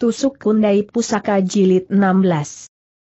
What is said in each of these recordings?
Tusuk Kundai Pusaka Jilid 16.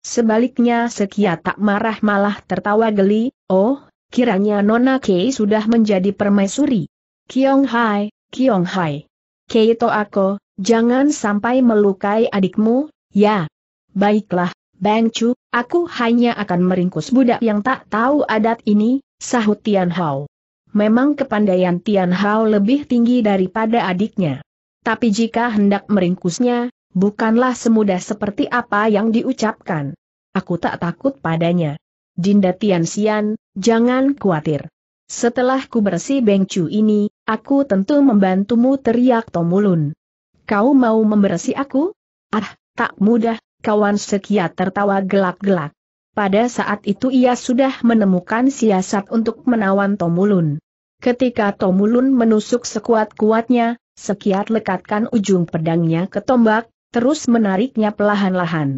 Sebaliknya Sekia tak marah malah tertawa geli, oh, kiranya Nona Kei sudah menjadi permaisuri. Kiong Hai, Kiong Hai. Keito aku, jangan sampai melukai adikmu, ya. Baiklah, Bang Chu, aku hanya akan meringkus budak yang tak tahu adat ini, sahut Tian Hao. Memang kepandaian Tian Hao lebih tinggi daripada adiknya. Tapi jika hendak meringkusnya, bukanlah semudah seperti apa yang diucapkan. Aku tak takut padanya. Dinda Tianxian, jangan khawatir. Setelah ku bersih bengcu ini, aku tentu membantumu teriak Tomulun. Kau mau membersih aku? Ah, tak mudah, kawan sekia tertawa gelak-gelak. Pada saat itu ia sudah menemukan siasat untuk menawan Tomulun. Ketika Tomulun menusuk sekuat-kuatnya, Sekiat lekatkan ujung pedangnya ke tombak, terus menariknya pelahan lahan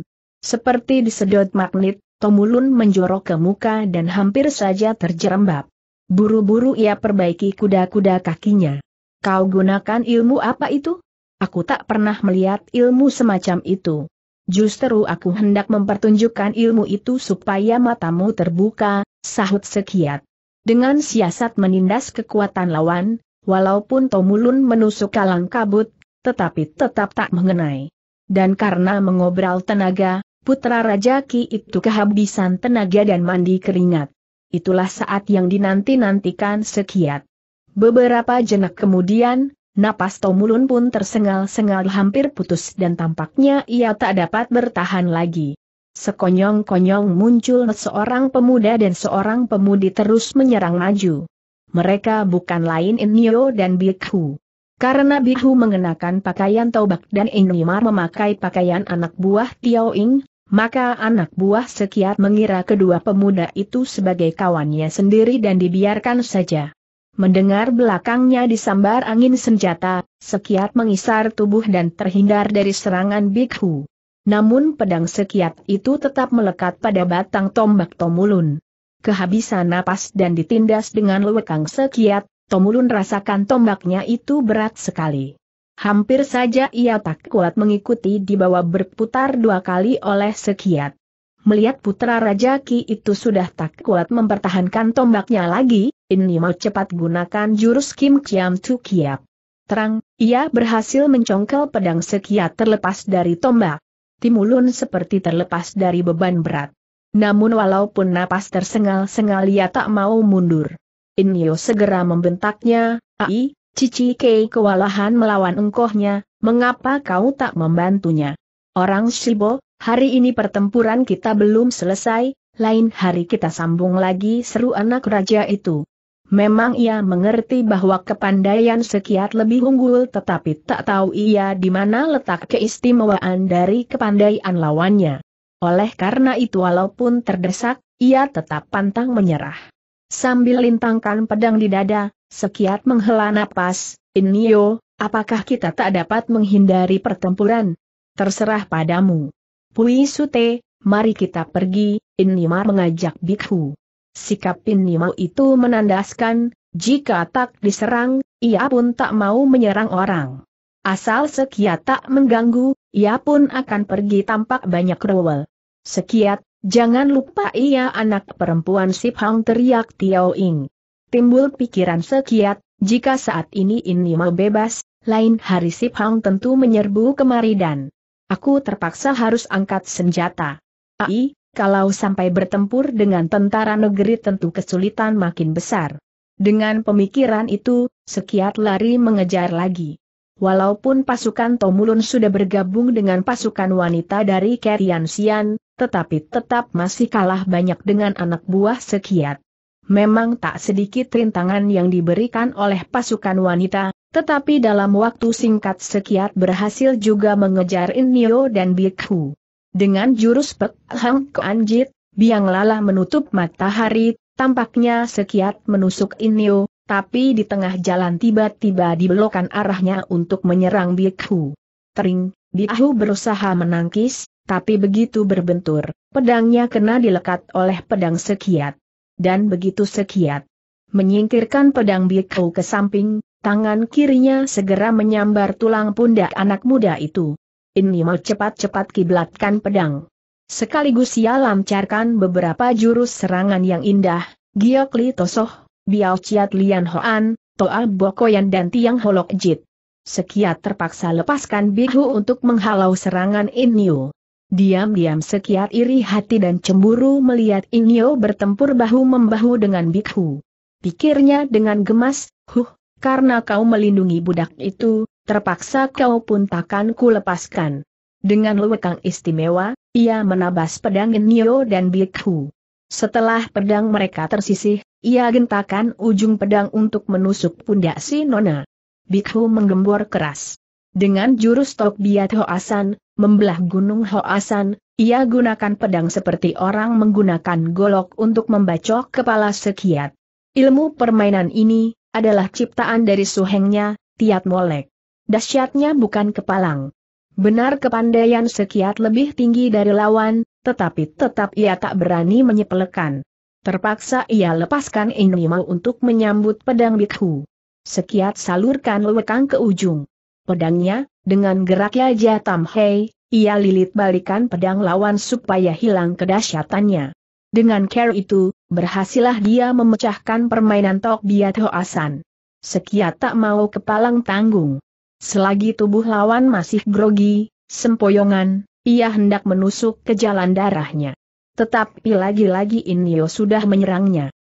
Seperti disedot magnet, Tomulun menjorok ke muka dan hampir saja terjerembab. Buru-buru ia perbaiki kuda-kuda kakinya. Kau gunakan ilmu apa itu? Aku tak pernah melihat ilmu semacam itu. Justru aku hendak mempertunjukkan ilmu itu supaya matamu terbuka, sahut sekiat. Dengan siasat menindas kekuatan lawan, walaupun Tomulun menusuk kalang kabut, tetapi tetap tak mengenai dan karena mengobral tenaga, putra Raja Ki itu kehabisan tenaga dan mandi keringat. Itulah saat yang dinanti-nantikan sekiat. Beberapa jenak kemudian, napas Tomulun pun tersengal-sengal hampir putus dan tampaknya ia tak dapat bertahan lagi. Sekonyong-konyong muncul seorang pemuda dan seorang pemudi terus menyerang maju. Mereka bukan lain Inyo dan Bikhu. Karena Bihu mengenakan pakaian tobak dan Enimar memakai pakaian anak buah Tiao Ing, maka anak buah sekiat mengira kedua pemuda itu sebagai kawannya sendiri dan dibiarkan saja. Mendengar belakangnya disambar angin senjata, sekiat mengisar tubuh dan terhindar dari serangan Hu. Namun pedang sekiat itu tetap melekat pada batang tombak Tomulun. Kehabisan napas dan ditindas dengan lewekang sekiat, Tomulun rasakan tombaknya itu berat sekali. Hampir saja ia tak kuat mengikuti di bawah berputar dua kali oleh sekiat. Melihat putra Raja Ki itu sudah tak kuat mempertahankan tombaknya lagi, ini mau cepat gunakan jurus Kim Kiam Tu Kiap. Terang, ia berhasil mencongkel pedang sekiat terlepas dari tombak. Timulun seperti terlepas dari beban berat. Namun walaupun napas tersengal-sengal ia tak mau mundur. Inyo segera membentaknya, Ai, Cici Kei kewalahan melawan engkohnya, mengapa kau tak membantunya? Orang Shibo, hari ini pertempuran kita belum selesai, lain hari kita sambung lagi seru anak raja itu. Memang ia mengerti bahwa kepandaian sekiat lebih unggul tetapi tak tahu ia di mana letak keistimewaan dari kepandaian lawannya. Oleh karena itu walaupun terdesak, ia tetap pantang menyerah. Sambil lintangkan pedang di dada, sekiat menghela napas, Inio, apakah kita tak dapat menghindari pertempuran? Terserah padamu. Pui Sute, mari kita pergi, Inimar mengajak Bikhu. Sikap Inimar itu menandaskan, jika tak diserang, ia pun tak mau menyerang orang. Asal Sekiat tak mengganggu, ia pun akan pergi tampak banyak rewel. Sekiat, Jangan lupa ia anak perempuan Sip Hang teriak Tiao Ing. Timbul pikiran sekiat, jika saat ini ini mau bebas, lain hari Sip Hang tentu menyerbu kemari dan aku terpaksa harus angkat senjata. Ai, kalau sampai bertempur dengan tentara negeri tentu kesulitan makin besar. Dengan pemikiran itu, sekiat lari mengejar lagi. Walaupun pasukan Tomulun sudah bergabung dengan pasukan wanita dari Kerian Sian, tetapi tetap masih kalah banyak dengan anak buah sekiat. Memang tak sedikit rintangan yang diberikan oleh pasukan wanita, tetapi dalam waktu singkat sekiat berhasil juga mengejar Inyo dan Bikhu. Dengan jurus Pek Hang Kuanjit, Biang Lala menutup matahari, tampaknya sekiat menusuk Inyo, tapi di tengah jalan tiba-tiba dibelokkan arahnya untuk menyerang Bikhu. Tering, Bikhu berusaha menangkis, tapi begitu berbentur, pedangnya kena dilekat oleh pedang sekiat. Dan begitu sekiat menyingkirkan pedang Bikau ke samping, tangan kirinya segera menyambar tulang pundak anak muda itu. Ini mau cepat-cepat kiblatkan pedang. Sekaligus ia lancarkan beberapa jurus serangan yang indah, Giok Li Tosoh, Biao Ciat Lian Hoan, Toa Bokoyan dan Tiang Holok Jit. Sekiat terpaksa lepaskan Bihu untuk menghalau serangan Inyu. Diam-diam sekiat iri hati dan cemburu melihat Inyo bertempur bahu-membahu dengan Bikhu. Pikirnya dengan gemas, huh, karena kau melindungi budak itu, terpaksa kau pun takkan ku lepaskan. Dengan lewekang istimewa, ia menabas pedang Inyo dan Bikhu. Setelah pedang mereka tersisih, ia gentakan ujung pedang untuk menusuk pundak si Nona. Bikhu menggembor keras. Dengan jurus Tok Biat Hoasan, membelah gunung Hoasan, ia gunakan pedang seperti orang menggunakan golok untuk membacok kepala sekiat. Ilmu permainan ini adalah ciptaan dari suhengnya, Tiat Molek. Dasyatnya bukan kepalang. Benar kepandaian sekiat lebih tinggi dari lawan, tetapi tetap ia tak berani menyepelekan. Terpaksa ia lepaskan inimau untuk menyambut pedang Bikhu. Sekiat salurkan lewekang ke ujung pedangnya, dengan geraknya Jatam Hei, ia lilit balikan pedang lawan supaya hilang kedahsyatannya. Dengan care itu, berhasillah dia memecahkan permainan Tok Biat Hoasan. Sekiat tak mau kepalang tanggung. Selagi tubuh lawan masih grogi, sempoyongan, ia hendak menusuk ke jalan darahnya. Tetapi lagi-lagi Inyo sudah menyerangnya.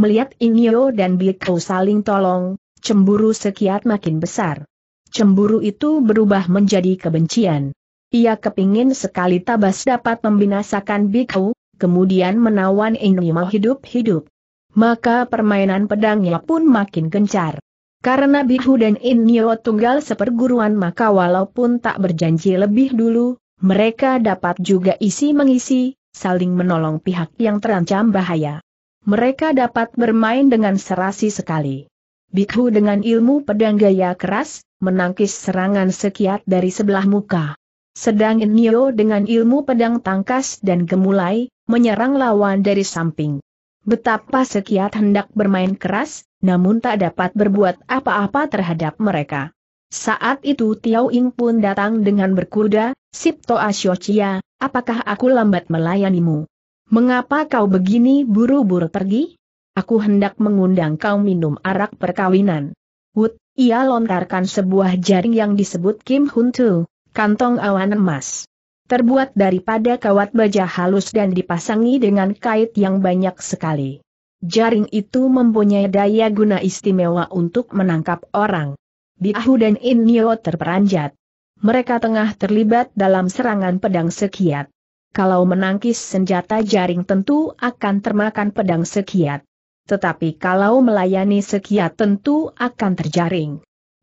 Melihat Inyo dan Biko saling tolong, cemburu sekiat makin besar. Cemburu itu berubah menjadi kebencian. Ia kepingin sekali tabas dapat membinasakan Bikau, kemudian menawan Inima hidup-hidup. Maka permainan pedangnya pun makin gencar. Karena Bihu dan Inyo tunggal seperguruan maka walaupun tak berjanji lebih dulu, mereka dapat juga isi mengisi, saling menolong pihak yang terancam bahaya. Mereka dapat bermain dengan serasi sekali. Bihu dengan ilmu pedang gaya keras, menangkis serangan sekiat dari sebelah muka. Sedang Nio dengan ilmu pedang tangkas dan gemulai, menyerang lawan dari samping. Betapa sekiat hendak bermain keras, namun tak dapat berbuat apa-apa terhadap mereka. Saat itu Tiao Ing pun datang dengan berkuda, Sipto Asyocia, apakah aku lambat melayanimu? Mengapa kau begini buru-buru pergi? Aku hendak mengundang kau minum arak perkawinan. Wut, ia lontarkan sebuah jaring yang disebut Kim Hun Tu, kantong awan emas. Terbuat daripada kawat baja halus dan dipasangi dengan kait yang banyak sekali. Jaring itu mempunyai daya guna istimewa untuk menangkap orang. Biahu dan In Inyo terperanjat. Mereka tengah terlibat dalam serangan pedang sekiat. Kalau menangkis senjata jaring tentu akan termakan pedang sekiat tetapi kalau melayani sekian tentu akan terjaring.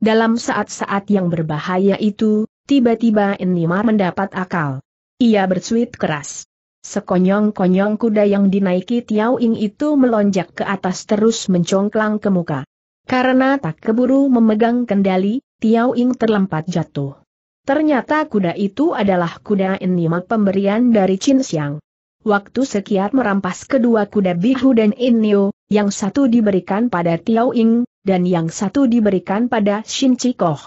Dalam saat-saat yang berbahaya itu, tiba-tiba Enimar mendapat akal. Ia bersuit keras. Sekonyong-konyong kuda yang dinaiki Tiau Ing itu melonjak ke atas terus mencongklang ke muka. Karena tak keburu memegang kendali, Tiau Ing terlempat jatuh. Ternyata kuda itu adalah kuda Enimar pemberian dari Chin Xiang waktu sekiat merampas kedua kuda Bihu dan Inyo, yang satu diberikan pada Tiao Ying dan yang satu diberikan pada Shin Chikoh.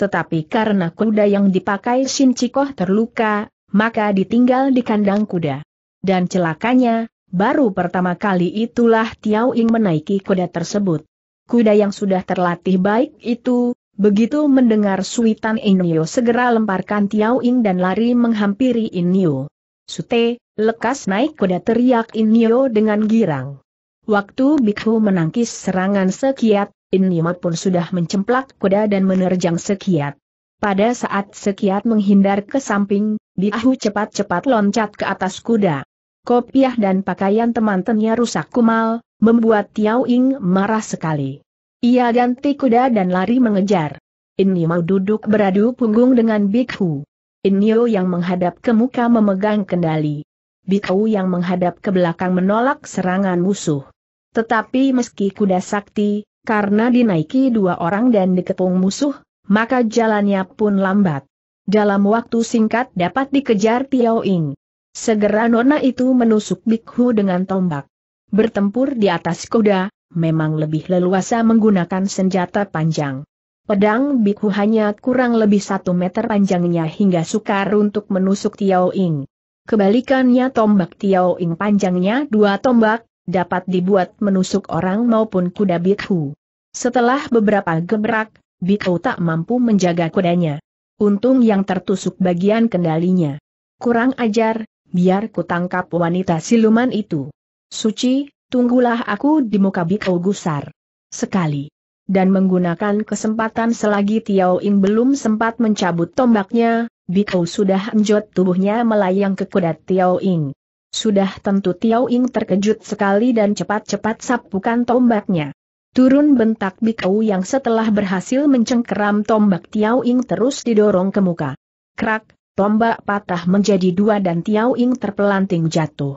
Tetapi karena kuda yang dipakai Shin Chikoh terluka, maka ditinggal di kandang kuda. Dan celakanya, baru pertama kali itulah Tiao Ying menaiki kuda tersebut. Kuda yang sudah terlatih baik itu, begitu mendengar suitan Inyo segera lemparkan Tiao Ying dan lari menghampiri Inyo. Sute, Lekas naik kuda teriak Inyo dengan girang. Waktu Bikhu menangkis serangan sekiat, Inyo pun sudah mencemplak kuda dan menerjang sekiat. Pada saat sekiat menghindar ke samping, Bikhu cepat-cepat loncat ke atas kuda. Kopiah dan pakaian teman-temannya rusak kumal, membuat Tiao Ying marah sekali. Ia ganti kuda dan lari mengejar. Inyo mau duduk beradu punggung dengan Bikhu. Inyo yang menghadap ke muka memegang kendali. Bikau yang menghadap ke belakang menolak serangan musuh. Tetapi meski kuda sakti, karena dinaiki dua orang dan dikepung musuh, maka jalannya pun lambat. Dalam waktu singkat dapat dikejar Tiao Ing. Segera nona itu menusuk Bikhu dengan tombak. Bertempur di atas kuda, memang lebih leluasa menggunakan senjata panjang. Pedang Bikhu hanya kurang lebih satu meter panjangnya hingga sukar untuk menusuk Tiao Ing. Kebalikannya tombak Tiao Ing panjangnya dua tombak, dapat dibuat menusuk orang maupun kuda Bikhu. Setelah beberapa gebrak, Bikhu tak mampu menjaga kudanya. Untung yang tertusuk bagian kendalinya. Kurang ajar, biar ku tangkap wanita siluman itu. Suci, tunggulah aku di muka Bikhu gusar. Sekali. Dan menggunakan kesempatan selagi Tiao Ing belum sempat mencabut tombaknya, Bikau sudah enjot tubuhnya melayang ke kuda Tiao Ing. Sudah tentu Tiao Ing terkejut sekali dan cepat-cepat sapukan tombaknya. Turun bentak Bikau yang setelah berhasil mencengkeram tombak Tiao Ing terus didorong ke muka. Krak, tombak patah menjadi dua dan Tiao Ing terpelanting jatuh.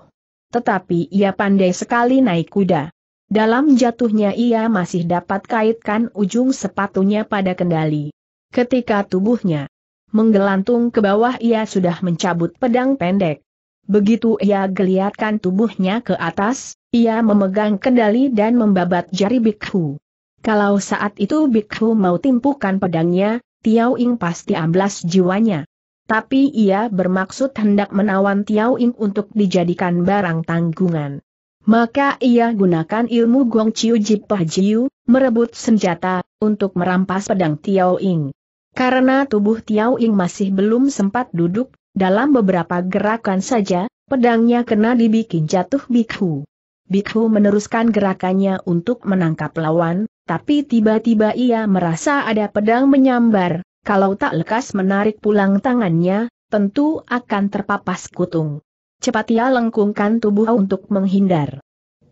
Tetapi ia pandai sekali naik kuda. Dalam jatuhnya ia masih dapat kaitkan ujung sepatunya pada kendali. Ketika tubuhnya Menggelantung ke bawah ia sudah mencabut pedang pendek. Begitu ia geliatkan tubuhnya ke atas, ia memegang kendali dan membabat jari Bikhu. Kalau saat itu Bikhu mau timpukan pedangnya, Tiao Ing pasti amblas jiwanya. Tapi ia bermaksud hendak menawan Tiao Ing untuk dijadikan barang tanggungan. Maka ia gunakan ilmu Gong Chiu Jip Jiu, merebut senjata, untuk merampas pedang Tiao Ing. Karena tubuh Tiau Ing masih belum sempat duduk, dalam beberapa gerakan saja, pedangnya kena dibikin jatuh Bikhu. Bikhu meneruskan gerakannya untuk menangkap lawan, tapi tiba-tiba ia merasa ada pedang menyambar, kalau tak lekas menarik pulang tangannya, tentu akan terpapas kutung. Cepat ia lengkungkan tubuh untuk menghindar.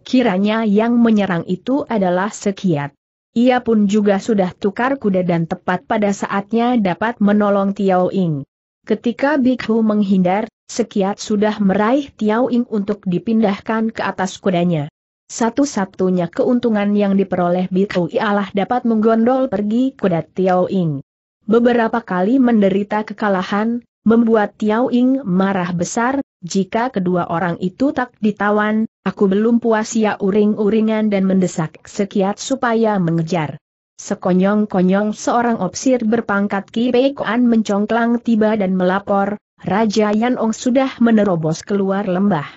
Kiranya yang menyerang itu adalah sekiat. Ia pun juga sudah tukar kuda dan tepat pada saatnya dapat menolong Tiao Ing. Ketika Bikhu menghindar, Sekiat sudah meraih Tiao Ing untuk dipindahkan ke atas kudanya. Satu-satunya keuntungan yang diperoleh Bikhu ialah dapat menggondol pergi kuda Tiao Ing. Beberapa kali menderita kekalahan, membuat Tiao Ing marah besar, jika kedua orang itu tak ditawan, aku belum puas ya uring-uringan dan mendesak sekiat supaya mengejar. Sekonyong-konyong seorang opsir berpangkat Ki mencongklang tiba dan melapor, Raja Yan Ong sudah menerobos keluar lembah.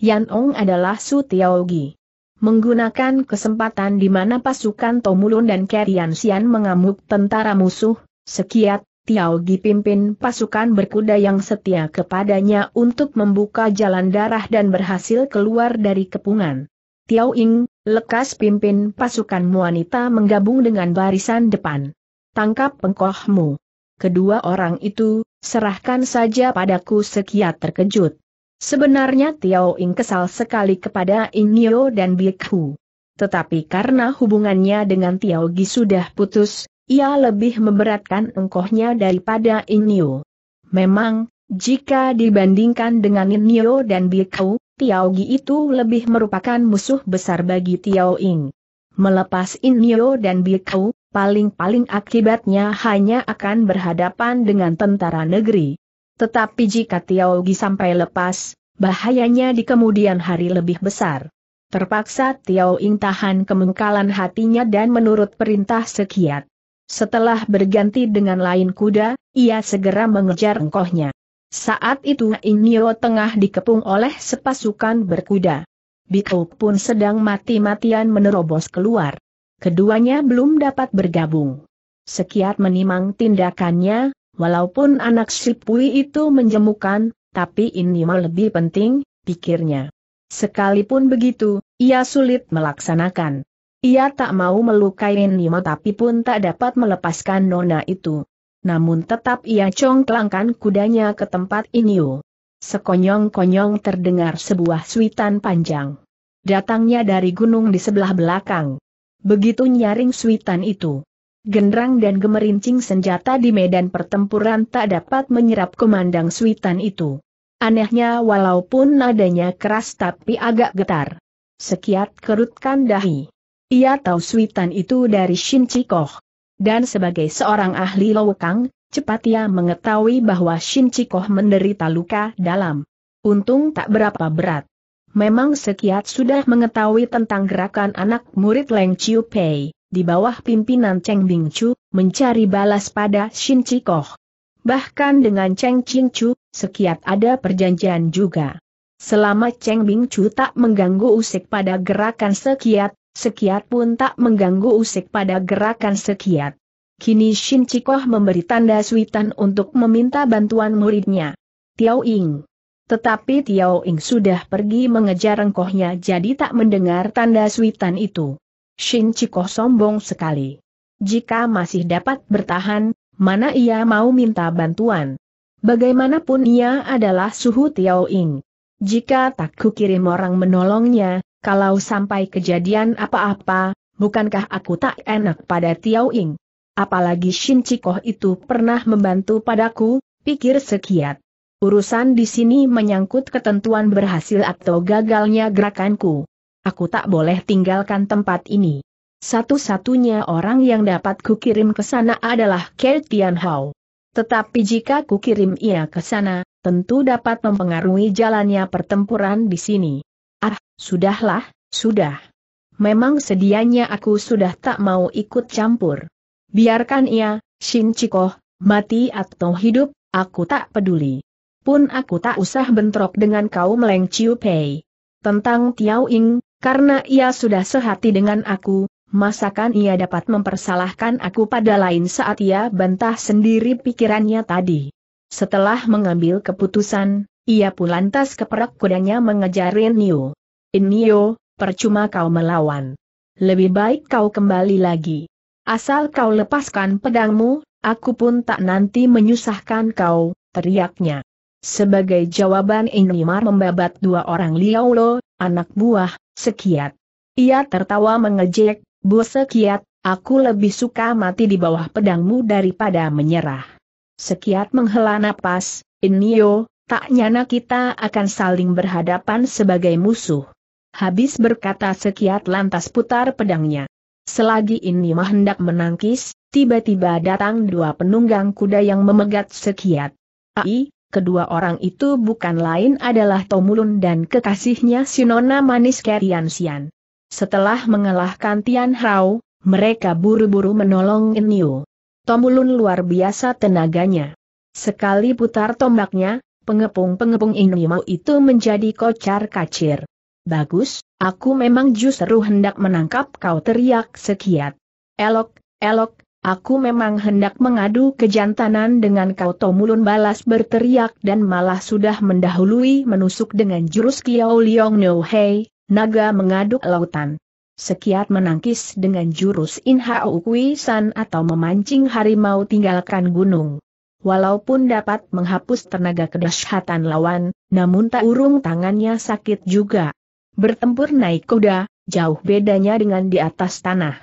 Yan Ong adalah Su Tiaogi. Menggunakan kesempatan di mana pasukan Tomulun dan Kerian Sian mengamuk tentara musuh, sekiat, Tiao Gi pimpin pasukan berkuda yang setia kepadanya untuk membuka jalan darah dan berhasil keluar dari kepungan. Tiao Ing, lekas pimpin pasukan wanita menggabung dengan barisan depan. Tangkap pengkohmu. Kedua orang itu, serahkan saja padaku sekiat terkejut. Sebenarnya Tiao Ing kesal sekali kepada Nio dan Bikhu. Tetapi karena hubungannya dengan Tiao Gi sudah putus, ia lebih memberatkan engkohnya daripada Inyo. Memang, jika dibandingkan dengan Inyo dan Bikau, Tiao Gi itu lebih merupakan musuh besar bagi Tiao Ing. Melepas Inyo dan Bikau, paling-paling akibatnya hanya akan berhadapan dengan tentara negeri. Tetapi jika Tiao Gi sampai lepas, bahayanya di kemudian hari lebih besar. Terpaksa Tiao Ing tahan kemengkalan hatinya dan menurut perintah sekiat. Setelah berganti dengan lain kuda, ia segera mengejar engkohnya. Saat itu Inyo tengah dikepung oleh sepasukan berkuda. Bito pun sedang mati-matian menerobos keluar. Keduanya belum dapat bergabung. Sekiat menimang tindakannya, walaupun anak Sipui itu menjemukan, tapi ini lebih penting, pikirnya. Sekalipun begitu, ia sulit melaksanakan. Ia tak mau melukai Nimo tapi pun tak dapat melepaskan nona itu. Namun tetap ia congklangkan kudanya ke tempat Inyo. Sekonyong-konyong terdengar sebuah suitan panjang. Datangnya dari gunung di sebelah belakang. Begitu nyaring suitan itu. Genderang dan gemerincing senjata di medan pertempuran tak dapat menyerap kemandang suitan itu. Anehnya walaupun nadanya keras tapi agak getar. Sekiat kerutkan dahi. Ia tahu suitan itu dari Shin Chikoh. Dan sebagai seorang ahli lowkang, cepat ia mengetahui bahwa Shin Chikoh menderita luka dalam. Untung tak berapa berat. Memang Sekiat sudah mengetahui tentang gerakan anak murid Leng Chiu Pei, di bawah pimpinan Cheng Bing Chu, mencari balas pada Shin Chikoh. Bahkan dengan Cheng Ching Chu, Sekiat ada perjanjian juga. Selama Cheng Bing Chu tak mengganggu usik pada gerakan Sekiat, sekiat pun tak mengganggu usik pada gerakan sekiat. Kini Shin Chikoh memberi tanda suitan untuk meminta bantuan muridnya. Tiao Ing. Tetapi Tiao Ing sudah pergi mengejar engkohnya jadi tak mendengar tanda suitan itu. Shin Chikoh sombong sekali. Jika masih dapat bertahan, mana ia mau minta bantuan. Bagaimanapun ia adalah suhu Tiao Ing. Jika tak kukirim orang menolongnya, kalau sampai kejadian apa-apa, bukankah aku tak enak pada Tiao Ying? Apalagi Shin Chikoh itu pernah membantu padaku, pikir sekiat. Urusan di sini menyangkut ketentuan berhasil atau gagalnya gerakanku. Aku tak boleh tinggalkan tempat ini. Satu-satunya orang yang dapat kukirim ke sana adalah Kel Hao. Tetapi jika kukirim ia ke sana, tentu dapat mempengaruhi jalannya pertempuran di sini. Ah, sudahlah, sudah. Memang sedianya aku sudah tak mau ikut campur. Biarkan ia, Shin Chikoh, mati atau hidup, aku tak peduli. Pun aku tak usah bentrok dengan kau Meleng Chiu Pei. Tentang Tiao Ing, karena ia sudah sehati dengan aku, masakan ia dapat mempersalahkan aku pada lain saat ia bantah sendiri pikirannya tadi. Setelah mengambil keputusan, ia pun lantas keperak kudanya mengejar Nio. Nio, percuma kau melawan. Lebih baik kau kembali lagi. Asal kau lepaskan pedangmu, aku pun tak nanti menyusahkan kau, teriaknya. Sebagai jawaban Ingmar membabat dua orang Liao lo, anak buah, Sekiat. Ia tertawa mengejek, Bu Sekiat, aku lebih suka mati di bawah pedangmu daripada menyerah. Sekiat menghela napas, Inio, Tak nyana kita akan saling berhadapan sebagai musuh. Habis berkata sekiat lantas putar pedangnya. Selagi ini mah hendak menangkis, tiba-tiba datang dua penunggang kuda yang memegat sekiat. Ai, kedua orang itu bukan lain adalah Tomulun dan kekasihnya Sinona Manis Kerian Sian. Setelah mengalahkan Tian Hao, mereka buru-buru menolong Inyu. Tomulun luar biasa tenaganya. Sekali putar tombaknya, pengepung-pengepung ini itu menjadi kocar kacir. Bagus, aku memang justru hendak menangkap kau teriak sekiat. Elok, elok, aku memang hendak mengadu kejantanan dengan kau Tomulun balas berteriak dan malah sudah mendahului menusuk dengan jurus Kiao Liong No Hei, naga mengaduk lautan. Sekiat menangkis dengan jurus Inha Hao atau memancing harimau tinggalkan gunung. Walaupun dapat menghapus tenaga kedahsyatan lawan, namun tak urung tangannya sakit juga. Bertempur naik kuda, jauh bedanya dengan di atas tanah.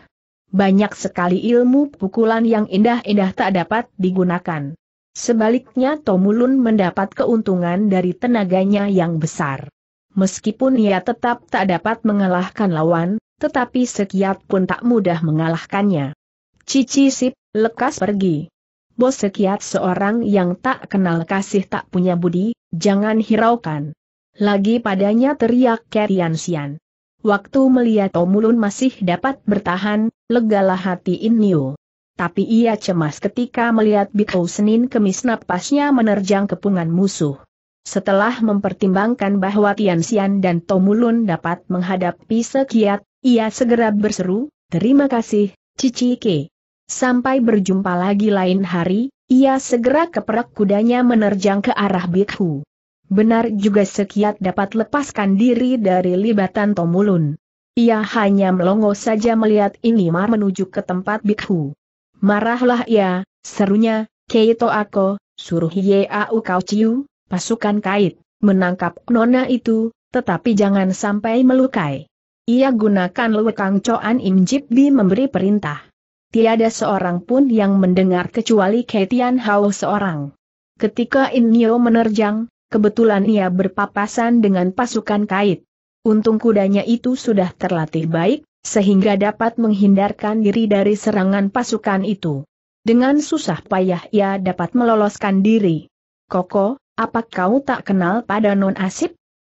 Banyak sekali ilmu pukulan yang indah-indah tak dapat digunakan. Sebaliknya Tomulun mendapat keuntungan dari tenaganya yang besar. Meskipun ia tetap tak dapat mengalahkan lawan, tetapi sekiat pun tak mudah mengalahkannya. Cici sip, lekas pergi. Bos Sekiat seorang yang tak kenal kasih tak punya budi, jangan hiraukan. Lagi padanya teriak Kerian Sian. Waktu melihat Omulun masih dapat bertahan, legalah hati Inio. Tapi ia cemas ketika melihat Bikau Senin kemis napasnya menerjang kepungan musuh. Setelah mempertimbangkan bahwa Tian Xian dan Tomulun dapat menghadapi Sekiat, ia segera berseru, Terima kasih, Cici Ke. Sampai berjumpa lagi lain hari, ia segera keperak kudanya menerjang ke arah Bikhu. Benar juga Sekiat dapat lepaskan diri dari libatan Tomulun. Ia hanya melongo saja melihat Inimar menuju ke tempat Bikhu. Marahlah ia, serunya, Keito Ako, suruh Yeau Kau Ciu, pasukan kait, menangkap nona itu, tetapi jangan sampai melukai. Ia gunakan lewekang Coan Im Jip memberi perintah tiada seorang pun yang mendengar kecuali Ketian Hao seorang. Ketika In Inyo menerjang, kebetulan ia berpapasan dengan pasukan kait. Untung kudanya itu sudah terlatih baik, sehingga dapat menghindarkan diri dari serangan pasukan itu. Dengan susah payah ia dapat meloloskan diri. Koko, apa kau tak kenal pada non asip?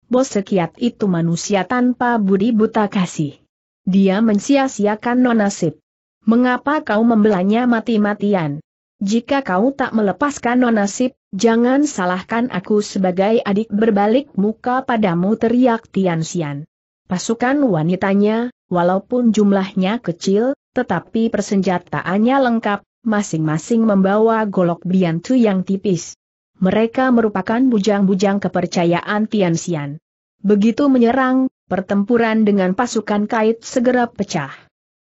Bos sekiat itu manusia tanpa budi buta kasih. Dia mensia-siakan non asip. Mengapa kau membelanya mati-matian? Jika kau tak melepaskan nonasib, jangan salahkan aku sebagai adik berbalik muka padamu teriak Tian Xian. Pasukan wanitanya, walaupun jumlahnya kecil, tetapi persenjataannya lengkap, masing-masing membawa golok biantu yang tipis. Mereka merupakan bujang-bujang kepercayaan Tian Xian. Begitu menyerang, pertempuran dengan pasukan kait segera pecah.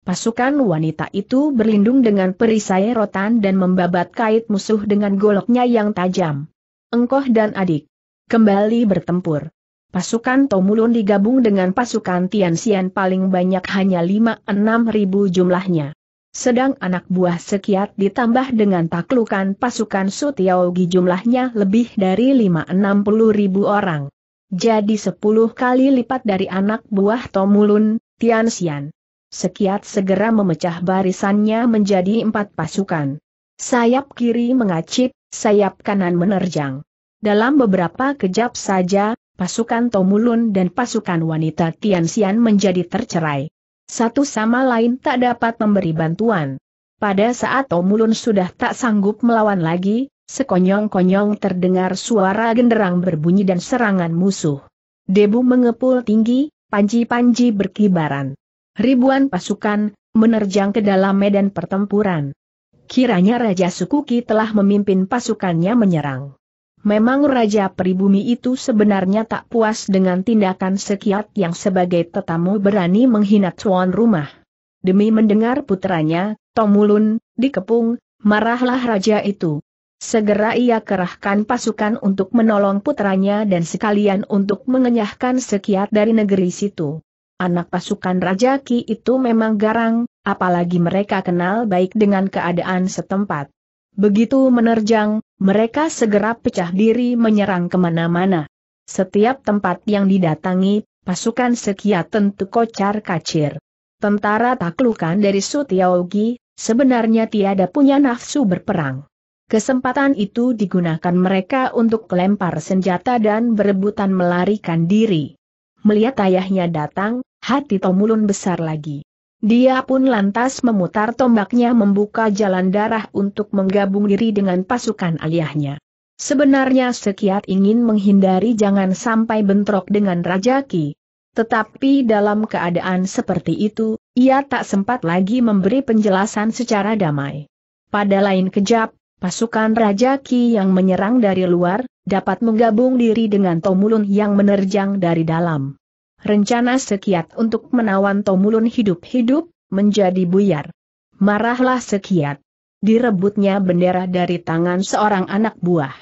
Pasukan wanita itu berlindung dengan perisai rotan dan membabat kait musuh dengan goloknya yang tajam. Engkoh dan adik. Kembali bertempur. Pasukan Tomulun digabung dengan pasukan Tianxian paling banyak hanya 5-6 ribu jumlahnya. Sedang anak buah Sekiat ditambah dengan taklukan pasukan Sutiaogi jumlahnya lebih dari 5-60 ribu orang. Jadi 10 kali lipat dari anak buah Tomulun, Tianxian. Sekiat segera memecah barisannya menjadi empat pasukan. Sayap kiri mengacip, sayap kanan menerjang. Dalam beberapa kejap saja, pasukan Tomulun dan pasukan wanita Tianxian menjadi tercerai. Satu sama lain tak dapat memberi bantuan. Pada saat Tomulun sudah tak sanggup melawan lagi, sekonyong-konyong terdengar suara genderang berbunyi dan serangan musuh. Debu mengepul tinggi, panji-panji berkibaran ribuan pasukan, menerjang ke dalam medan pertempuran. Kiranya Raja Sukuki telah memimpin pasukannya menyerang. Memang Raja Peribumi itu sebenarnya tak puas dengan tindakan sekiat yang sebagai tetamu berani menghina tuan rumah. Demi mendengar putranya, Tomulun, dikepung, marahlah Raja itu. Segera ia kerahkan pasukan untuk menolong putranya dan sekalian untuk mengenyahkan sekiat dari negeri situ. Anak pasukan Raja Ki itu memang garang, apalagi mereka kenal baik dengan keadaan setempat. Begitu menerjang, mereka segera pecah diri menyerang kemana-mana. Setiap tempat yang didatangi, pasukan sekia tentu kocar kacir. Tentara taklukan dari Sutiaogi, sebenarnya tiada punya nafsu berperang. Kesempatan itu digunakan mereka untuk lempar senjata dan berebutan melarikan diri. Melihat ayahnya datang, hati Tomulun besar lagi. Dia pun lantas memutar tombaknya membuka jalan darah untuk menggabung diri dengan pasukan ayahnya. Sebenarnya Sekiat ingin menghindari jangan sampai bentrok dengan Raja Ki. Tetapi dalam keadaan seperti itu, ia tak sempat lagi memberi penjelasan secara damai. Pada lain kejap, pasukan Raja Ki yang menyerang dari luar, dapat menggabung diri dengan Tomulun yang menerjang dari dalam. Rencana Sekiat untuk menawan Tomulun hidup-hidup, menjadi buyar. Marahlah Sekiat. Direbutnya bendera dari tangan seorang anak buah.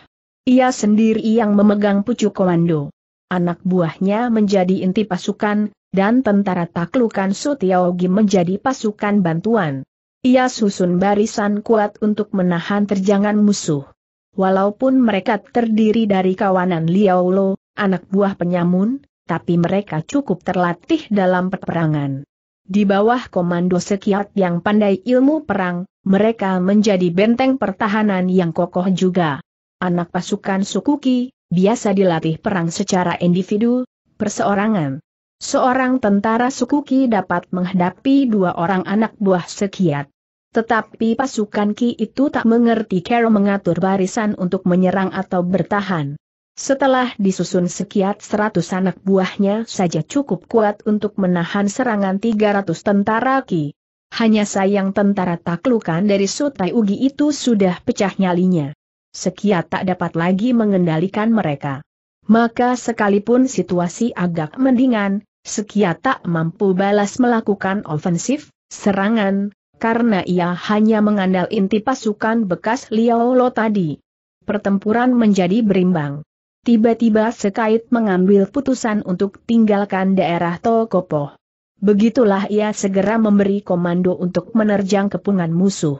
Ia sendiri yang memegang pucuk komando. Anak buahnya menjadi inti pasukan, dan tentara taklukan Sutiaogi menjadi pasukan bantuan. Ia susun barisan kuat untuk menahan terjangan musuh. Walaupun mereka terdiri dari kawanan Liao anak buah penyamun, tapi mereka cukup terlatih dalam peperangan. Di bawah komando sekiat yang pandai ilmu perang, mereka menjadi benteng pertahanan yang kokoh juga. Anak pasukan Sukuki, biasa dilatih perang secara individu, perseorangan. Seorang tentara Sukuki dapat menghadapi dua orang anak buah sekiat. Tetapi pasukan Ki itu tak mengerti cara mengatur barisan untuk menyerang atau bertahan. Setelah disusun sekiat seratus anak buahnya saja cukup kuat untuk menahan serangan tiga ratus tentara Ki. Hanya sayang tentara taklukan dari Sutai Ugi itu sudah pecah nyalinya. Sekiat tak dapat lagi mengendalikan mereka. Maka sekalipun situasi agak mendingan, Sekia tak mampu balas melakukan ofensif, serangan, karena ia hanya mengandal inti pasukan bekas Liao Lo tadi. Pertempuran menjadi berimbang. Tiba-tiba Sekait mengambil putusan untuk tinggalkan daerah Tokopo. Begitulah ia segera memberi komando untuk menerjang kepungan musuh.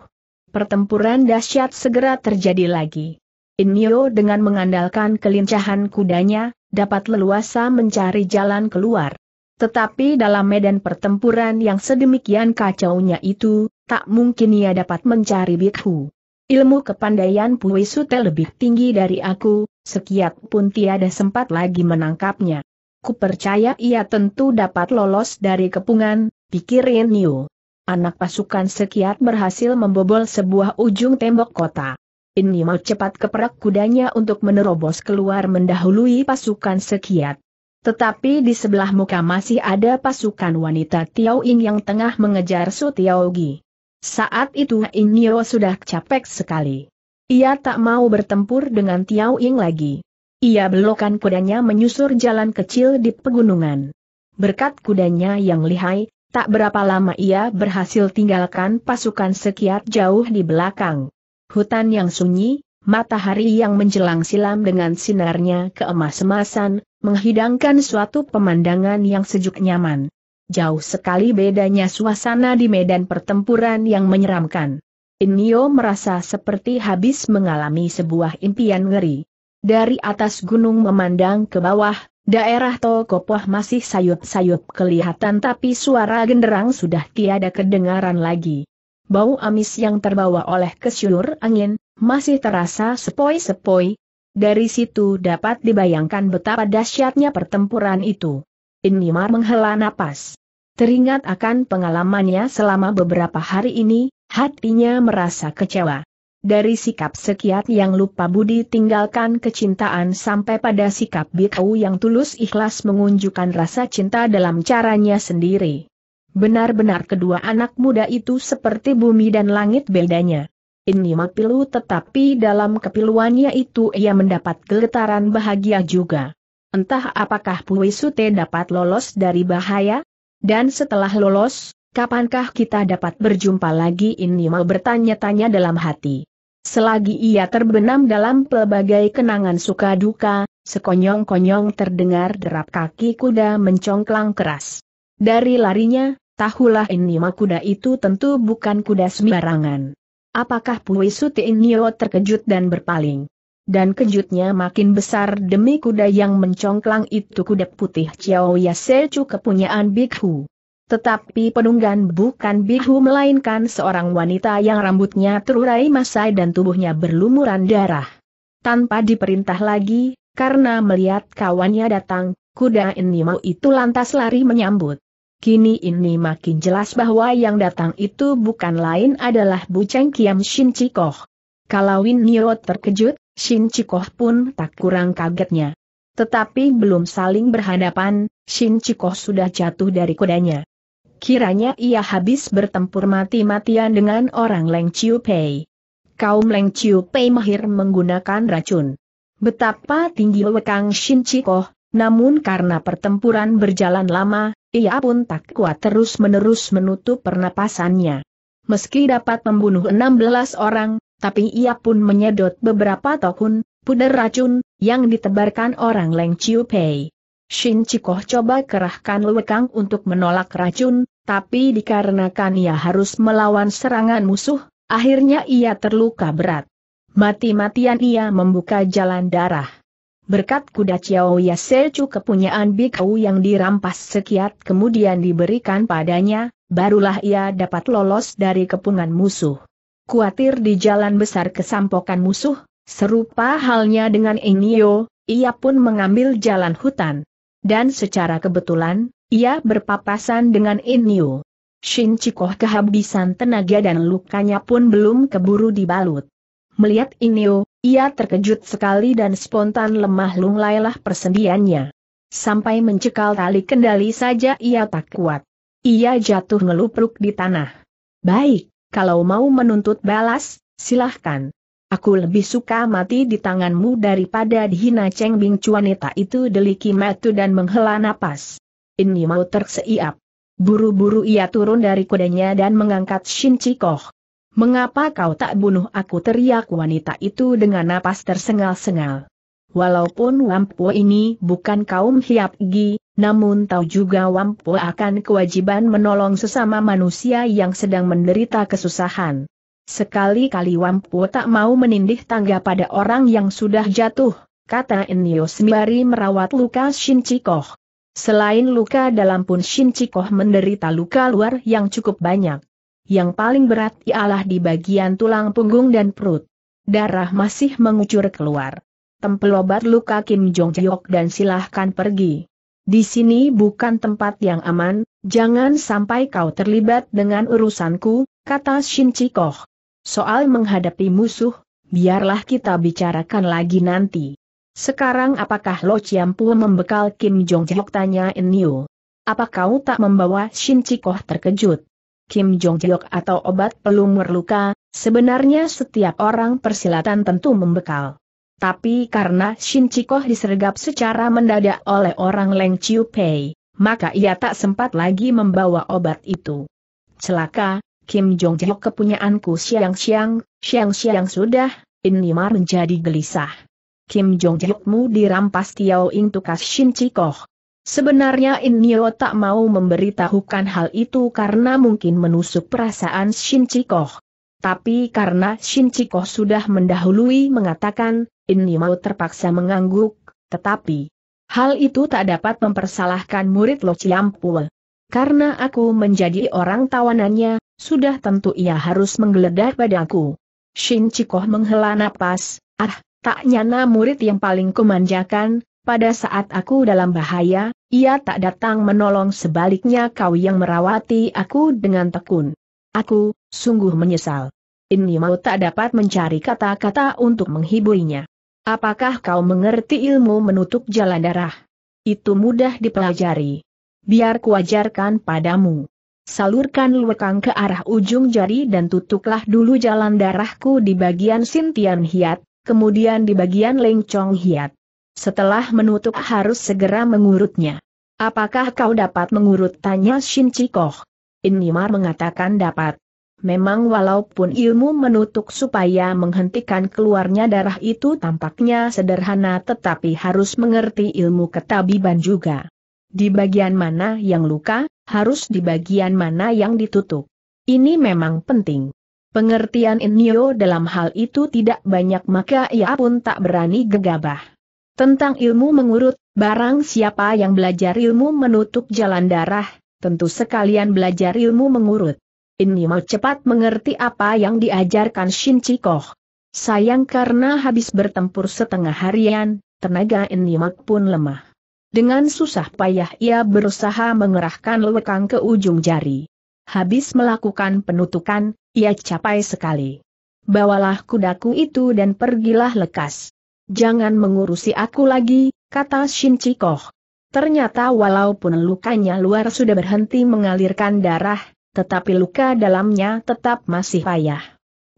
Pertempuran dahsyat segera terjadi lagi. Inyo dengan mengandalkan kelincahan kudanya, dapat leluasa mencari jalan keluar. Tetapi dalam medan pertempuran yang sedemikian kacaunya itu, tak mungkin ia dapat mencari Bikhu. Ilmu kepandaian Pui Sute lebih tinggi dari aku, sekiat pun tiada sempat lagi menangkapnya. Kupercaya ia tentu dapat lolos dari kepungan, pikirin Niu. Anak pasukan sekiat berhasil membobol sebuah ujung tembok kota. Ini mau cepat keperak kudanya untuk menerobos keluar mendahului pasukan sekiat. Tetapi di sebelah muka masih ada pasukan wanita Tiao Ying yang tengah mengejar Su Tiao Gi. Saat itu Yeo sudah capek sekali. Ia tak mau bertempur dengan Tiao Ying lagi. Ia belokan kudanya menyusur jalan kecil di pegunungan. Berkat kudanya yang lihai, tak berapa lama ia berhasil tinggalkan pasukan sekian jauh di belakang. Hutan yang sunyi, matahari yang menjelang silam dengan sinarnya keemas-emasan, menghidangkan suatu pemandangan yang sejuk nyaman. Jauh sekali bedanya suasana di medan pertempuran yang menyeramkan. Inio merasa seperti habis mengalami sebuah impian ngeri. Dari atas gunung memandang ke bawah, daerah Tokopoh masih sayup-sayup kelihatan tapi suara genderang sudah tiada kedengaran lagi. Bau amis yang terbawa oleh kesyur angin, masih terasa sepoi-sepoi, dari situ dapat dibayangkan betapa dahsyatnya pertempuran itu. Inimar menghela napas. Teringat akan pengalamannya selama beberapa hari ini, hatinya merasa kecewa. Dari sikap sekiat yang lupa budi tinggalkan kecintaan sampai pada sikap Bikau yang tulus ikhlas mengunjukkan rasa cinta dalam caranya sendiri. Benar-benar kedua anak muda itu seperti bumi dan langit bedanya. Ini mah pilu tetapi dalam kepiluannya itu ia mendapat geletaran bahagia juga. Entah apakah Pui Sute dapat lolos dari bahaya? Dan setelah lolos, kapankah kita dapat berjumpa lagi ini mau bertanya-tanya dalam hati. Selagi ia terbenam dalam pelbagai kenangan suka duka, sekonyong-konyong terdengar derap kaki kuda mencongklang keras. Dari larinya, tahulah ini mah kuda itu tentu bukan kuda sembarangan. Apakah Pui Sutiin Nio terkejut dan berpaling? Dan kejutnya makin besar demi kuda yang mencongklang itu kuda putih Chiao Yasecu kepunyaan Hu. Tetapi penunggan bukan Hu melainkan seorang wanita yang rambutnya terurai masai dan tubuhnya berlumuran darah. Tanpa diperintah lagi, karena melihat kawannya datang, kuda Enimo itu lantas lari menyambut. Kini ini makin jelas bahwa yang datang itu bukan lain adalah Buceng Kiam Shin Chikoh. Kalau Win Nio terkejut, Shin Chikoh pun tak kurang kagetnya. Tetapi belum saling berhadapan, Shin Chikoh sudah jatuh dari kudanya. Kiranya ia habis bertempur mati-matian dengan orang Leng Chiu Pei. Kaum Leng Chiu Pei mahir menggunakan racun. Betapa tinggi lekang Shin Chikoh, namun karena pertempuran berjalan lama, ia pun tak kuat terus-menerus menutup pernapasannya. Meski dapat membunuh 16 orang, tapi ia pun menyedot beberapa tokun, puder racun, yang ditebarkan orang Leng Chiu Pei. Shin Chikoh coba kerahkan lewekang untuk menolak racun, tapi dikarenakan ia harus melawan serangan musuh, akhirnya ia terluka berat. Mati-matian ia membuka jalan darah. Berkat kuda Chiao Yasechu kepunyaan Bikau yang dirampas sekiat kemudian diberikan padanya, barulah ia dapat lolos dari kepungan musuh. Kuatir di jalan besar kesampokan musuh, serupa halnya dengan Enio, ia pun mengambil jalan hutan. Dan secara kebetulan, ia berpapasan dengan Enio. Shin Chikoh kehabisan tenaga dan lukanya pun belum keburu dibalut. Melihat Enio, ia terkejut sekali dan spontan lemah lunglailah persendiannya. Sampai mencekal tali kendali saja ia tak kuat. Ia jatuh ngelupruk di tanah. Baik, kalau mau menuntut balas, silahkan. Aku lebih suka mati di tanganmu daripada dihina Cheng Bing Cuanita itu deliki matu dan menghela napas. Ini mau terseiap. Buru-buru ia turun dari kudanya dan mengangkat Shin Chikoh. Mengapa kau tak bunuh aku teriak wanita itu dengan napas tersengal-sengal. Walaupun Wampu ini bukan kaum Hiap Hiapgi, namun tahu juga Wampu akan kewajiban menolong sesama manusia yang sedang menderita kesusahan. Sekali-kali Wampu tak mau menindih tangga pada orang yang sudah jatuh, kata Enyo Sembari merawat luka Shin Chikoh. Selain luka dalam pun Shin Chikoh menderita luka luar yang cukup banyak yang paling berat ialah di bagian tulang punggung dan perut. Darah masih mengucur keluar. Tempel obat luka Kim Jong Jiok dan silahkan pergi. Di sini bukan tempat yang aman, jangan sampai kau terlibat dengan urusanku, kata Shin Chikoh. Soal menghadapi musuh, biarlah kita bicarakan lagi nanti. Sekarang apakah Lo Chiampu membekal Kim Jong Jok tanya Enyo? Apa kau tak membawa Shin Chikoh terkejut? Kim Jong Hyuk atau obat pelumur luka, sebenarnya setiap orang persilatan tentu membekal. Tapi karena Shin Chikoh disergap secara mendadak oleh orang Leng Chiu Pei, maka ia tak sempat lagi membawa obat itu. Celaka, Kim Jong Hyuk kepunyaanku siang-siang, siang-siang sudah, ini menjadi gelisah. Kim Jong Hyukmu dirampas Tiao Ing Tukas Shin Chikoh. Sebenarnya Inyo tak mau memberitahukan hal itu karena mungkin menusuk perasaan Shin Chikoh. Tapi karena Shin Chikoh sudah mendahului mengatakan, Inyo terpaksa mengangguk, tetapi hal itu tak dapat mempersalahkan murid Lo Chiampul. Karena aku menjadi orang tawanannya, sudah tentu ia harus menggeledah padaku. Shin Chikoh menghela napas, ah, tak nyana murid yang paling kumanjakan, pada saat aku dalam bahaya, ia tak datang menolong sebaliknya kau yang merawati aku dengan tekun. Aku, sungguh menyesal. Ini mau tak dapat mencari kata-kata untuk menghiburnya. Apakah kau mengerti ilmu menutup jalan darah? Itu mudah dipelajari. Biar kuajarkan padamu. Salurkan lekang ke arah ujung jari dan tutuklah dulu jalan darahku di bagian Sintian Hiat, kemudian di bagian Lengcong Hiat. Setelah menutup harus segera mengurutnya. Apakah kau dapat mengurut tanya Shin Chikoh? Inimar mengatakan dapat. Memang walaupun ilmu menutup supaya menghentikan keluarnya darah itu tampaknya sederhana tetapi harus mengerti ilmu ketabiban juga. Di bagian mana yang luka, harus di bagian mana yang ditutup. Ini memang penting. Pengertian Inyo dalam hal itu tidak banyak maka ia pun tak berani gegabah. Tentang ilmu mengurut, barang siapa yang belajar ilmu menutup jalan darah, tentu sekalian belajar ilmu mengurut. Ini mau cepat mengerti apa yang diajarkan Shin Chikoh. Sayang karena habis bertempur setengah harian, tenaga ini pun lemah. Dengan susah payah ia berusaha mengerahkan lekang ke ujung jari. Habis melakukan penutukan, ia capai sekali. Bawalah kudaku itu dan pergilah lekas. Jangan mengurusi aku lagi, kata Shin Chikoh. Ternyata walaupun lukanya luar sudah berhenti mengalirkan darah, tetapi luka dalamnya tetap masih payah.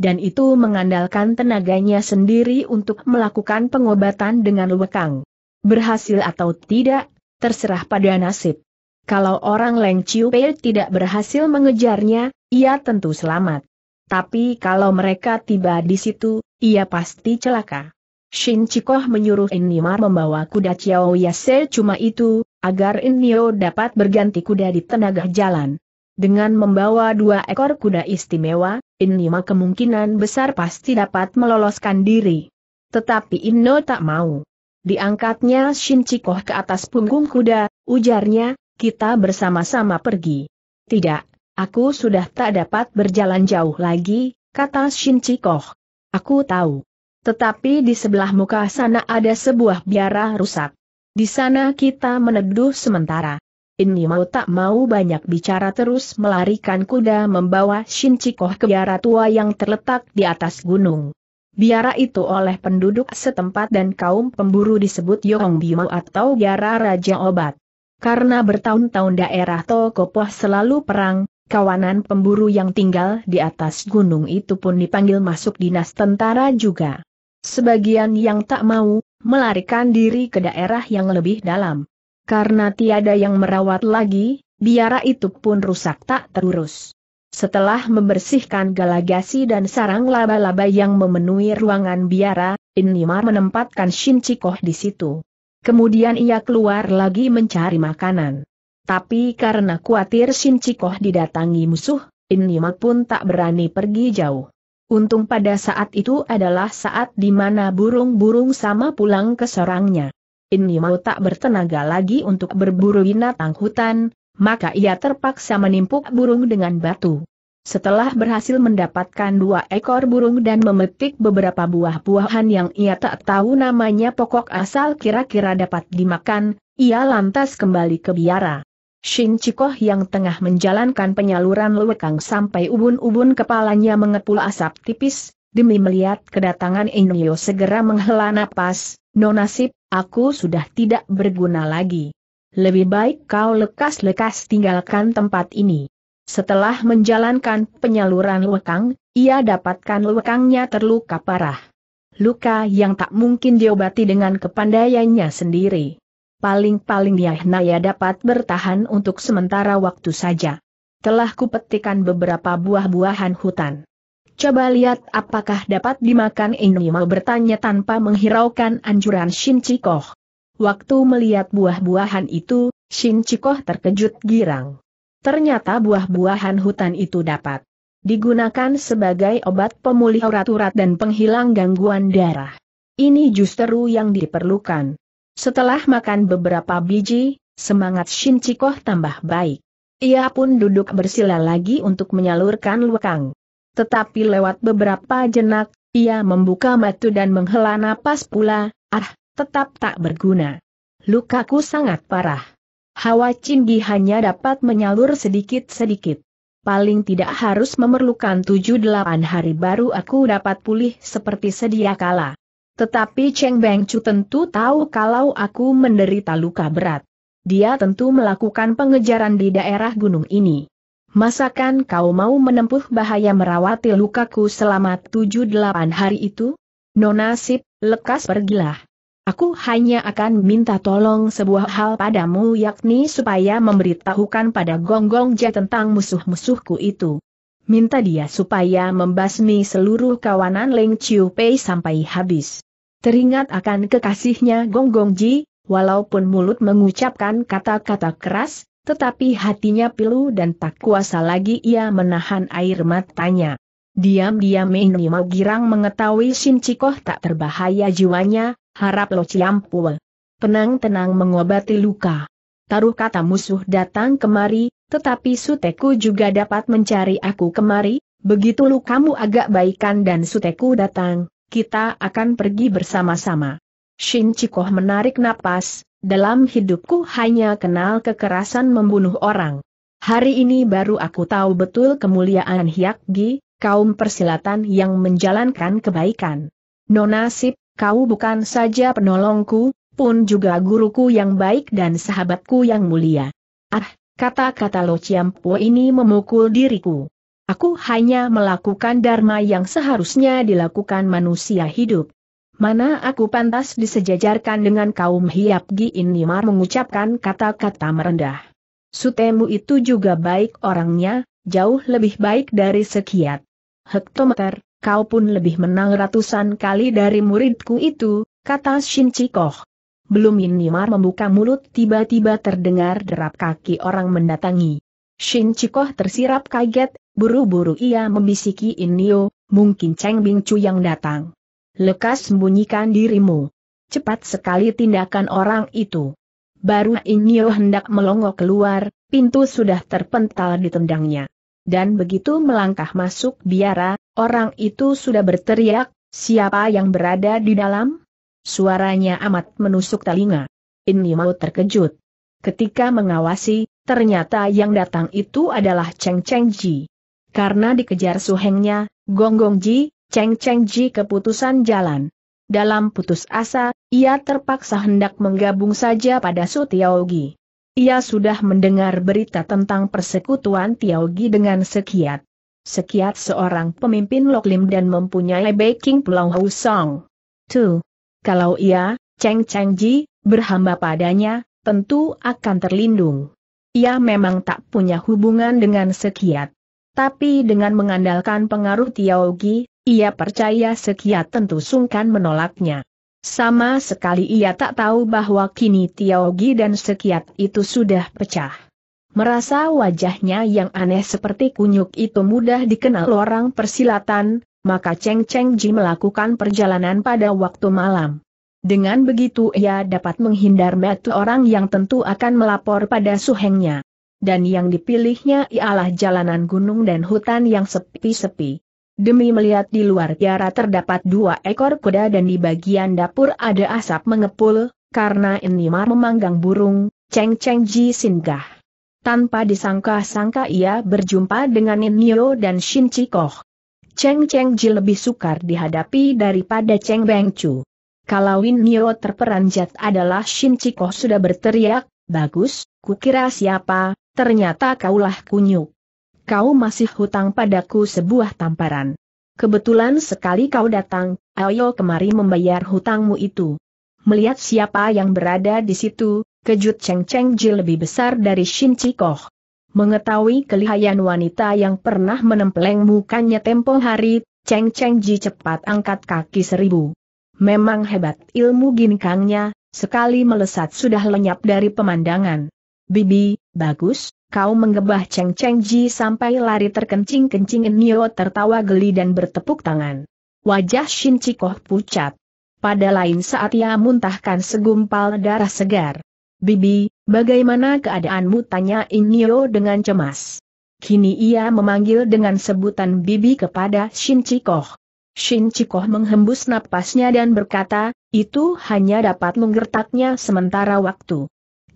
Dan itu mengandalkan tenaganya sendiri untuk melakukan pengobatan dengan lekang. Berhasil atau tidak, terserah pada nasib. Kalau orang Leng Chiu Pei tidak berhasil mengejarnya, ia tentu selamat. Tapi kalau mereka tiba di situ, ia pasti celaka. Shin Chikoh menyuruh Enimar membawa kuda Chiao Yase cuma itu, agar Enio dapat berganti kuda di tenaga jalan. Dengan membawa dua ekor kuda istimewa, Enima kemungkinan besar pasti dapat meloloskan diri. Tetapi Inno tak mau. Diangkatnya Shin Chikoh ke atas punggung kuda, ujarnya, kita bersama-sama pergi. Tidak, aku sudah tak dapat berjalan jauh lagi, kata Shin Chikoh. Aku tahu. Tetapi di sebelah muka sana ada sebuah biara rusak. Di sana kita meneduh sementara. Ini mau tak mau banyak bicara terus melarikan kuda membawa Shin Chikoh ke biara tua yang terletak di atas gunung. Biara itu oleh penduduk setempat dan kaum pemburu disebut Yong Bimau atau biara Raja Obat. Karena bertahun-tahun daerah Tokopoh selalu perang, kawanan pemburu yang tinggal di atas gunung itu pun dipanggil masuk dinas tentara juga. Sebagian yang tak mau, melarikan diri ke daerah yang lebih dalam. Karena tiada yang merawat lagi, biara itu pun rusak tak terurus. Setelah membersihkan galagasi dan sarang laba-laba yang memenuhi ruangan biara, Inimar menempatkan Shin Chikoh di situ. Kemudian ia keluar lagi mencari makanan. Tapi karena khawatir Shin Chikoh didatangi musuh, Inimar pun tak berani pergi jauh. Untung pada saat itu adalah saat di mana burung-burung sama pulang ke sarangnya. Ini mau tak bertenaga lagi untuk berburu binatang hutan, maka ia terpaksa menimpuk burung dengan batu. Setelah berhasil mendapatkan dua ekor burung dan memetik beberapa buah-buahan yang ia tak tahu namanya pokok asal kira-kira dapat dimakan, ia lantas kembali ke biara. Shin Chikoh yang tengah menjalankan penyaluran lewekang sampai ubun-ubun kepalanya mengepul asap tipis, demi melihat kedatangan Inyo segera menghela napas, nonasib, aku sudah tidak berguna lagi. Lebih baik kau lekas-lekas tinggalkan tempat ini. Setelah menjalankan penyaluran lewekang, ia dapatkan lewekangnya terluka parah. Luka yang tak mungkin diobati dengan kepandaiannya sendiri paling-paling Yahnaya nah ya dapat bertahan untuk sementara waktu saja. Telah kupetikan beberapa buah-buahan hutan. Coba lihat apakah dapat dimakan ini mau bertanya tanpa menghiraukan anjuran Shin Chikoh. Waktu melihat buah-buahan itu, Shin Chikoh terkejut girang. Ternyata buah-buahan hutan itu dapat digunakan sebagai obat pemulih urat-urat dan penghilang gangguan darah. Ini justru yang diperlukan. Setelah makan beberapa biji, semangat Shin Chikoh tambah baik. Ia pun duduk bersila lagi untuk menyalurkan lukang. Tetapi lewat beberapa jenak, ia membuka mata dan menghela napas pula, ah, tetap tak berguna. Lukaku sangat parah. Hawa Cinggi hanya dapat menyalur sedikit-sedikit. Paling tidak harus memerlukan tujuh delapan hari baru aku dapat pulih seperti sedia kala. Tetapi Cheng Beng Chu tentu tahu kalau aku menderita luka berat. Dia tentu melakukan pengejaran di daerah gunung ini. Masakan kau mau menempuh bahaya merawati lukaku selama tujuh delapan hari itu? Nonasib, lekas pergilah. Aku hanya akan minta tolong sebuah hal padamu yakni supaya memberitahukan pada Gonggong Ja tentang musuh-musuhku itu. Minta dia supaya membasmi seluruh kawanan Leng Chiu Pei sampai habis. Teringat akan kekasihnya Gong Gong Ji, walaupun mulut mengucapkan kata-kata keras, tetapi hatinya pilu dan tak kuasa lagi ia menahan air matanya. Diam-diam ini mau girang mengetahui Shin Cikoh tak terbahaya jiwanya, harap Lo Ciampua. Tenang-tenang mengobati luka. Taruh kata musuh datang kemari, tetapi Suteku juga dapat mencari aku kemari, begitu kamu agak baikan dan Suteku datang, kita akan pergi bersama-sama. Shin Chikoh menarik napas, dalam hidupku hanya kenal kekerasan membunuh orang. Hari ini baru aku tahu betul kemuliaan Hyakgi, kaum persilatan yang menjalankan kebaikan. Nona Sip, kau bukan saja penolongku, pun juga guruku yang baik dan sahabatku yang mulia. Ah, Kata-kata Lo Chiam ini memukul diriku. Aku hanya melakukan dharma yang seharusnya dilakukan manusia hidup. Mana aku pantas disejajarkan dengan kaum Hiap Gi Inimar mengucapkan kata-kata merendah. Sutemu itu juga baik orangnya, jauh lebih baik dari sekiat. Hektometer, kau pun lebih menang ratusan kali dari muridku itu, kata Shin Chikoh belum Nimar membuka mulut tiba-tiba terdengar derap kaki orang mendatangi. Shin Chikoh tersirap kaget, buru-buru ia membisiki Nio, mungkin Cheng Bing Chu yang datang. Lekas sembunyikan dirimu. Cepat sekali tindakan orang itu. Baru Nio hendak melongo keluar, pintu sudah terpental ditendangnya. Dan begitu melangkah masuk biara, orang itu sudah berteriak, siapa yang berada di dalam? Suaranya amat menusuk telinga. Ini mau terkejut. Ketika mengawasi, ternyata yang datang itu adalah Cheng Cheng Ji. Karena dikejar suhengnya, Gong Gong Ji, Cheng Cheng Ji keputusan jalan. Dalam putus asa, ia terpaksa hendak menggabung saja pada Su Tiaogi. Ia sudah mendengar berita tentang persekutuan Tiaogi dengan Sekiat. Sekiat seorang pemimpin Loklim dan mempunyai backing Pulau Husong. 2. Kalau ia, Cheng Cheng Ji, berhamba padanya, tentu akan terlindung. Ia memang tak punya hubungan dengan Sekiat. Tapi dengan mengandalkan pengaruh Tiaogi, ia percaya Sekiat tentu sungkan menolaknya. Sama sekali ia tak tahu bahwa kini Tiaogi dan Sekiat itu sudah pecah. Merasa wajahnya yang aneh seperti kunyuk itu mudah dikenal orang persilatan, maka Cheng Cheng Ji melakukan perjalanan pada waktu malam. Dengan begitu ia dapat menghindar metu orang yang tentu akan melapor pada suhengnya. Dan yang dipilihnya ialah jalanan gunung dan hutan yang sepi-sepi. Demi melihat di luar tiara terdapat dua ekor kuda dan di bagian dapur ada asap mengepul, karena ini mar memanggang burung, Cheng Cheng Ji singgah. Tanpa disangka-sangka ia berjumpa dengan Inyo dan Shin Chikoh. Cheng Cheng Ji lebih sukar dihadapi daripada Cheng Beng Chu. Kalau Win Nio terperanjat adalah Shin Chiko sudah berteriak, bagus, kukira siapa, ternyata kaulah kunyuk. Kau masih hutang padaku sebuah tamparan. Kebetulan sekali kau datang, ayo kemari membayar hutangmu itu. Melihat siapa yang berada di situ, kejut Cheng Cheng Ji lebih besar dari Shin Chikoh. Mengetahui kelihayan wanita yang pernah menempeleng mukanya tempo hari, Cheng Cheng Ji cepat angkat kaki seribu. Memang hebat ilmu ginkangnya, sekali melesat sudah lenyap dari pemandangan. Bibi, bagus, kau menggebah Cheng Cheng Ji sampai lari terkencing-kencing Nio tertawa geli dan bertepuk tangan. Wajah Shin Chikoh pucat. Pada lain saat ia muntahkan segumpal darah segar. Bibi, Bagaimana keadaanmu tanya Inyo dengan cemas. Kini ia memanggil dengan sebutan bibi kepada Shin Chikoh. Shin Chikoh menghembus napasnya dan berkata, itu hanya dapat menggertaknya sementara waktu.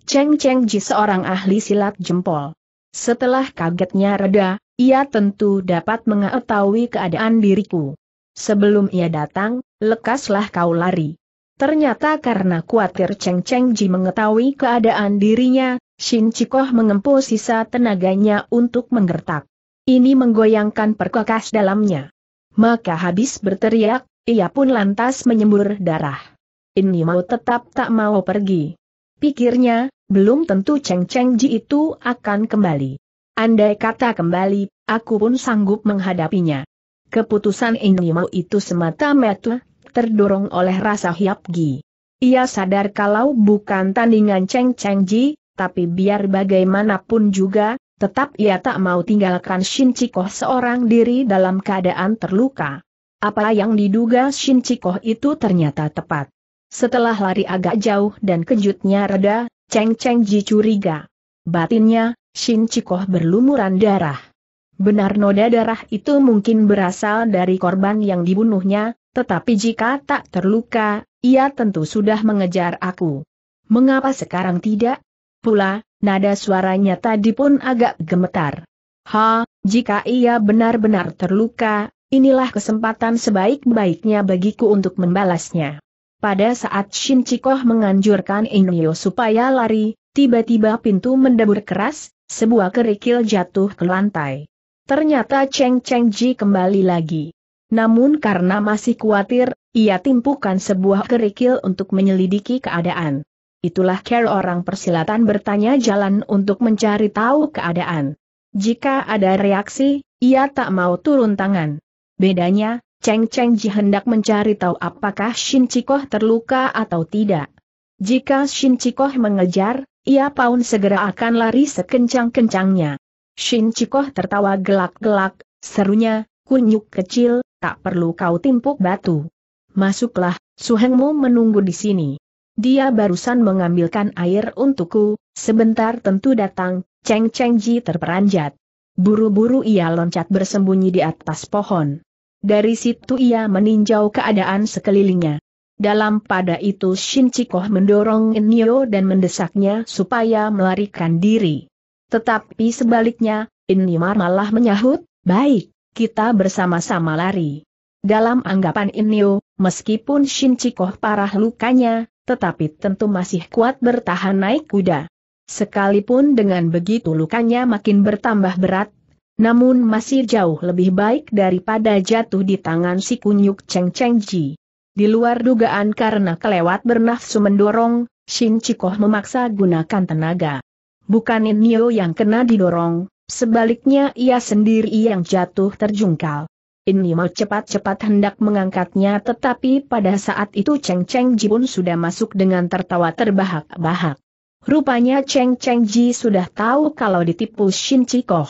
Cheng Cheng Ji seorang ahli silat jempol. Setelah kagetnya reda, ia tentu dapat mengetahui keadaan diriku. Sebelum ia datang, lekaslah kau lari. Ternyata karena khawatir Cheng Cheng Ji mengetahui keadaan dirinya, Shin Chikoh mengempu sisa tenaganya untuk menggertak. Ini menggoyangkan perkakas dalamnya. Maka habis berteriak, ia pun lantas menyembur darah. Ini mau tetap tak mau pergi. Pikirnya, belum tentu Cheng Cheng Ji itu akan kembali. Andai kata kembali, aku pun sanggup menghadapinya. Keputusan ini mau itu semata-mata terdorong oleh rasa hiap Gi. Ia sadar kalau bukan tandingan Cheng Cheng Ji, tapi biar bagaimanapun juga, tetap ia tak mau tinggalkan Shin Chikoh seorang diri dalam keadaan terluka. Apa yang diduga Shin Chikoh itu ternyata tepat. Setelah lari agak jauh dan kejutnya reda, Cheng Cheng Ji curiga. Batinnya, Shin Chikoh berlumuran darah. Benar noda darah itu mungkin berasal dari korban yang dibunuhnya, tetapi jika tak terluka, ia tentu sudah mengejar aku. Mengapa sekarang tidak? Pula, nada suaranya tadi pun agak gemetar. Ha, jika ia benar-benar terluka, inilah kesempatan sebaik-baiknya bagiku untuk membalasnya. Pada saat Shin Chikoh menganjurkan Inyo supaya lari, tiba-tiba pintu mendebur keras, sebuah kerikil jatuh ke lantai. Ternyata Cheng Cheng Ji kembali lagi. Namun karena masih khawatir, ia timpukan sebuah kerikil untuk menyelidiki keadaan. Itulah care orang persilatan bertanya jalan untuk mencari tahu keadaan. Jika ada reaksi, ia tak mau turun tangan. Bedanya, Cheng Cheng Ji hendak mencari tahu apakah Shin Chikoh terluka atau tidak. Jika Shin Chikoh mengejar, ia paun segera akan lari sekencang-kencangnya. Shin Chikoh tertawa gelak-gelak, serunya, kunyuk kecil, tak perlu kau timpuk batu. Masuklah, Suhengmu menunggu di sini. Dia barusan mengambilkan air untukku, sebentar tentu datang, Cheng Cheng Ji terperanjat. Buru-buru ia loncat bersembunyi di atas pohon. Dari situ ia meninjau keadaan sekelilingnya. Dalam pada itu Shin Chikoh mendorong Inyo dan mendesaknya supaya melarikan diri. Tetapi sebaliknya, Inyo malah menyahut, baik, kita bersama-sama lari. Dalam anggapan Inyo, meskipun Shin Chikoh parah lukanya, tetapi tentu masih kuat bertahan naik kuda. Sekalipun dengan begitu lukanya makin bertambah berat, namun masih jauh lebih baik daripada jatuh di tangan si kunyuk Cheng Cheng Ji. Di luar dugaan karena kelewat bernafsu mendorong, Shin Chikoh memaksa gunakan tenaga. Bukan Inyo yang kena didorong, Sebaliknya ia sendiri yang jatuh terjungkal. Ini mau cepat-cepat hendak mengangkatnya tetapi pada saat itu Cheng Cheng Ji pun sudah masuk dengan tertawa terbahak-bahak. Rupanya Cheng Cheng Ji sudah tahu kalau ditipu Shin Chikoh.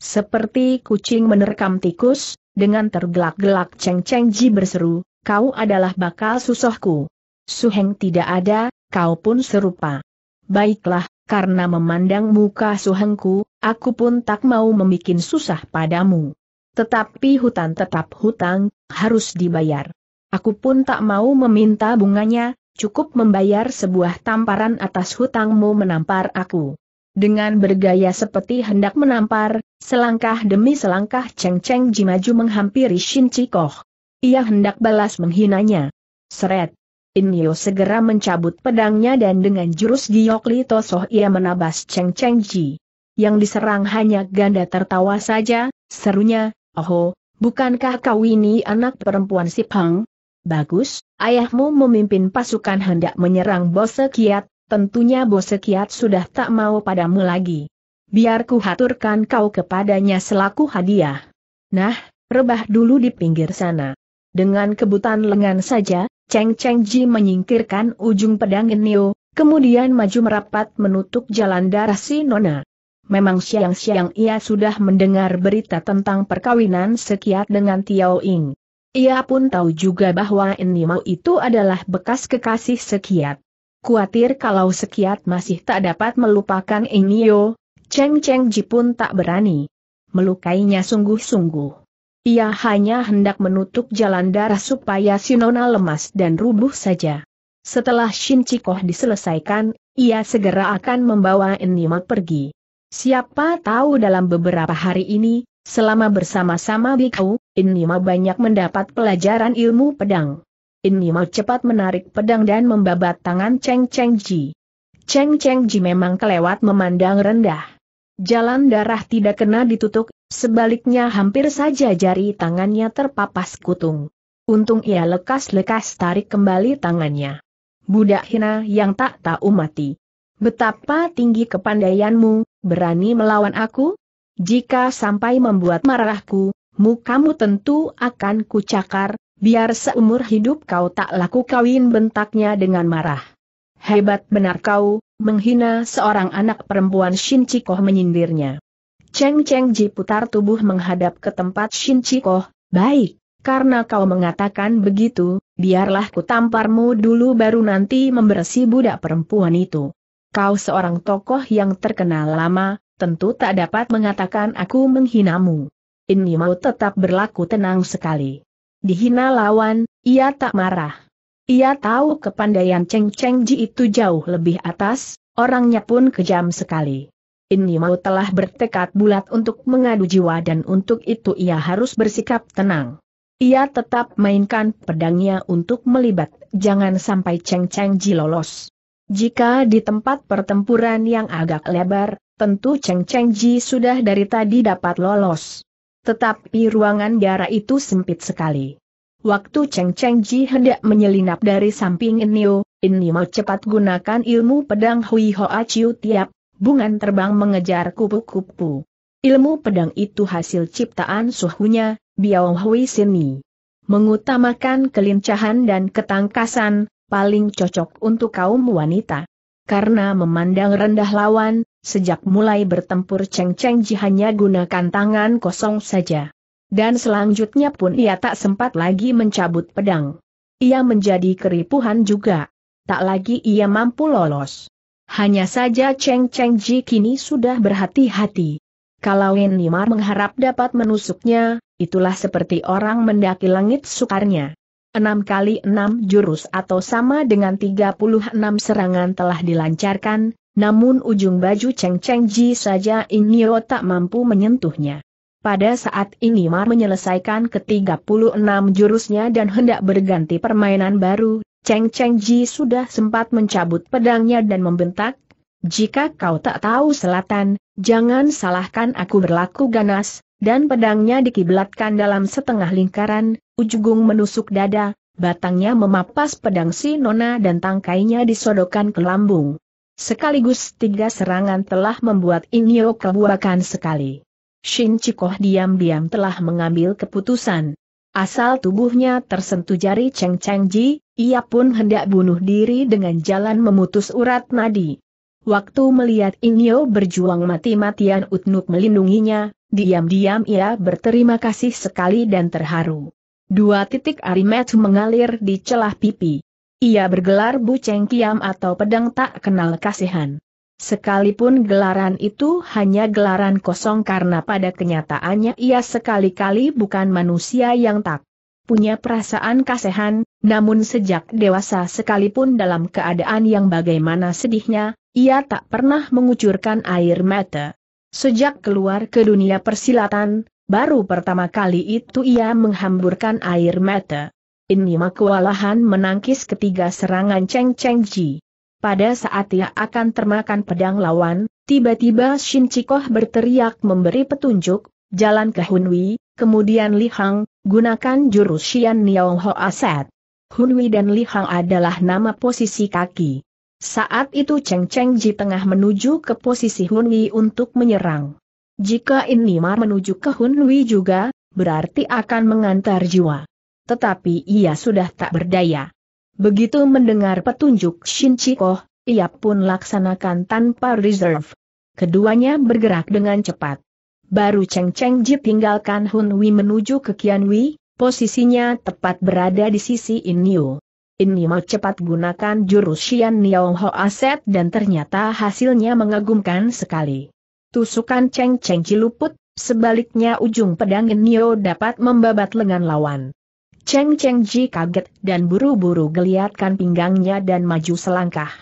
Seperti kucing menerkam tikus, dengan tergelak-gelak Cheng Cheng Ji berseru, kau adalah bakal susohku. Suheng tidak ada, kau pun serupa. Baiklah, karena memandang muka suhengku, aku pun tak mau membuat susah padamu. Tetapi hutan tetap hutang, harus dibayar. Aku pun tak mau meminta bunganya, cukup membayar sebuah tamparan atas hutangmu menampar aku. Dengan bergaya seperti hendak menampar, selangkah demi selangkah Cheng Cheng Jimaju menghampiri Shin Chikoh. Ia hendak balas menghinanya. Seret. Inyo segera mencabut pedangnya dan dengan jurus giok Li ia menabas Cheng Cheng Ji. Yang diserang hanya ganda tertawa saja, serunya, Oho, bukankah kau ini anak perempuan si Peng? Bagus, ayahmu memimpin pasukan hendak menyerang Bose Sekiat, tentunya Bose Sekiat sudah tak mau padamu lagi. Biar ku haturkan kau kepadanya selaku hadiah. Nah, rebah dulu di pinggir sana. Dengan kebutan lengan saja, Cheng Cheng Ji menyingkirkan ujung pedang Enio, kemudian maju merapat menutup jalan darah si Nona. Memang siang-siang ia sudah mendengar berita tentang perkawinan Sekiat dengan Tiao Ying. Ia pun tahu juga bahwa Enio itu adalah bekas kekasih Sekiat. Kuatir kalau Sekiat masih tak dapat melupakan Enio, Cheng Cheng Ji pun tak berani melukainya sungguh-sungguh. Ia hanya hendak menutup jalan darah supaya Sinona lemas dan rubuh saja. Setelah Shin Chikoh diselesaikan, ia segera akan membawa Enima pergi. Siapa tahu dalam beberapa hari ini, selama bersama-sama Bikau, Enima banyak mendapat pelajaran ilmu pedang. Enima cepat menarik pedang dan membabat tangan Cheng Cheng Ji. Cheng Cheng Ji memang kelewat memandang rendah. Jalan darah tidak kena ditutup Sebaliknya hampir saja jari tangannya terpapas kutung. Untung ia lekas-lekas tarik kembali tangannya. Budak hina yang tak tahu mati. Betapa tinggi kepandaianmu, berani melawan aku? Jika sampai membuat marahku, mukamu tentu akan kucakar, biar seumur hidup kau tak laku kawin bentaknya dengan marah. Hebat benar kau, menghina seorang anak perempuan Shin Chikoh menyindirnya. Cheng Cheng Ji putar tubuh menghadap ke tempat Shin Chiko. baik, karena kau mengatakan begitu, biarlah ku tamparmu dulu baru nanti membersih budak perempuan itu. Kau seorang tokoh yang terkenal lama, tentu tak dapat mengatakan aku menghinamu. Ini mau tetap berlaku tenang sekali. Dihina lawan, ia tak marah. Ia tahu kepandaian Cheng Cheng Ji itu jauh lebih atas, orangnya pun kejam sekali ini mau telah bertekad bulat untuk mengadu jiwa dan untuk itu ia harus bersikap tenang. Ia tetap mainkan pedangnya untuk melibat, jangan sampai ceng ceng Ji lolos. Jika di tempat pertempuran yang agak lebar, tentu ceng ceng Ji sudah dari tadi dapat lolos. Tetapi ruangan biara itu sempit sekali. Waktu Cheng Cheng Ji hendak menyelinap dari samping Inyo, mau cepat gunakan ilmu pedang Hui Hoa Chiu Tiap, bungan terbang mengejar kupu-kupu. Ilmu pedang itu hasil ciptaan suhunya, Biao Hui Sini. Mengutamakan kelincahan dan ketangkasan, paling cocok untuk kaum wanita. Karena memandang rendah lawan, sejak mulai bertempur Cheng Cheng Ji hanya gunakan tangan kosong saja. Dan selanjutnya pun ia tak sempat lagi mencabut pedang. Ia menjadi keripuhan juga. Tak lagi ia mampu lolos. Hanya saja Cheng Cheng Ji kini sudah berhati-hati. Kalau Nimar mengharap dapat menusuknya, itulah seperti orang mendaki langit sukarnya. Enam kali enam jurus atau sama dengan tiga puluh enam serangan telah dilancarkan, namun ujung baju Cheng Cheng Ji saja Inyo tak mampu menyentuhnya. Pada saat ini Mar menyelesaikan puluh enam jurusnya dan hendak berganti permainan baru, Cheng Cheng Ji sudah sempat mencabut pedangnya dan membentak, jika kau tak tahu selatan, jangan salahkan aku berlaku ganas, dan pedangnya dikiblatkan dalam setengah lingkaran, ujung menusuk dada, batangnya memapas pedang si nona dan tangkainya disodokkan ke lambung. Sekaligus tiga serangan telah membuat Inyo kebuakan sekali. Shin Chikoh diam-diam telah mengambil keputusan. Asal tubuhnya tersentuh jari Cheng Cheng Ji, ia pun hendak bunuh diri dengan jalan memutus urat nadi. Waktu melihat Inyo berjuang mati-matian Utnuk melindunginya, diam-diam ia berterima kasih sekali dan terharu. Dua titik arimet mengalir di celah pipi. Ia bergelar Bu Cheng Kiam atau pedang tak kenal kasihan. Sekalipun gelaran itu hanya gelaran kosong karena pada kenyataannya ia sekali-kali bukan manusia yang tak punya perasaan kasihan, namun sejak dewasa sekalipun dalam keadaan yang bagaimana sedihnya, ia tak pernah mengucurkan air mata. Sejak keluar ke dunia persilatan, baru pertama kali itu ia menghamburkan air mata. Ini makualahan menangkis ketiga serangan Cheng Cheng Ji. Pada saat ia akan termakan pedang lawan, tiba-tiba Shin Chikoh berteriak memberi petunjuk, jalan ke Hunwi, kemudian Li Hang, gunakan jurus Xian Niao Ho Aset. Hunwi dan Li Hang adalah nama posisi kaki. Saat itu Cheng Cheng Ji tengah menuju ke posisi Hunwi untuk menyerang. Jika Inlimar menuju ke Hunwi juga, berarti akan mengantar jiwa. Tetapi ia sudah tak berdaya. Begitu mendengar petunjuk Shin Chikoh, ia pun laksanakan tanpa reserve. Keduanya bergerak dengan cepat. Baru Cheng Cheng Ji tinggalkan Hun Wei menuju ke Qian Wei, posisinya tepat berada di sisi In Yu. In Niu cepat gunakan jurus Xian Niao Ho Aset dan ternyata hasilnya mengagumkan sekali. Tusukan Cheng Cheng Ji luput, sebaliknya ujung pedang In Yu dapat membabat lengan lawan. Cheng Cheng Ji kaget dan buru-buru geliatkan pinggangnya dan maju selangkah.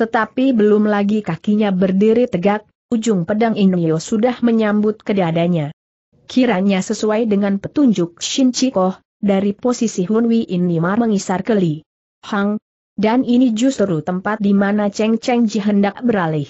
Tetapi belum lagi kakinya berdiri tegak, ujung pedang Inyo sudah menyambut ke dadanya. Kiranya sesuai dengan petunjuk Shin Chikoh, dari posisi Hunwi ini Mar mengisar ke Li Hang, dan ini justru tempat di mana Cheng Cheng Ji hendak beralih.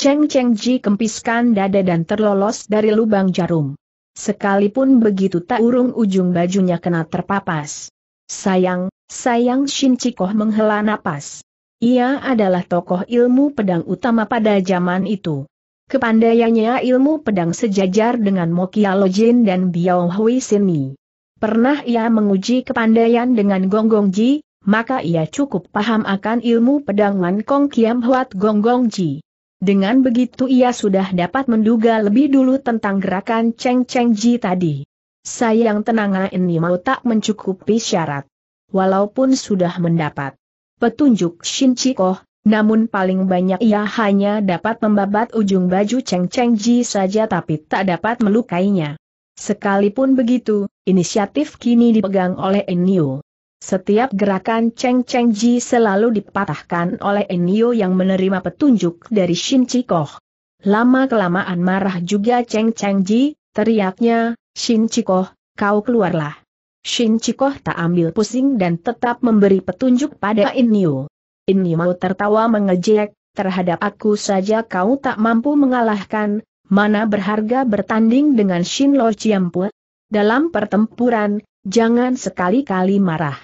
Cheng Cheng Ji kempiskan dada dan terlolos dari lubang jarum. Sekalipun begitu tak urung ujung bajunya kena terpapas. Sayang, sayang Shin Chikoh menghela napas. Ia adalah tokoh ilmu pedang utama pada zaman itu. Kepandaiannya ilmu pedang sejajar dengan Mokia Lojin dan Biao Hui Sini. Pernah ia menguji kepandaian dengan Gong Gong Ji, maka ia cukup paham akan ilmu pedang Wan Kong Kiam Huat Gong Ji. Dengan begitu ia sudah dapat menduga lebih dulu tentang gerakan Cheng Cheng Ji tadi. Sayang tenaga ini mau tak mencukupi syarat. Walaupun sudah mendapat petunjuk Shin Koh, namun paling banyak ia hanya dapat membabat ujung baju Cheng Cheng Ji saja tapi tak dapat melukainya. Sekalipun begitu, inisiatif kini dipegang oleh Enio. Setiap gerakan Cheng Cheng Ji selalu dipatahkan oleh Enio yang menerima petunjuk dari Shin Chikoh. Lama-kelamaan marah juga Cheng Cheng Ji, teriaknya, Shin Chikoh, kau keluarlah. Shin Chikoh tak ambil pusing dan tetap memberi petunjuk pada Enio. Enio mau tertawa mengejek, terhadap aku saja kau tak mampu mengalahkan, mana berharga bertanding dengan Shin Lo Chiampu. Dalam pertempuran, jangan sekali-kali marah.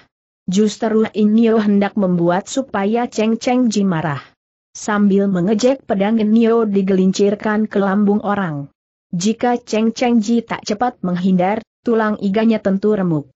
Justru Nio hendak membuat supaya Cheng Cheng Ji marah. Sambil mengejek pedang Nio digelincirkan ke lambung orang. Jika Cheng Cheng Ji tak cepat menghindar, tulang iganya tentu remuk.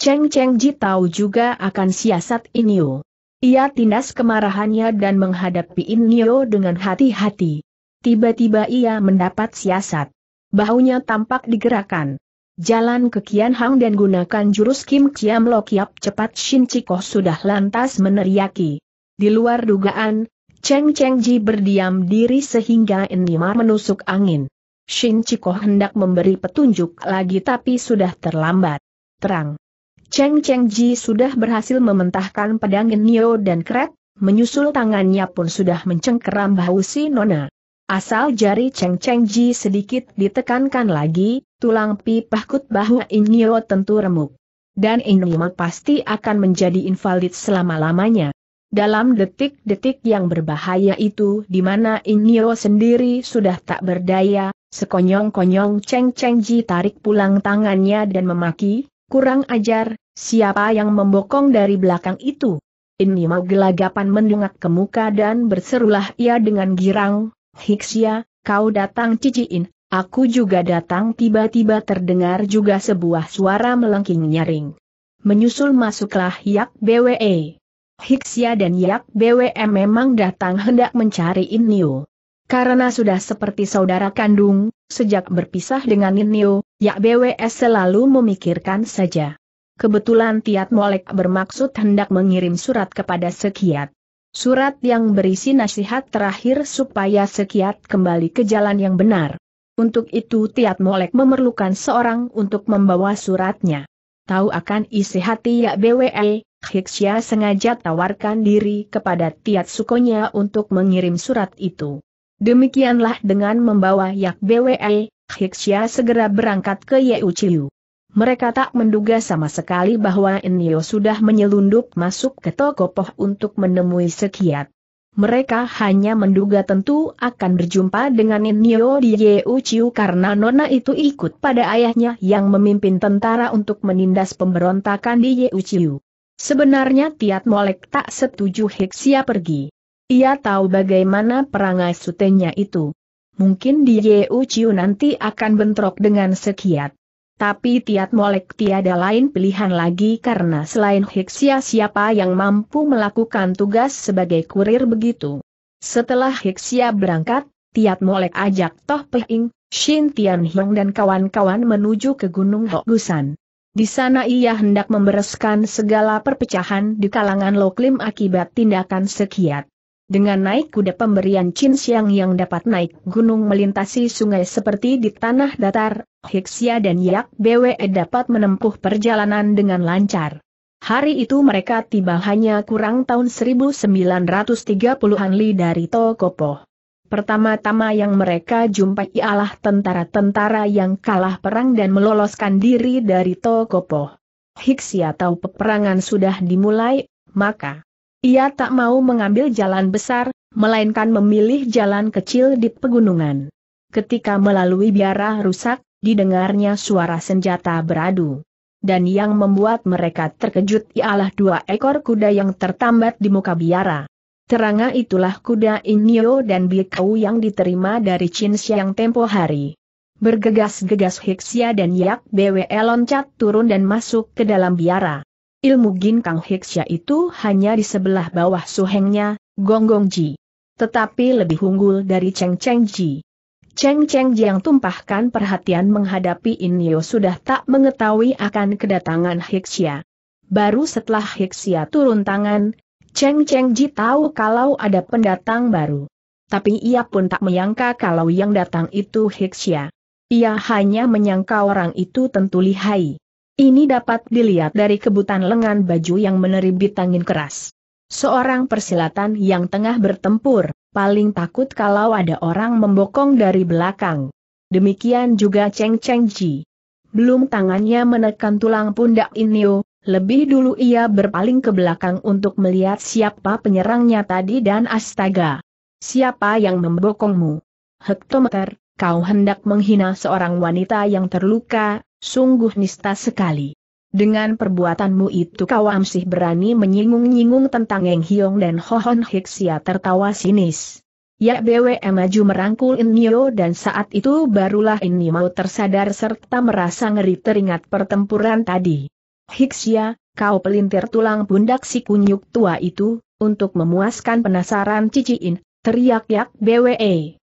Cheng Cheng Ji tahu juga akan siasat Inio. Ia tindas kemarahannya dan menghadapi Inio dengan hati-hati. Tiba-tiba ia mendapat siasat. Bahunya tampak digerakkan. Jalan ke Kian Hang dan gunakan jurus Kim Kiam Lo Kiap cepat Shin Chikoh sudah lantas meneriaki. Di luar dugaan, Cheng Cheng Ji berdiam diri sehingga Enimar menusuk angin. Shin Chikoh hendak memberi petunjuk lagi tapi sudah terlambat. Terang. Cheng Cheng Ji sudah berhasil mementahkan pedang Nio dan kret, menyusul tangannya pun sudah mencengkeram bau si Nona. Asal jari Cheng Cheng Ji sedikit ditekankan lagi, tulang pipah kut bahu Inyo tentu remuk. Dan Inyo pasti akan menjadi invalid selama-lamanya. Dalam detik-detik yang berbahaya itu di mana Inyo sendiri sudah tak berdaya, sekonyong-konyong Cheng Cheng Ji tarik pulang tangannya dan memaki, kurang ajar, siapa yang membokong dari belakang itu? Inyo gelagapan mendungak ke muka dan berserulah ia dengan girang, Hiksia, kau datang ciciin, aku juga datang tiba-tiba terdengar juga sebuah suara melengking nyaring. Menyusul masuklah Yak BWE. Hiksia dan Yak BWE memang datang hendak mencari Inyo. Karena sudah seperti saudara kandung, sejak berpisah dengan Inyo, Yak BWS selalu memikirkan saja. Kebetulan Tiat Molek bermaksud hendak mengirim surat kepada Sekiat. Surat yang berisi nasihat terakhir supaya Sekiat kembali ke jalan yang benar. Untuk itu Tiat Molek memerlukan seorang untuk membawa suratnya. Tahu akan isi hati ya BWE, Hiksya sengaja tawarkan diri kepada Tiat Sukonya untuk mengirim surat itu. Demikianlah dengan membawa Yak BWE, Hiksya segera berangkat ke Yeuchiu. Mereka tak menduga sama sekali bahwa Enyo sudah menyelundup masuk ke toko poh untuk menemui Sekiat. Mereka hanya menduga tentu akan berjumpa dengan Nio di Chiu karena Nona itu ikut pada ayahnya yang memimpin tentara untuk menindas pemberontakan di Chiu. Sebenarnya Tiat Molek tak setuju Heksia pergi. Ia tahu bagaimana perangai sutenya itu. Mungkin di Chiu nanti akan bentrok dengan Sekiat. Tapi Tiat Molek tiada lain pilihan lagi karena selain Hiksia siapa yang mampu melakukan tugas sebagai kurir begitu. Setelah Hiksia berangkat, Tiat Molek ajak Toh Peing, Shin Tian Hyung dan kawan-kawan menuju ke Gunung Hokusan. Di sana ia hendak membereskan segala perpecahan di kalangan Loklim akibat tindakan sekiat. Dengan naik kuda pemberian Chin Xiang yang dapat naik gunung melintasi sungai seperti di tanah datar, Hixia dan Yak Bwe dapat menempuh perjalanan dengan lancar. Hari itu mereka tiba hanya kurang tahun 1930-an Li dari Tokopo. Pertama-tama yang mereka jumpai ialah tentara-tentara yang kalah perang dan meloloskan diri dari Tokopo. Hixia tahu peperangan sudah dimulai, maka ia tak mau mengambil jalan besar, melainkan memilih jalan kecil di pegunungan. Ketika melalui biara rusak, didengarnya suara senjata beradu. Dan yang membuat mereka terkejut ialah dua ekor kuda yang tertambat di muka biara. Teranga itulah kuda Inyo dan Bikau yang diterima dari Chin Siang tempo hari. Bergegas-gegas Hiksia dan Yak Bwe loncat turun dan masuk ke dalam biara. Ilmu gin kang Hiksya itu hanya di sebelah bawah suhengnya, Gonggong Ji. Tetapi lebih unggul dari Cheng Cheng Ji. Cheng Cheng Ji yang tumpahkan perhatian menghadapi Yo sudah tak mengetahui akan kedatangan Hiksya. Baru setelah Hiksya turun tangan, Cheng Cheng Ji tahu kalau ada pendatang baru. Tapi ia pun tak menyangka kalau yang datang itu Hiksya. Ia hanya menyangka orang itu tentu lihai. Ini dapat dilihat dari kebutan lengan baju yang menerbit tangin keras. Seorang persilatan yang tengah bertempur, paling takut kalau ada orang membokong dari belakang. Demikian juga Cheng Cheng Ji. Belum tangannya menekan tulang pundak Inyo, lebih dulu ia berpaling ke belakang untuk melihat siapa penyerangnya tadi dan astaga. Siapa yang membokongmu? Hektometer, kau hendak menghina seorang wanita yang terluka, sungguh nista sekali. Dengan perbuatanmu itu kau amsih berani menyinggung-nyinggung tentang Eng Hiong dan Hohon Hixia tertawa sinis. Ya BWM maju merangkul Inyo dan saat itu barulah Inni mau tersadar serta merasa ngeri teringat pertempuran tadi. Hixia, kau pelintir tulang pundak si kunyuk tua itu, untuk memuaskan penasaran cici Ciciin, teriak Yak BWE.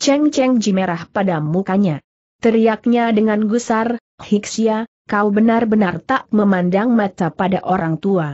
Ceng Ceng Ji merah pada mukanya. Teriaknya dengan gusar, Hiksia, kau benar-benar tak memandang mata pada orang tua.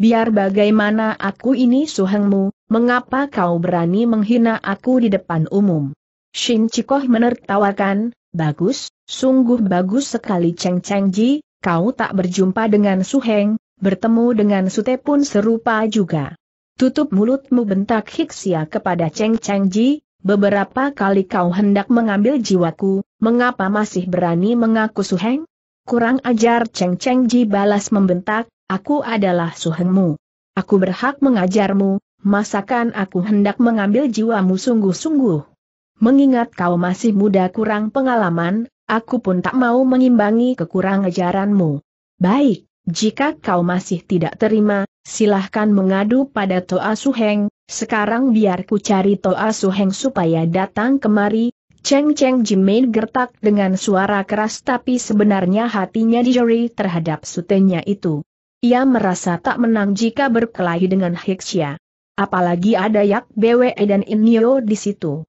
Biar bagaimana aku ini suhengmu, mengapa kau berani menghina aku di depan umum? Shin Chikoh menertawakan, bagus, sungguh bagus sekali Cheng Cheng Ji, kau tak berjumpa dengan suheng, bertemu dengan sute pun serupa juga. Tutup mulutmu bentak Hiksia kepada Cheng Cheng Ji, Beberapa kali kau hendak mengambil jiwaku, mengapa masih berani mengaku suheng? Kurang ajar Cheng Cheng Ji balas membentak, aku adalah suhengmu. Aku berhak mengajarmu, masakan aku hendak mengambil jiwamu sungguh-sungguh. Mengingat kau masih muda kurang pengalaman, aku pun tak mau mengimbangi kekurang ajaranmu. Baik, jika kau masih tidak terima, silahkan mengadu pada Toa Suheng, sekarang biar ku cari Toa Suheng supaya datang kemari. Cheng Cheng Jimin gertak dengan suara keras tapi sebenarnya hatinya dijeri terhadap sutenya itu. Ia merasa tak menang jika berkelahi dengan Hexia. Apalagi ada Yak BWE dan Inyo di situ.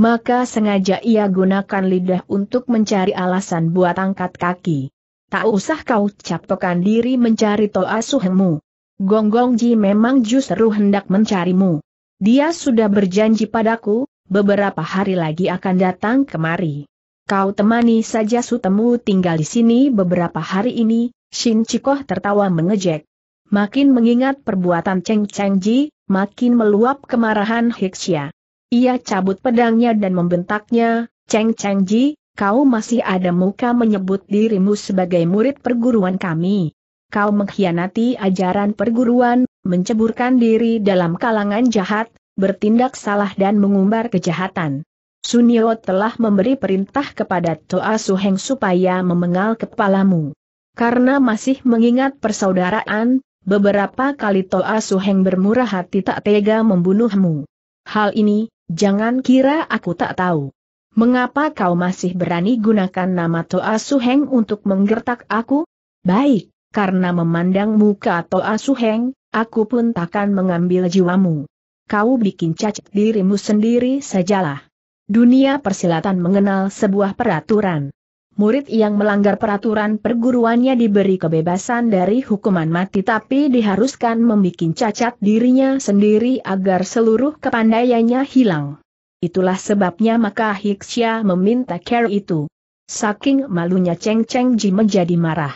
Maka sengaja ia gunakan lidah untuk mencari alasan buat angkat kaki tak usah kau capokan diri mencari Toa Suhengmu. Gonggong Ji memang justru hendak mencarimu. Dia sudah berjanji padaku, beberapa hari lagi akan datang kemari. Kau temani saja Sutemu tinggal di sini beberapa hari ini, Shin Chikoh tertawa mengejek. Makin mengingat perbuatan Cheng Cheng Ji, makin meluap kemarahan Hixia. Ia cabut pedangnya dan membentaknya, Cheng Cheng Ji, kau masih ada muka menyebut dirimu sebagai murid perguruan kami. Kau mengkhianati ajaran perguruan, menceburkan diri dalam kalangan jahat, bertindak salah dan mengumbar kejahatan. Sunio telah memberi perintah kepada Toa Suheng supaya memengal kepalamu. Karena masih mengingat persaudaraan, beberapa kali Toa Suheng bermurah hati tak tega membunuhmu. Hal ini, jangan kira aku tak tahu. Mengapa kau masih berani gunakan nama Toa Suheng untuk menggertak aku? Baik, karena memandang muka Toa Suheng, aku pun takkan mengambil jiwamu. Kau bikin cacat dirimu sendiri sajalah. Dunia persilatan mengenal sebuah peraturan. Murid yang melanggar peraturan perguruannya diberi kebebasan dari hukuman mati tapi diharuskan membuat cacat dirinya sendiri agar seluruh kepandaiannya hilang. Itulah sebabnya maka Hiksya meminta care itu. Saking malunya Cheng Cheng Ji menjadi marah.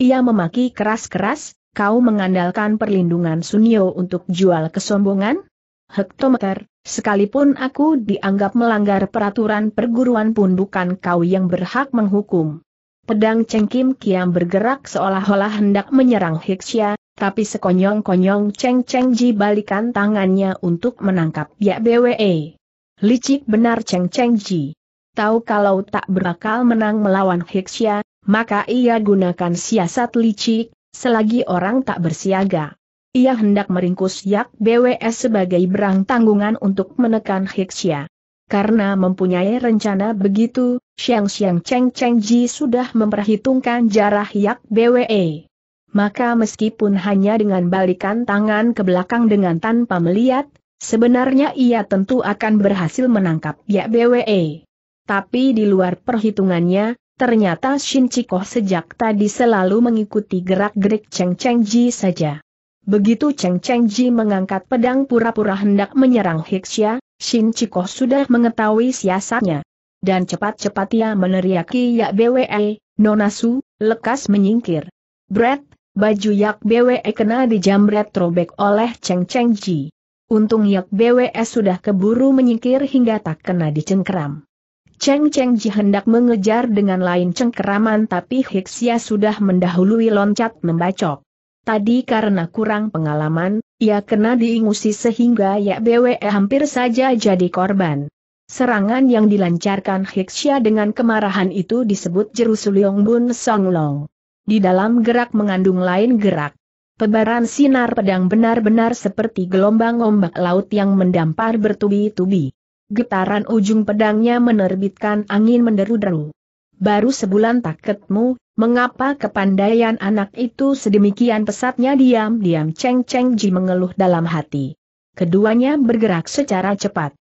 Ia memaki keras-keras, kau mengandalkan perlindungan Sunio untuk jual kesombongan? Hektometer, sekalipun aku dianggap melanggar peraturan perguruan pun bukan kau yang berhak menghukum. Pedang Cheng Kim Kiam bergerak seolah-olah hendak menyerang Hiksya, tapi sekonyong-konyong Cheng Cheng Ji balikan tangannya untuk menangkap Ya BWE. Licik benar Cheng Cheng Ji. Tahu kalau tak berakal menang melawan Hixia, maka ia gunakan siasat licik, selagi orang tak bersiaga. Ia hendak meringkus Yak BWS sebagai berang tanggungan untuk menekan Hixia. Karena mempunyai rencana begitu, Xiang Xiang Cheng Cheng Ji sudah memperhitungkan jarah Yak BWE. Maka meskipun hanya dengan balikan tangan ke belakang dengan tanpa melihat, Sebenarnya ia tentu akan berhasil menangkap Bwe. Tapi di luar perhitungannya, ternyata Shin Chikoh sejak tadi selalu mengikuti gerak-gerik Cheng Cheng Ji saja. Begitu Cheng Cheng Ji mengangkat pedang pura-pura hendak menyerang Hixia, Shin Chikoh sudah mengetahui siasatnya. Dan cepat-cepat ia meneriaki Yak BWE, Nonasu, lekas menyingkir. Brett, baju Yak BWE kena dijamret robek oleh Cheng Cheng Ji. Untung Yak BWS sudah keburu menyingkir hingga tak kena dicengkeram. Cheng Cheng Ji hendak mengejar dengan lain cengkeraman tapi Hiksia sudah mendahului loncat membacok. Tadi karena kurang pengalaman, ia kena diingusi sehingga Yak BWE hampir saja jadi korban. Serangan yang dilancarkan Hiksia dengan kemarahan itu disebut Jerusalem Bun Song Long. Di dalam gerak mengandung lain gerak. Pebaran sinar pedang benar-benar seperti gelombang ombak laut yang mendampar bertubi-tubi. Getaran ujung pedangnya menerbitkan angin menderu-deru. Baru sebulan tak ketemu, mengapa kepandaian anak itu sedemikian pesatnya diam-diam Cheng Cheng Ji mengeluh dalam hati. Keduanya bergerak secara cepat.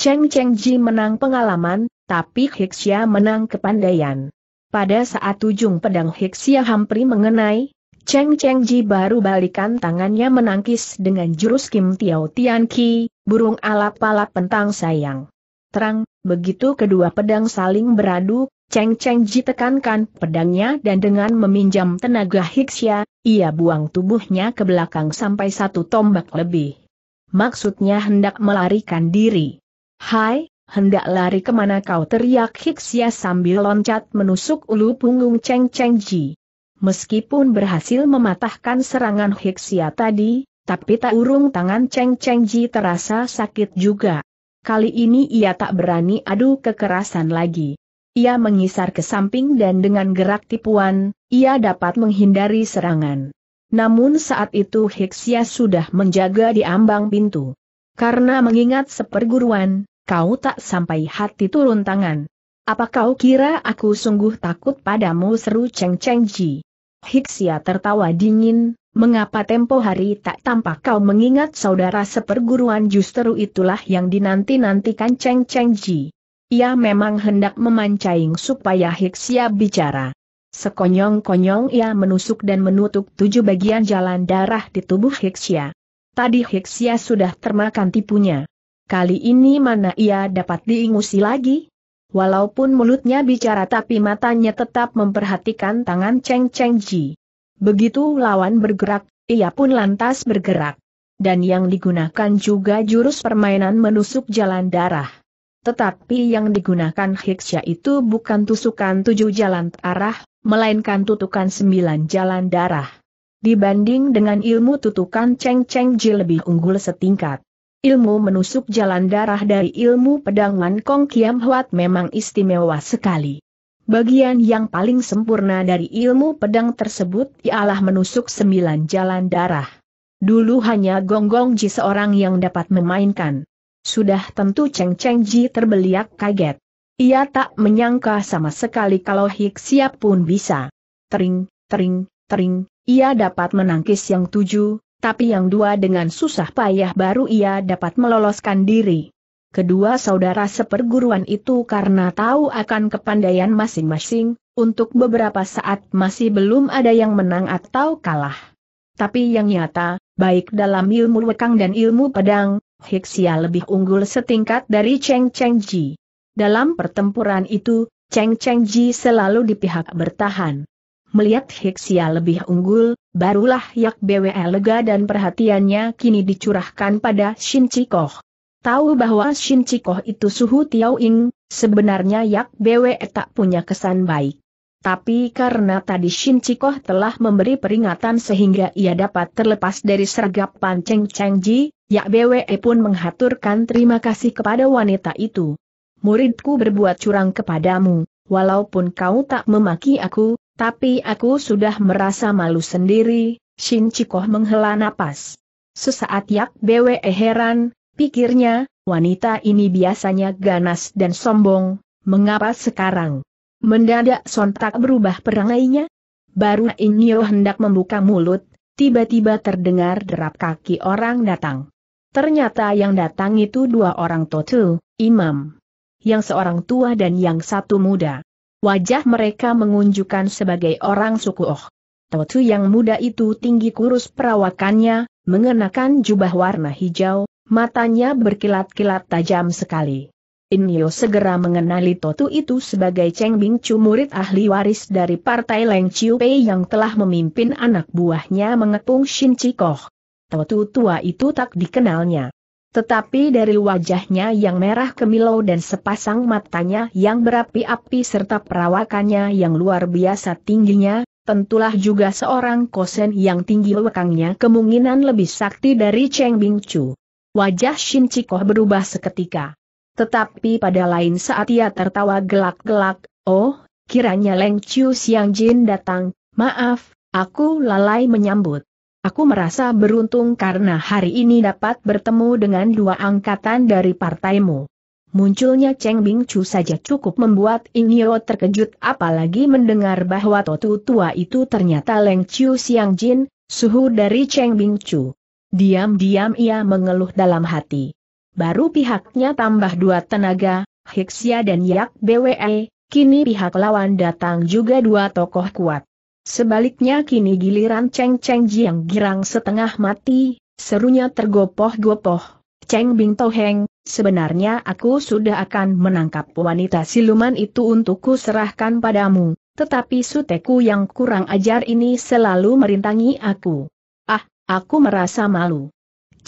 Cheng Cheng Ji menang pengalaman, tapi Hixia menang kepandaian. Pada saat ujung pedang Hixia hampir mengenai, Cheng Cheng Ji baru balikan tangannya menangkis dengan jurus Kim Tiao Tian Ki, burung alap-alap pentang sayang. Terang, begitu kedua pedang saling beradu, Cheng Cheng Ji tekankan pedangnya dan dengan meminjam tenaga Hixia, ia buang tubuhnya ke belakang sampai satu tombak lebih. Maksudnya hendak melarikan diri. Hai, hendak lari kemana kau teriak Hixia sambil loncat menusuk ulu punggung Cheng Cheng Ji. Meskipun berhasil mematahkan serangan Hiksia tadi, tapi tak urung tangan Cheng Cheng Ji terasa sakit juga. Kali ini ia tak berani adu kekerasan lagi. Ia mengisar ke samping dan dengan gerak tipuan, ia dapat menghindari serangan. Namun saat itu Hiksia sudah menjaga di ambang pintu. Karena mengingat seperguruan, kau tak sampai hati turun tangan. Apa kau kira aku sungguh takut padamu seru Cheng Cheng Ji? Hiksia tertawa dingin, mengapa tempo hari tak tampak kau mengingat saudara seperguruan justru itulah yang dinanti-nantikan Cheng Cheng Ji. Ia memang hendak memancing supaya Hiksia bicara. Sekonyong-konyong ia menusuk dan menutup tujuh bagian jalan darah di tubuh Hiksia. Tadi Hiksia sudah termakan tipunya. Kali ini mana ia dapat diingusi lagi? Walaupun mulutnya bicara tapi matanya tetap memperhatikan tangan Cheng Cheng Ji. Begitu lawan bergerak, ia pun lantas bergerak. Dan yang digunakan juga jurus permainan menusuk jalan darah. Tetapi yang digunakan Hiksya itu bukan tusukan tujuh jalan arah, melainkan tutukan sembilan jalan darah. Dibanding dengan ilmu tutukan Cheng Cheng Ji lebih unggul setingkat. Ilmu menusuk jalan darah dari ilmu pedangan Kong Kiam Huat memang istimewa sekali. Bagian yang paling sempurna dari ilmu pedang tersebut ialah menusuk sembilan jalan darah. Dulu hanya Gonggong Ji seorang yang dapat memainkan. Sudah tentu Cheng Cheng Ji terbeliak kaget. Ia tak menyangka sama sekali kalau Hik Siap pun bisa. Tering, tering, tering, ia dapat menangkis yang tujuh, tapi yang dua dengan susah payah baru ia dapat meloloskan diri. Kedua saudara seperguruan itu karena tahu akan kepandaian masing-masing, untuk beberapa saat masih belum ada yang menang atau kalah. Tapi yang nyata, baik dalam ilmu wekang dan ilmu pedang, Hiksia lebih unggul setingkat dari Cheng Cheng Ji. Dalam pertempuran itu, Cheng Cheng Ji selalu di pihak bertahan. Melihat Hiksia lebih unggul, barulah Yak BWE lega dan perhatiannya kini dicurahkan pada Shin Chikoh. Tahu bahwa Shin Chikoh itu suhu Tiao Ing, sebenarnya Yak BWE tak punya kesan baik. Tapi karena tadi Shin Chikoh telah memberi peringatan sehingga ia dapat terlepas dari sergap panceng Cheng Ji, Yak BWE pun menghaturkan terima kasih kepada wanita itu. Muridku berbuat curang kepadamu, walaupun kau tak memaki aku, tapi aku sudah merasa malu sendiri, Shin Chikoh menghela napas. Sesaat Yak Bwe eh heran, pikirnya, wanita ini biasanya ganas dan sombong, mengapa sekarang? Mendadak sontak berubah perangainya? Baru Inyo hendak membuka mulut, tiba-tiba terdengar derap kaki orang datang. Ternyata yang datang itu dua orang totu, imam. Yang seorang tua dan yang satu muda. Wajah mereka mengunjukkan sebagai orang suku Oh. Totu yang muda itu tinggi kurus perawakannya, mengenakan jubah warna hijau, matanya berkilat-kilat tajam sekali. Inyo segera mengenali Totu itu sebagai Cheng Bing murid ahli waris dari partai Leng Chiu Pei yang telah memimpin anak buahnya mengepung Shin Koh. Totu tua itu tak dikenalnya. Tetapi dari wajahnya yang merah kemilau dan sepasang matanya yang berapi-api serta perawakannya yang luar biasa tingginya, tentulah juga seorang kosen yang tinggi lekangnya kemungkinan lebih sakti dari Cheng Bing Chu. Wajah Shin Chikoh berubah seketika. Tetapi pada lain saat ia tertawa gelak-gelak, oh, kiranya Leng Chu Xiang Jin datang, maaf, aku lalai menyambut. Aku merasa beruntung karena hari ini dapat bertemu dengan dua angkatan dari partaimu. Munculnya Cheng Bing Chu saja cukup membuat Inyo terkejut apalagi mendengar bahwa Totu tua itu ternyata Leng Chiu Siang Jin, suhu dari Cheng Bing Chu. Diam-diam ia mengeluh dalam hati. Baru pihaknya tambah dua tenaga, Hiksia dan Yak Bwe, kini pihak lawan datang juga dua tokoh kuat. Sebaliknya kini giliran Cheng Cheng yang girang setengah mati, serunya tergopoh-gopoh. Cheng Bing Toheng, sebenarnya aku sudah akan menangkap wanita siluman itu untukku serahkan padamu, tetapi suteku yang kurang ajar ini selalu merintangi aku. Ah, aku merasa malu.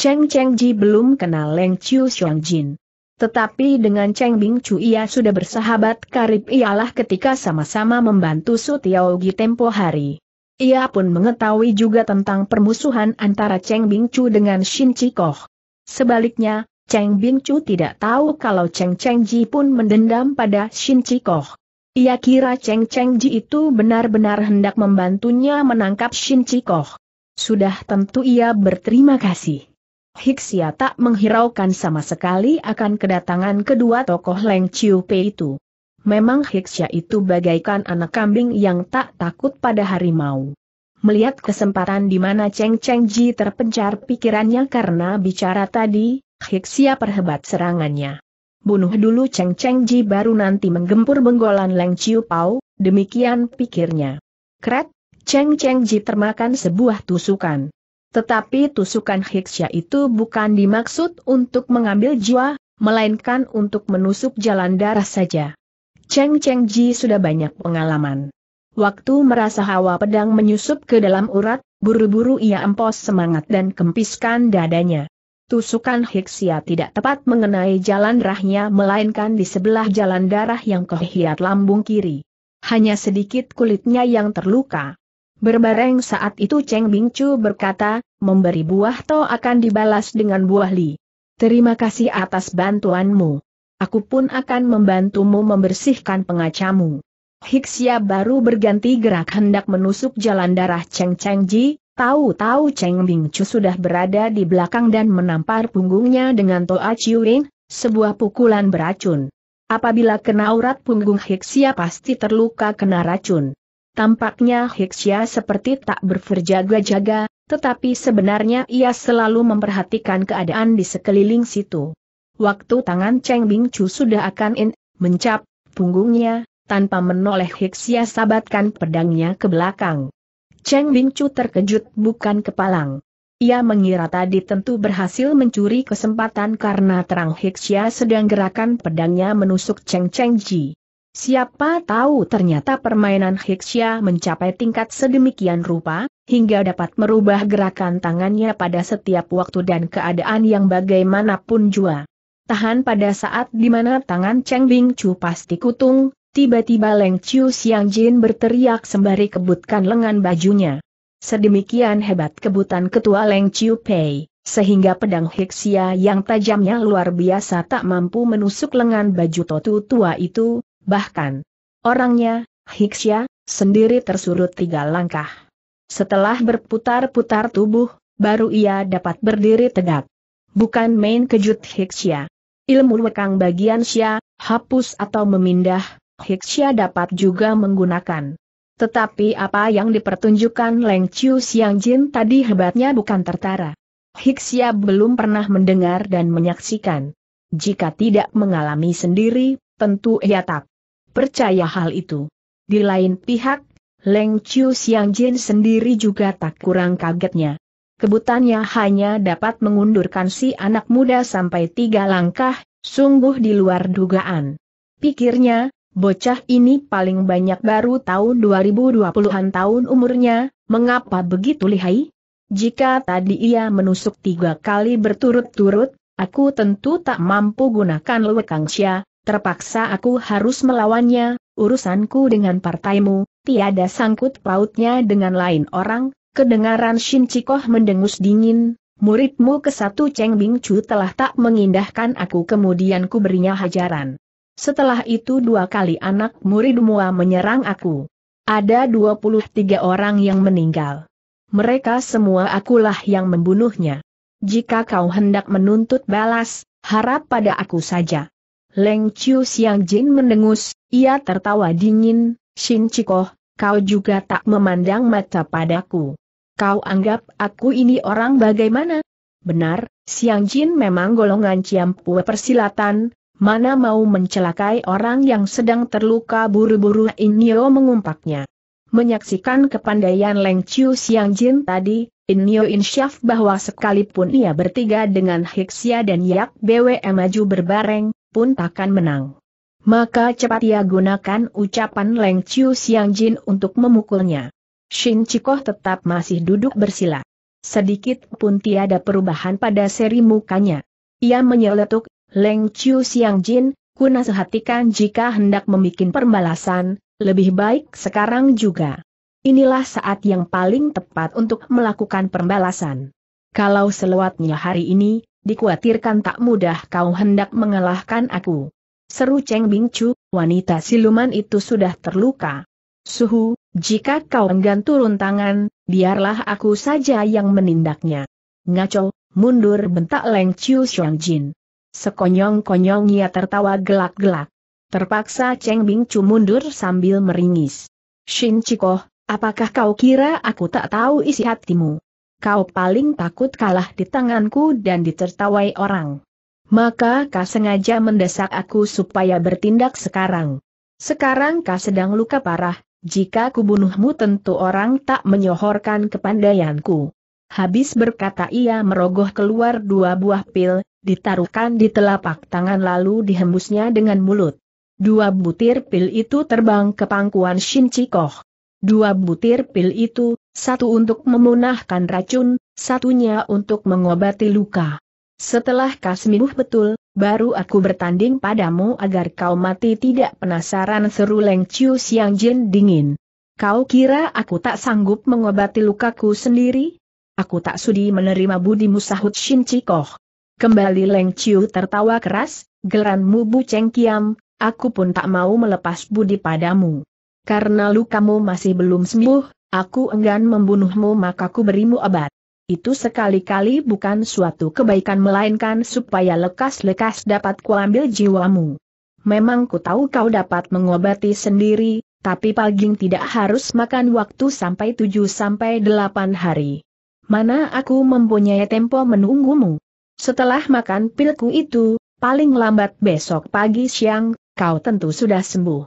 Cheng Cheng Ji belum kenal Leng Chiu Xiong Jin. Tetapi dengan Cheng Bing Chu ia sudah bersahabat karib ialah ketika sama-sama membantu Su Tiao Gi tempo hari. Ia pun mengetahui juga tentang permusuhan antara Cheng Bing Chu dengan Shin Koh. Sebaliknya, Cheng Bing Chu tidak tahu kalau Cheng Cheng Ji pun mendendam pada Shin Koh. Ia kira Cheng Cheng Ji itu benar-benar hendak membantunya menangkap Shin Koh. Sudah tentu ia berterima kasih. Hiksia tak menghiraukan sama sekali akan kedatangan kedua tokoh Leng Chiu Pei itu. Memang Hiksia itu bagaikan anak kambing yang tak takut pada harimau. Melihat kesempatan di mana Cheng Cheng Ji terpencar pikirannya karena bicara tadi, Hiksia perhebat serangannya. Bunuh dulu Cheng Cheng Ji baru nanti menggempur benggolan Leng Chiu Pau, demikian pikirnya. Kret, Cheng Cheng Ji termakan sebuah tusukan. Tetapi tusukan hiksya itu bukan dimaksud untuk mengambil jiwa, melainkan untuk menusuk jalan darah saja. Cheng Cheng Ji sudah banyak pengalaman. Waktu merasa hawa pedang menyusup ke dalam urat, buru-buru ia empos semangat dan kempiskan dadanya. Tusukan Hiksia tidak tepat mengenai jalan rahnya melainkan di sebelah jalan darah yang kehiat lambung kiri. Hanya sedikit kulitnya yang terluka. Berbareng saat itu Cheng Bingchu berkata, memberi buah to akan dibalas dengan buah li. Terima kasih atas bantuanmu. Aku pun akan membantumu membersihkan pengacamu. Hixia baru berganti gerak hendak menusuk jalan darah Cheng Cheng Ji, tahu-tahu Cheng Bingchu sudah berada di belakang dan menampar punggungnya dengan toa ciuring, sebuah pukulan beracun. Apabila kena urat punggung Hixia pasti terluka kena racun. Tampaknya Hiksya seperti tak berverjaga-jaga, tetapi sebenarnya ia selalu memperhatikan keadaan di sekeliling situ. Waktu tangan Cheng Bing Chu sudah akan in, mencap, punggungnya, tanpa menoleh Hiksya sabatkan pedangnya ke belakang. Cheng Bing Chu terkejut bukan kepalang. Ia mengira tadi tentu berhasil mencuri kesempatan karena terang Hiksya sedang gerakan pedangnya menusuk Cheng Cheng Ji. Siapa tahu ternyata permainan Hiksya mencapai tingkat sedemikian rupa, hingga dapat merubah gerakan tangannya pada setiap waktu dan keadaan yang bagaimanapun jua. Tahan pada saat di mana tangan Cheng Bing Chu pasti kutung, tiba-tiba Leng Chiu Siang Jin berteriak sembari kebutkan lengan bajunya. Sedemikian hebat kebutan ketua Leng Chiu Pei, sehingga pedang Hiksia yang tajamnya luar biasa tak mampu menusuk lengan baju Totu tua itu, Bahkan, orangnya, Hiksya, sendiri tersurut tiga langkah. Setelah berputar-putar tubuh, baru ia dapat berdiri tegak. Bukan main kejut Hiksya. Ilmu wekang bagian Xia hapus atau memindah, Hiksya dapat juga menggunakan. Tetapi apa yang dipertunjukkan Leng Chiu Xiang Jin tadi hebatnya bukan tertara. Hiksya belum pernah mendengar dan menyaksikan. Jika tidak mengalami sendiri, tentu ia tak percaya hal itu. Di lain pihak, Leng Chiu Xiang Jin sendiri juga tak kurang kagetnya. Kebutannya hanya dapat mengundurkan si anak muda sampai tiga langkah, sungguh di luar dugaan. Pikirnya, bocah ini paling banyak baru tahun 2020-an tahun umurnya, mengapa begitu lihai? Jika tadi ia menusuk tiga kali berturut-turut, aku tentu tak mampu gunakan lekangsia, terpaksa aku harus melawannya, urusanku dengan partaimu, tiada sangkut pautnya dengan lain orang, kedengaran Shin Chikoh mendengus dingin, muridmu ke satu Cheng Bing Chu telah tak mengindahkan aku kemudian ku berinya hajaran. Setelah itu dua kali anak murid menyerang aku. Ada 23 orang yang meninggal. Mereka semua akulah yang membunuhnya. Jika kau hendak menuntut balas, harap pada aku saja. Leng Chiu Siang Jin mendengus, ia tertawa dingin, Shin Chikoh, kau juga tak memandang mata padaku. Kau anggap aku ini orang bagaimana? Benar, Siang Jin memang golongan ciampu persilatan, mana mau mencelakai orang yang sedang terluka buru-buru Inyo mengumpaknya. Menyaksikan kepandaian Leng Chiu Siang Jin tadi, Inyo insyaf bahwa sekalipun ia bertiga dengan Hiksia dan Yak BWM maju berbareng, pun takkan menang. Maka cepat ia gunakan ucapan Leng Chiu Siang Jin untuk memukulnya. Shin Chikoh tetap masih duduk bersila. Sedikit pun tiada perubahan pada seri mukanya. Ia menyeletuk, Leng Chiu Siang Jin, ku nasihatikan jika hendak membuat perbalasan, lebih baik sekarang juga. Inilah saat yang paling tepat untuk melakukan perbalasan. Kalau selewatnya hari ini, dikuatirkan tak mudah kau hendak mengalahkan aku. Seru Cheng Bingcu, wanita siluman itu sudah terluka. Suhu, jika kau enggan turun tangan, biarlah aku saja yang menindaknya. Ngaco, mundur bentak Leng Chiu Jin. Sekonyong-konyong ia tertawa gelak-gelak. Terpaksa Cheng Bingcu mundur sambil meringis. Shin Chikoh, apakah kau kira aku tak tahu isi hatimu? kau paling takut kalah di tanganku dan ditertawai orang. Maka kau sengaja mendesak aku supaya bertindak sekarang. Sekarang kau sedang luka parah, jika kubunuhmu tentu orang tak menyohorkan kepandaianku. Habis berkata ia merogoh keluar dua buah pil, ditaruhkan di telapak tangan lalu dihembusnya dengan mulut. Dua butir pil itu terbang ke pangkuan Shin Chikoh. Dua butir pil itu, satu untuk memunahkan racun, satunya untuk mengobati luka. Setelah kasmibuh betul, baru aku bertanding padamu agar kau mati tidak penasaran seru Leng Chiu Siang Jin dingin. Kau kira aku tak sanggup mengobati lukaku sendiri? Aku tak sudi menerima budi sahut Shin Chikoh. Kembali Leng Chiu tertawa keras, geranmu Bu Cheng Kiam, aku pun tak mau melepas budi padamu. Karena lukamu masih belum sembuh, Aku enggan membunuhmu maka ku berimu obat. Itu sekali-kali bukan suatu kebaikan melainkan supaya lekas-lekas dapat kuambil jiwamu. Memang ku tahu kau dapat mengobati sendiri, tapi paging tidak harus makan waktu sampai 7-8 hari. Mana aku mempunyai tempo menunggumu. Setelah makan pilku itu, paling lambat besok pagi siang, kau tentu sudah sembuh.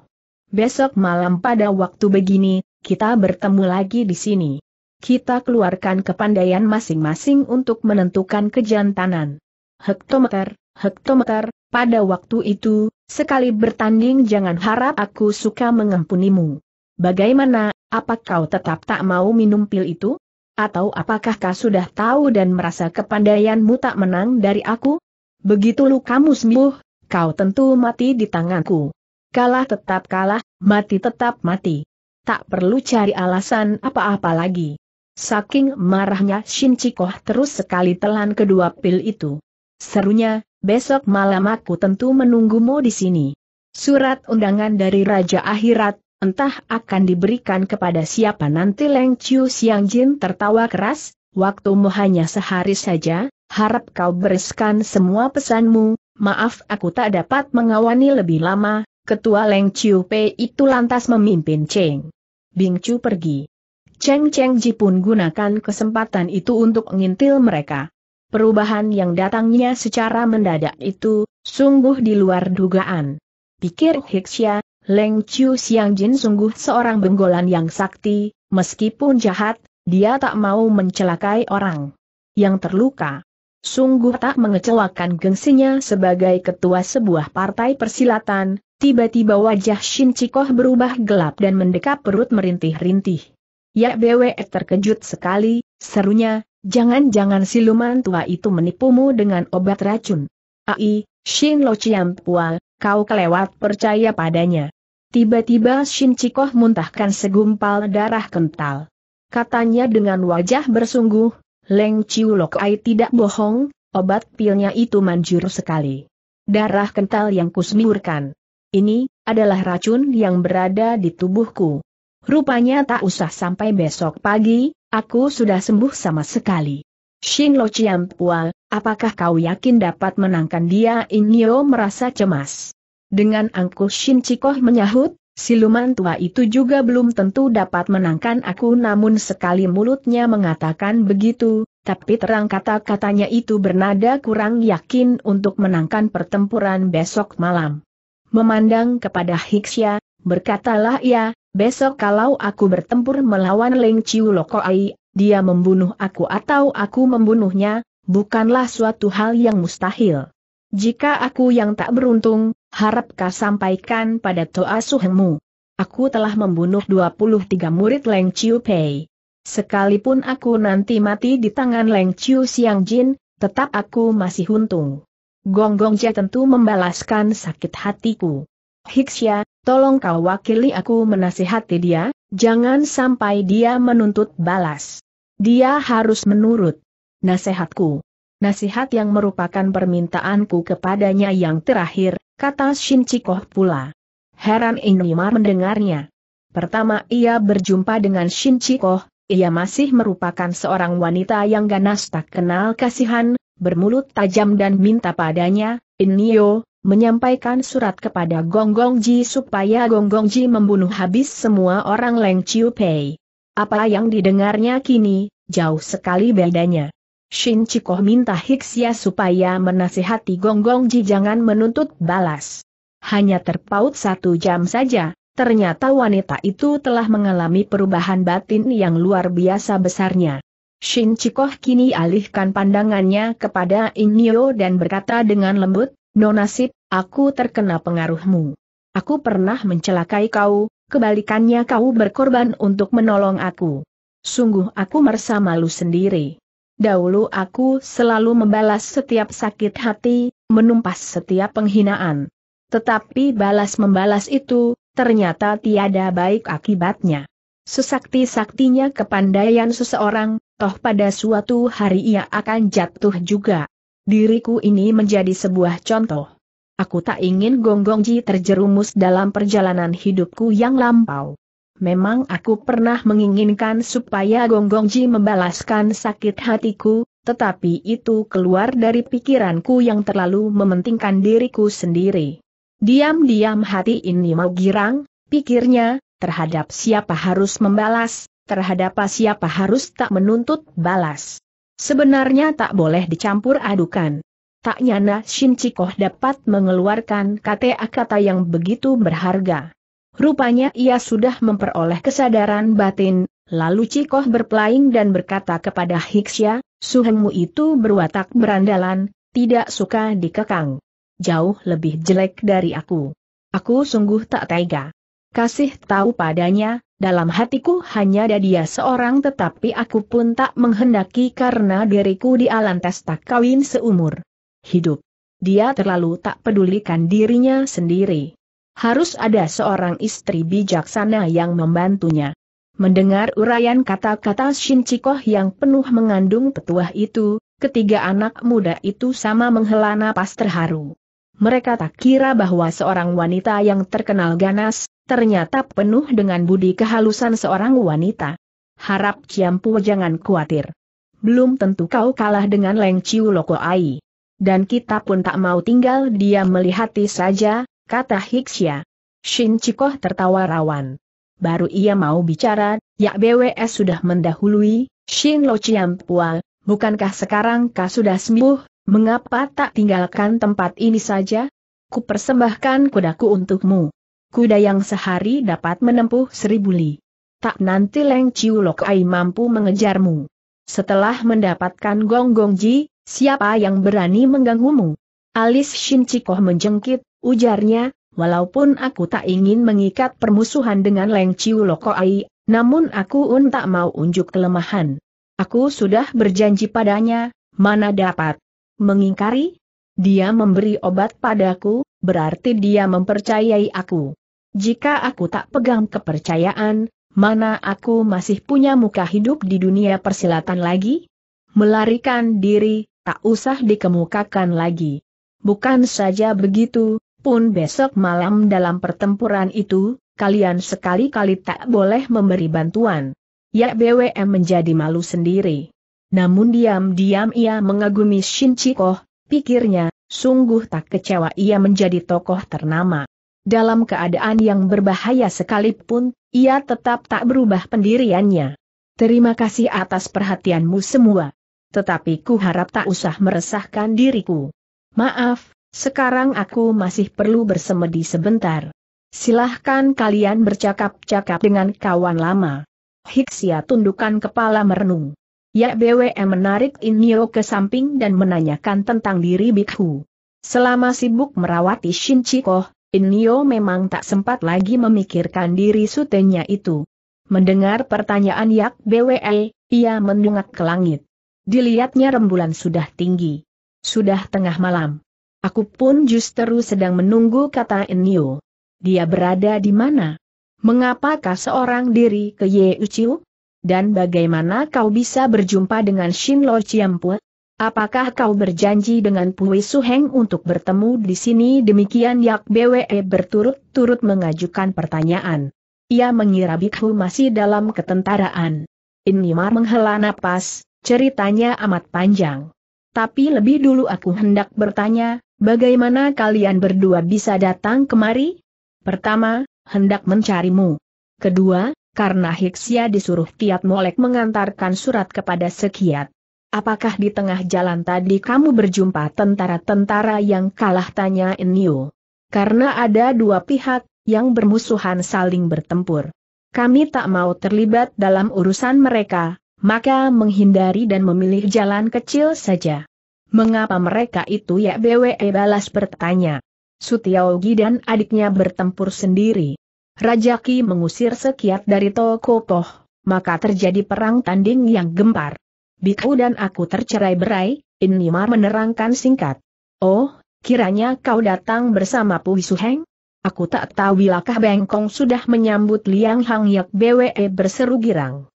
Besok malam pada waktu begini, kita bertemu lagi di sini. Kita keluarkan kepandaian masing-masing untuk menentukan kejantanan. Hektometer, hektometer, pada waktu itu, sekali bertanding jangan harap aku suka mengampunimu. Bagaimana, apa kau tetap tak mau minum pil itu? Atau apakah kau sudah tahu dan merasa kepandaianmu tak menang dari aku? Begitu kamu sembuh, kau tentu mati di tanganku. Kalah tetap kalah, mati tetap mati tak perlu cari alasan apa-apa lagi. Saking marahnya Shin Chikoh terus sekali telan kedua pil itu. Serunya, besok malam aku tentu menunggumu di sini. Surat undangan dari Raja Akhirat, entah akan diberikan kepada siapa nanti Leng Chiu Siang Jin tertawa keras, waktumu hanya sehari saja, harap kau bereskan semua pesanmu, maaf aku tak dapat mengawani lebih lama, ketua Leng Chiu Pei itu lantas memimpin Cheng. Bing Chu pergi. Cheng Cheng Ji pun gunakan kesempatan itu untuk ngintil mereka. Perubahan yang datangnya secara mendadak itu, sungguh di luar dugaan. Pikir Hixia. Leng Chu Siang Jin sungguh seorang benggolan yang sakti, meskipun jahat, dia tak mau mencelakai orang yang terluka. Sungguh tak mengecewakan gengsinya sebagai ketua sebuah partai persilatan, tiba-tiba wajah Shin Chikoh berubah gelap dan mendekap perut merintih-rintih. Ya BWE terkejut sekali, serunya, jangan-jangan siluman tua itu menipumu dengan obat racun. Ai, Shin Lo Pual, kau kelewat percaya padanya. Tiba-tiba Shin Chikoh muntahkan segumpal darah kental. Katanya dengan wajah bersungguh, Leng Chiu Lok Ai tidak bohong, obat pilnya itu manjur sekali. Darah kental yang kusmiurkan. Ini, adalah racun yang berada di tubuhku. Rupanya tak usah sampai besok pagi, aku sudah sembuh sama sekali. Shin Lo Chiam Pua, apakah kau yakin dapat menangkan dia? Inyo merasa cemas. Dengan angkuh Shin Cikoh menyahut, Siluman tua itu juga belum tentu dapat menangkan aku namun sekali mulutnya mengatakan begitu, tapi terang kata-katanya itu bernada kurang yakin untuk menangkan pertempuran besok malam. Memandang kepada Hiksya, berkatalah ia, besok kalau aku bertempur melawan Leng Chiu Lokoai, dia membunuh aku atau aku membunuhnya, bukanlah suatu hal yang mustahil. Jika aku yang tak beruntung, harap kau sampaikan pada Toa Suhemu. Aku telah membunuh 23 murid Leng Chiu Pei. Sekalipun aku nanti mati di tangan Leng Chiu Siang Jin, tetap aku masih untung. Gong Gong Jia tentu membalaskan sakit hatiku. Hiksya, tolong kau wakili aku menasihati dia, jangan sampai dia menuntut balas. Dia harus menurut nasihatku nasihat yang merupakan permintaanku kepadanya yang terakhir, kata Shin Chikoh pula. Heran Inimar mendengarnya. Pertama ia berjumpa dengan Shin Chikoh, ia masih merupakan seorang wanita yang ganas tak kenal kasihan, bermulut tajam dan minta padanya, Inio, menyampaikan surat kepada Gonggong Ji supaya Gonggong Ji membunuh habis semua orang Leng Chiu Pei. Apa yang didengarnya kini, jauh sekali bedanya. Shin Chikoh minta Hiksia supaya menasihati Gonggong Ji jangan menuntut balas. Hanya terpaut satu jam saja, ternyata wanita itu telah mengalami perubahan batin yang luar biasa besarnya. Shin Chikoh kini alihkan pandangannya kepada Inyo dan berkata dengan lembut, "Nonasip, aku terkena pengaruhmu. Aku pernah mencelakai kau, kebalikannya kau berkorban untuk menolong aku. Sungguh aku merasa malu sendiri. Dahulu aku selalu membalas setiap sakit hati, menumpas setiap penghinaan. Tetapi balas membalas itu, ternyata tiada baik akibatnya. Sesakti-saktinya kepandaian seseorang, toh pada suatu hari ia akan jatuh juga. Diriku ini menjadi sebuah contoh. Aku tak ingin Gonggongji terjerumus dalam perjalanan hidupku yang lampau memang aku pernah menginginkan supaya Gong Gonggongji membalaskan sakit hatiku, tetapi itu keluar dari pikiranku yang terlalu mementingkan diriku sendiri. Diam-diam hati ini mau girang, pikirnya, terhadap siapa harus membalas, terhadap siapa harus tak menuntut balas. Sebenarnya tak boleh dicampur adukan. Tak nyana Shin Chikoh dapat mengeluarkan kata-kata yang begitu berharga. Rupanya ia sudah memperoleh kesadaran batin, lalu Cikoh berpelaing dan berkata kepada Hiksya, Suhengmu itu berwatak berandalan, tidak suka dikekang. Jauh lebih jelek dari aku. Aku sungguh tak tega. Kasih tahu padanya, dalam hatiku hanya ada dia seorang tetapi aku pun tak menghendaki karena diriku di alantas tak kawin seumur hidup. Dia terlalu tak pedulikan dirinya sendiri. Harus ada seorang istri bijaksana yang membantunya. Mendengar uraian kata-kata Shin Chikoh yang penuh mengandung petuah itu, ketiga anak muda itu sama menghela napas terharu. Mereka tak kira bahwa seorang wanita yang terkenal ganas, ternyata penuh dengan budi kehalusan seorang wanita. Harap Ciampu jangan khawatir. Belum tentu kau kalah dengan Leng Ciu Loko Ai. Dan kita pun tak mau tinggal dia melihati saja, kata Hixia, Shin Chikoh tertawa rawan. Baru ia mau bicara, ya BWS sudah mendahului, Shin Lo Chiam Pua, bukankah sekarang kau sudah sembuh, mengapa tak tinggalkan tempat ini saja? Ku persembahkan kudaku untukmu. Kuda yang sehari dapat menempuh seribu li. Tak nanti Leng Chiu Lok Ai mampu mengejarmu. Setelah mendapatkan Gong Gong Ji, siapa yang berani mengganggumu? Alis Shin Cikoh menjengkit, ujarnya, walaupun aku tak ingin mengikat permusuhan dengan Leng Chiu Lokoai, namun aku un tak mau unjuk kelemahan. Aku sudah berjanji padanya, mana dapat mengingkari? Dia memberi obat padaku, berarti dia mempercayai aku. Jika aku tak pegang kepercayaan, mana aku masih punya muka hidup di dunia persilatan lagi? Melarikan diri, tak usah dikemukakan lagi. Bukan saja begitu, pun besok malam dalam pertempuran itu, kalian sekali-kali tak boleh memberi bantuan. Ya BWM menjadi malu sendiri. Namun diam-diam ia mengagumi Shin Chikoh, pikirnya, sungguh tak kecewa ia menjadi tokoh ternama. Dalam keadaan yang berbahaya sekalipun, ia tetap tak berubah pendiriannya. Terima kasih atas perhatianmu semua. Tetapi ku harap tak usah meresahkan diriku. Maaf, sekarang aku masih perlu bersemedi sebentar. Silahkan kalian bercakap-cakap dengan kawan lama. Hiksia tundukkan kepala merenung. Ya BWE menarik Inyo ke samping dan menanyakan tentang diri Bikhu. Selama sibuk merawati Chiko, Inyo memang tak sempat lagi memikirkan diri sutenya itu. Mendengar pertanyaan Yak BWE, ia mendungak ke langit. Dilihatnya rembulan sudah tinggi. Sudah tengah malam. Aku pun justru sedang menunggu kata Enio. Dia berada di mana? Mengapakah seorang diri ke Ye Uchiu? Dan bagaimana kau bisa berjumpa dengan Shin Lo Chiampu? Apakah kau berjanji dengan Pui Heng untuk bertemu di sini? Demikian Yak Bwe berturut-turut mengajukan pertanyaan. Ia mengira Bikhu masih dalam ketentaraan. Inimar menghela napas, ceritanya amat panjang tapi lebih dulu aku hendak bertanya, bagaimana kalian berdua bisa datang kemari? Pertama, hendak mencarimu. Kedua, karena Hiksia disuruh Tiat Molek mengantarkan surat kepada Sekiat. Apakah di tengah jalan tadi kamu berjumpa tentara-tentara yang kalah tanya Enio? Karena ada dua pihak, yang bermusuhan saling bertempur. Kami tak mau terlibat dalam urusan mereka, maka menghindari dan memilih jalan kecil saja. Mengapa mereka itu ya BWE balas bertanya. Sutiaogi dan adiknya bertempur sendiri. Raja mengusir sekiat dari Toko Poh, maka terjadi perang tanding yang gempar. Biku dan aku tercerai berai, Inima menerangkan singkat. Oh, kiranya kau datang bersama Pui Suheng? Aku tak tahu wilakah Bengkong sudah menyambut Liang Hang Yak BWE berseru girang.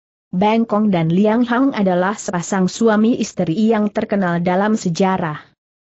Kong dan Liang Hang adalah sepasang suami istri yang terkenal dalam sejarah.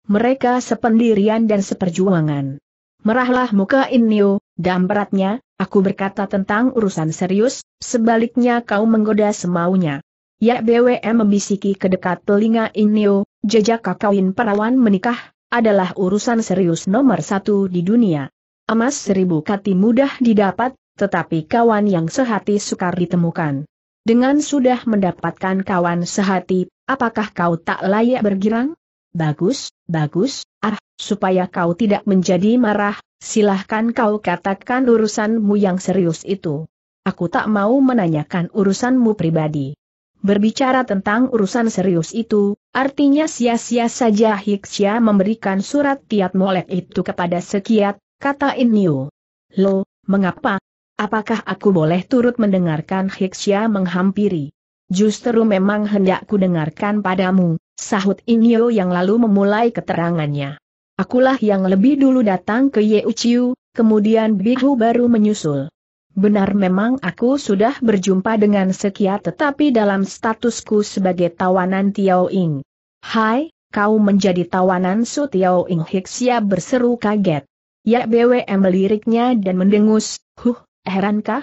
Mereka sependirian dan seperjuangan. Merahlah muka Inyo, dan beratnya, aku berkata tentang urusan serius, sebaliknya kau menggoda semaunya. Ya BWM membisiki ke dekat telinga Inyo, jejak kakawin perawan menikah, adalah urusan serius nomor satu di dunia. Emas seribu kati mudah didapat, tetapi kawan yang sehati sukar ditemukan. Dengan sudah mendapatkan kawan sehati, apakah kau tak layak bergirang? Bagus, bagus, arh. supaya kau tidak menjadi marah, silahkan kau katakan urusanmu yang serius itu. Aku tak mau menanyakan urusanmu pribadi. Berbicara tentang urusan serius itu, artinya sia-sia saja Hiksya memberikan surat tiat molek itu kepada Sekiat, kata Inyo. Lo, mengapa, Apakah aku boleh turut mendengarkan Hiksya menghampiri? Justru memang hendak ku dengarkan padamu, sahut Inyo yang lalu memulai keterangannya. Akulah yang lebih dulu datang ke Yeuchiu, kemudian Bihu baru menyusul. Benar memang aku sudah berjumpa dengan Sekia tetapi dalam statusku sebagai tawanan Tiao Ing. Hai, kau menjadi tawanan Su Tiao Ing Hiksia berseru kaget. Ya BWM meliriknya dan mendengus, huh, Herankah?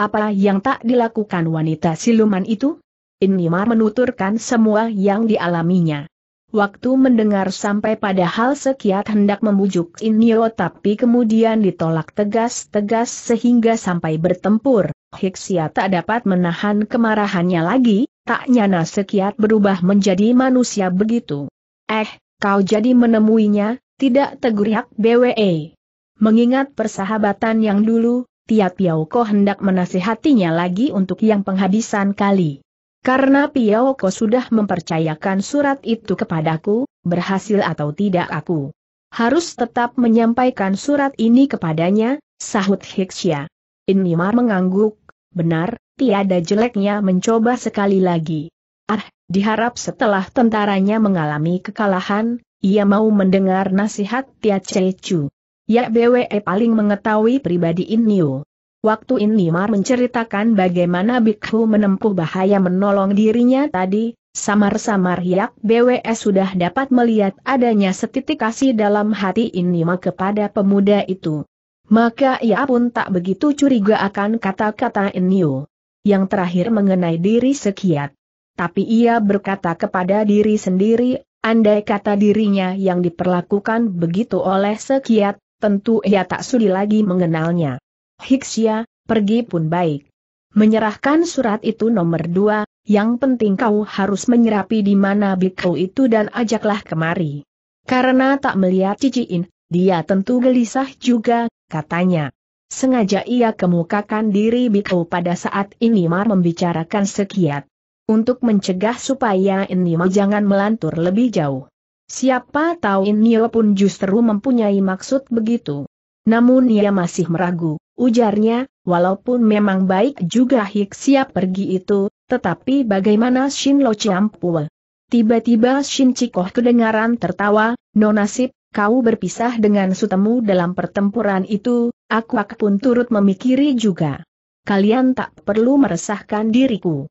Apa yang tak dilakukan wanita siluman itu? Inimar menuturkan semua yang dialaminya. Waktu mendengar sampai pada hal sekiat hendak membujuk Inio tapi kemudian ditolak tegas-tegas sehingga sampai bertempur, Hiksia tak dapat menahan kemarahannya lagi, tak nyana sekiat berubah menjadi manusia begitu. Eh, kau jadi menemuinya, tidak hak BWE. Mengingat persahabatan yang dulu, Tia ko hendak menasihatinya lagi untuk yang penghabisan kali. Karena ko sudah mempercayakan surat itu kepadaku, berhasil atau tidak aku harus tetap menyampaikan surat ini kepadanya, sahut Hiksya. Inimar mengangguk, benar, tiada jeleknya mencoba sekali lagi. Ah, diharap setelah tentaranya mengalami kekalahan, ia mau mendengar nasihat Tia Cecu. Ya BWE paling mengetahui pribadi Inyo. Waktu ini Inimar menceritakan bagaimana Bikhu menempuh bahaya menolong dirinya tadi, samar-samar Yak BWE sudah dapat melihat adanya setitik kasih dalam hati Inimar kepada pemuda itu. Maka ia pun tak begitu curiga akan kata-kata Inyo. Yang terakhir mengenai diri sekiat. Tapi ia berkata kepada diri sendiri, andai kata dirinya yang diperlakukan begitu oleh sekiat, tentu ia tak sudi lagi mengenalnya. Hiksia, pergi pun baik. Menyerahkan surat itu nomor dua, yang penting kau harus menyerapi di mana bikau itu dan ajaklah kemari. Karena tak melihat ciciin, dia tentu gelisah juga, katanya. Sengaja ia kemukakan diri bikau pada saat ini mar membicarakan sekiat. Untuk mencegah supaya Inima jangan melantur lebih jauh. Siapa tahu Inyo pun justru mempunyai maksud begitu. Namun ia masih meragu, ujarnya, walaupun memang baik juga Hik siap pergi itu, tetapi bagaimana Shin Lo Chiampua? Tiba-tiba Shin Cikoh kedengaran tertawa, nasib, kau berpisah dengan sutemu dalam pertempuran itu, aku pun turut memikiri juga. Kalian tak perlu meresahkan diriku.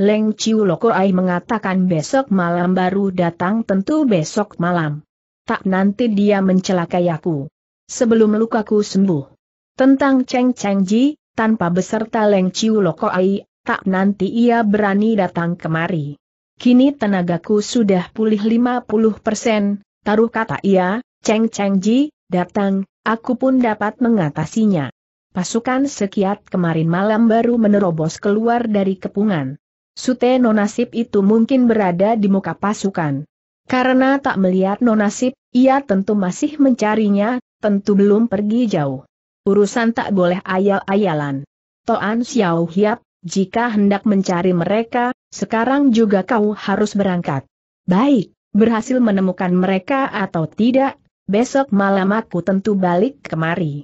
Leng Chiu Ai mengatakan besok malam baru datang tentu besok malam. Tak nanti dia mencelakai aku. Sebelum lukaku sembuh. Tentang Cheng Cheng Ji, tanpa beserta Leng Chiu Ai, tak nanti ia berani datang kemari. Kini tenagaku sudah pulih 50 persen, taruh kata ia, Cheng Cheng Ji, datang, aku pun dapat mengatasinya. Pasukan sekiat kemarin malam baru menerobos keluar dari kepungan. Sute Nonasib itu mungkin berada di muka pasukan. Karena tak melihat Nonasib, ia tentu masih mencarinya, tentu belum pergi jauh. Urusan tak boleh ayal-ayalan. Toan Xiao Hiap, jika hendak mencari mereka, sekarang juga kau harus berangkat. Baik, berhasil menemukan mereka atau tidak, besok malam aku tentu balik kemari.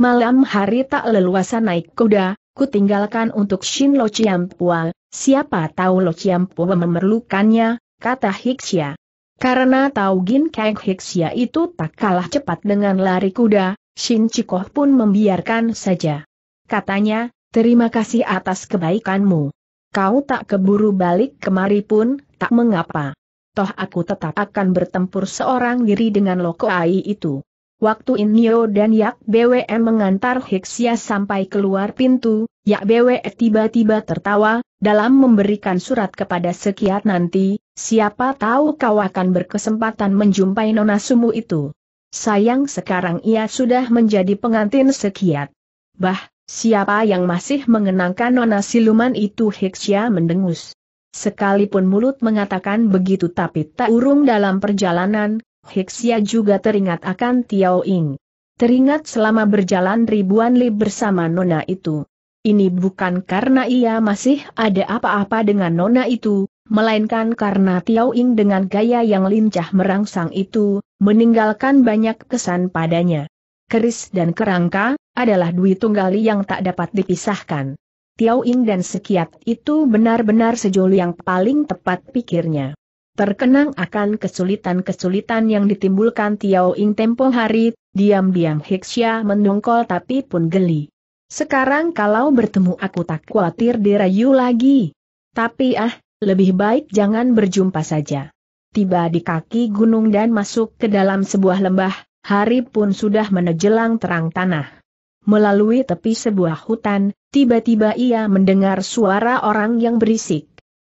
Malam hari tak leluasa naik kuda, ku tinggalkan untuk Shin Lo Pua, siapa tahu Lo Pua memerlukannya, kata Hixia. Karena tahu Gin Kang Hixia itu tak kalah cepat dengan lari kuda, Shin Chikoh pun membiarkan saja. Katanya, terima kasih atas kebaikanmu. Kau tak keburu balik kemari pun, tak mengapa. Toh aku tetap akan bertempur seorang diri dengan Lo Ai itu. Waktu Nio dan Yak BWM mengantar Hiksia sampai keluar pintu, Yak BWM tiba-tiba tertawa, dalam memberikan surat kepada Sekiat nanti, siapa tahu kau akan berkesempatan menjumpai Nona Sumu itu. Sayang sekarang ia sudah menjadi pengantin Sekiat. Bah, siapa yang masih mengenangkan Nona Siluman itu Hiksia mendengus. Sekalipun mulut mengatakan begitu tapi tak urung dalam perjalanan, Hixia juga teringat akan Tiao Ying. Teringat selama berjalan ribuan li bersama nona itu. Ini bukan karena ia masih ada apa-apa dengan nona itu, melainkan karena Tiao Ying dengan gaya yang lincah merangsang itu, meninggalkan banyak kesan padanya. Keris dan kerangka, adalah dwi tunggali yang tak dapat dipisahkan. Tiao Ying dan Sekiat itu benar-benar sejoli yang paling tepat pikirnya. Terkenang akan kesulitan-kesulitan yang ditimbulkan Tiao Ing tempo hari, diam-diam Hiksya mendongkol tapi pun geli. Sekarang kalau bertemu aku tak khawatir dirayu lagi. Tapi ah, lebih baik jangan berjumpa saja. Tiba di kaki gunung dan masuk ke dalam sebuah lembah, hari pun sudah menejelang terang tanah. Melalui tepi sebuah hutan, tiba-tiba ia mendengar suara orang yang berisik.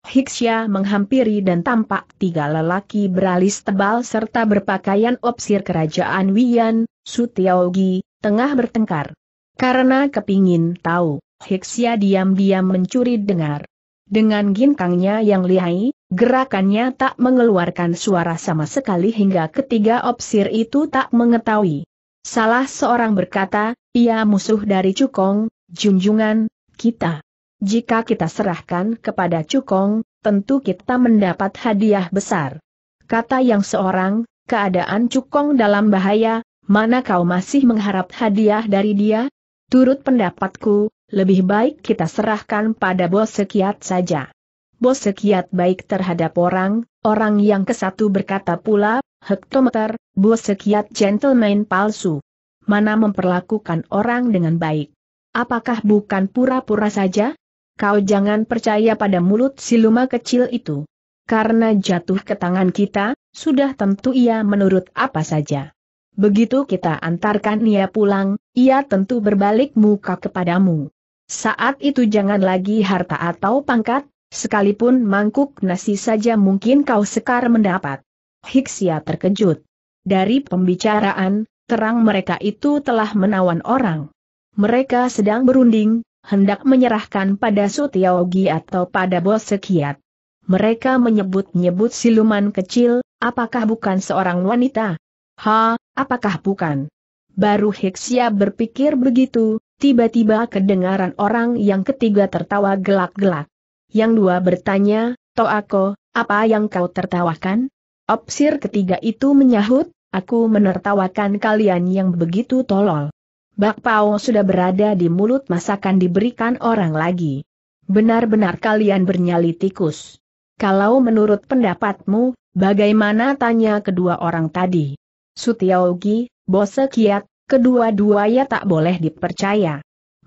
Hiksya menghampiri dan tampak tiga lelaki beralis tebal serta berpakaian opsir kerajaan Wian, Sutiaogi, tengah bertengkar. Karena kepingin tahu, Hiksya diam-diam mencuri dengar. Dengan ginkangnya yang lihai, gerakannya tak mengeluarkan suara sama sekali hingga ketiga opsir itu tak mengetahui. Salah seorang berkata, ia musuh dari Cukong, Junjungan, kita. Jika kita serahkan kepada Cukong, tentu kita mendapat hadiah besar. Kata yang seorang, keadaan Cukong dalam bahaya, mana kau masih mengharap hadiah dari dia? Turut pendapatku, lebih baik kita serahkan pada bos sekiat saja. Bos sekiat baik terhadap orang, orang yang kesatu berkata pula, hektometer, bos sekiat gentleman palsu. Mana memperlakukan orang dengan baik? Apakah bukan pura-pura saja? kau jangan percaya pada mulut siluma kecil itu. Karena jatuh ke tangan kita, sudah tentu ia menurut apa saja. Begitu kita antarkan ia pulang, ia tentu berbalik muka kepadamu. Saat itu jangan lagi harta atau pangkat, sekalipun mangkuk nasi saja mungkin kau sekar mendapat. Hiksia terkejut. Dari pembicaraan, terang mereka itu telah menawan orang. Mereka sedang berunding, hendak menyerahkan pada Sutiaogi atau pada bos sekiat. Mereka menyebut-nyebut siluman kecil, apakah bukan seorang wanita? Ha, apakah bukan? Baru Heksia berpikir begitu, tiba-tiba kedengaran orang yang ketiga tertawa gelak-gelak. Yang dua bertanya, Toako, apa yang kau tertawakan? Opsir ketiga itu menyahut, aku menertawakan kalian yang begitu tolol bakpao sudah berada di mulut masakan diberikan orang lagi. Benar-benar kalian bernyali tikus. Kalau menurut pendapatmu, bagaimana tanya kedua orang tadi? Sutiaogi, Bose Kiat, kedua-duanya tak boleh dipercaya.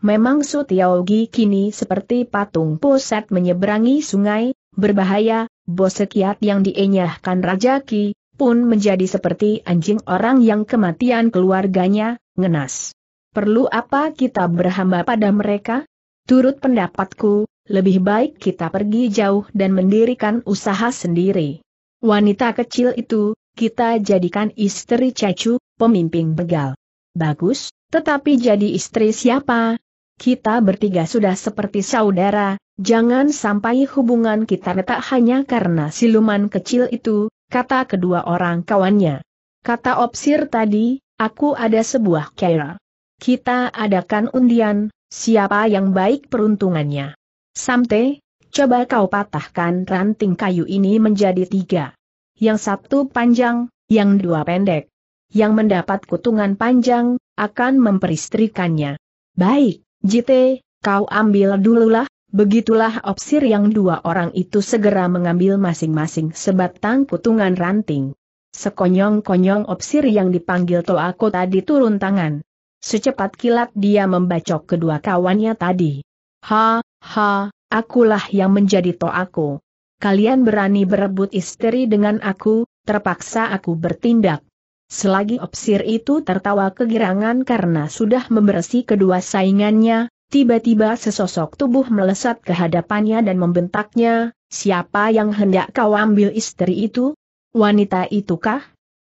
Memang Sutiaogi kini seperti patung pusat menyeberangi sungai, berbahaya, Bose Kiat yang dienyahkan Raja Ki, pun menjadi seperti anjing orang yang kematian keluarganya, ngenas. Perlu apa kita berhamba pada mereka? Turut pendapatku, lebih baik kita pergi jauh dan mendirikan usaha sendiri. Wanita kecil itu, kita jadikan istri cacu, pemimpin begal. Bagus, tetapi jadi istri siapa? Kita bertiga sudah seperti saudara, jangan sampai hubungan kita retak hanya karena siluman kecil itu, kata kedua orang kawannya. Kata Opsir tadi, aku ada sebuah kera. Kita adakan undian, siapa yang baik peruntungannya. Samte, coba kau patahkan ranting kayu ini menjadi tiga. Yang satu panjang, yang dua pendek. Yang mendapat kutungan panjang, akan memperistrikannya. Baik, Jite, kau ambil dululah, begitulah opsir yang dua orang itu segera mengambil masing-masing sebatang kutungan ranting. Sekonyong-konyong opsir yang dipanggil Toako tadi turun tangan. Secepat kilat dia membacok kedua kawannya tadi. Ha, ha, akulah yang menjadi aku. Kalian berani berebut istri dengan aku, terpaksa aku bertindak. Selagi opsir itu tertawa kegirangan karena sudah membersih kedua saingannya, tiba-tiba sesosok tubuh melesat ke hadapannya dan membentaknya, siapa yang hendak kau ambil istri itu? Wanita itukah?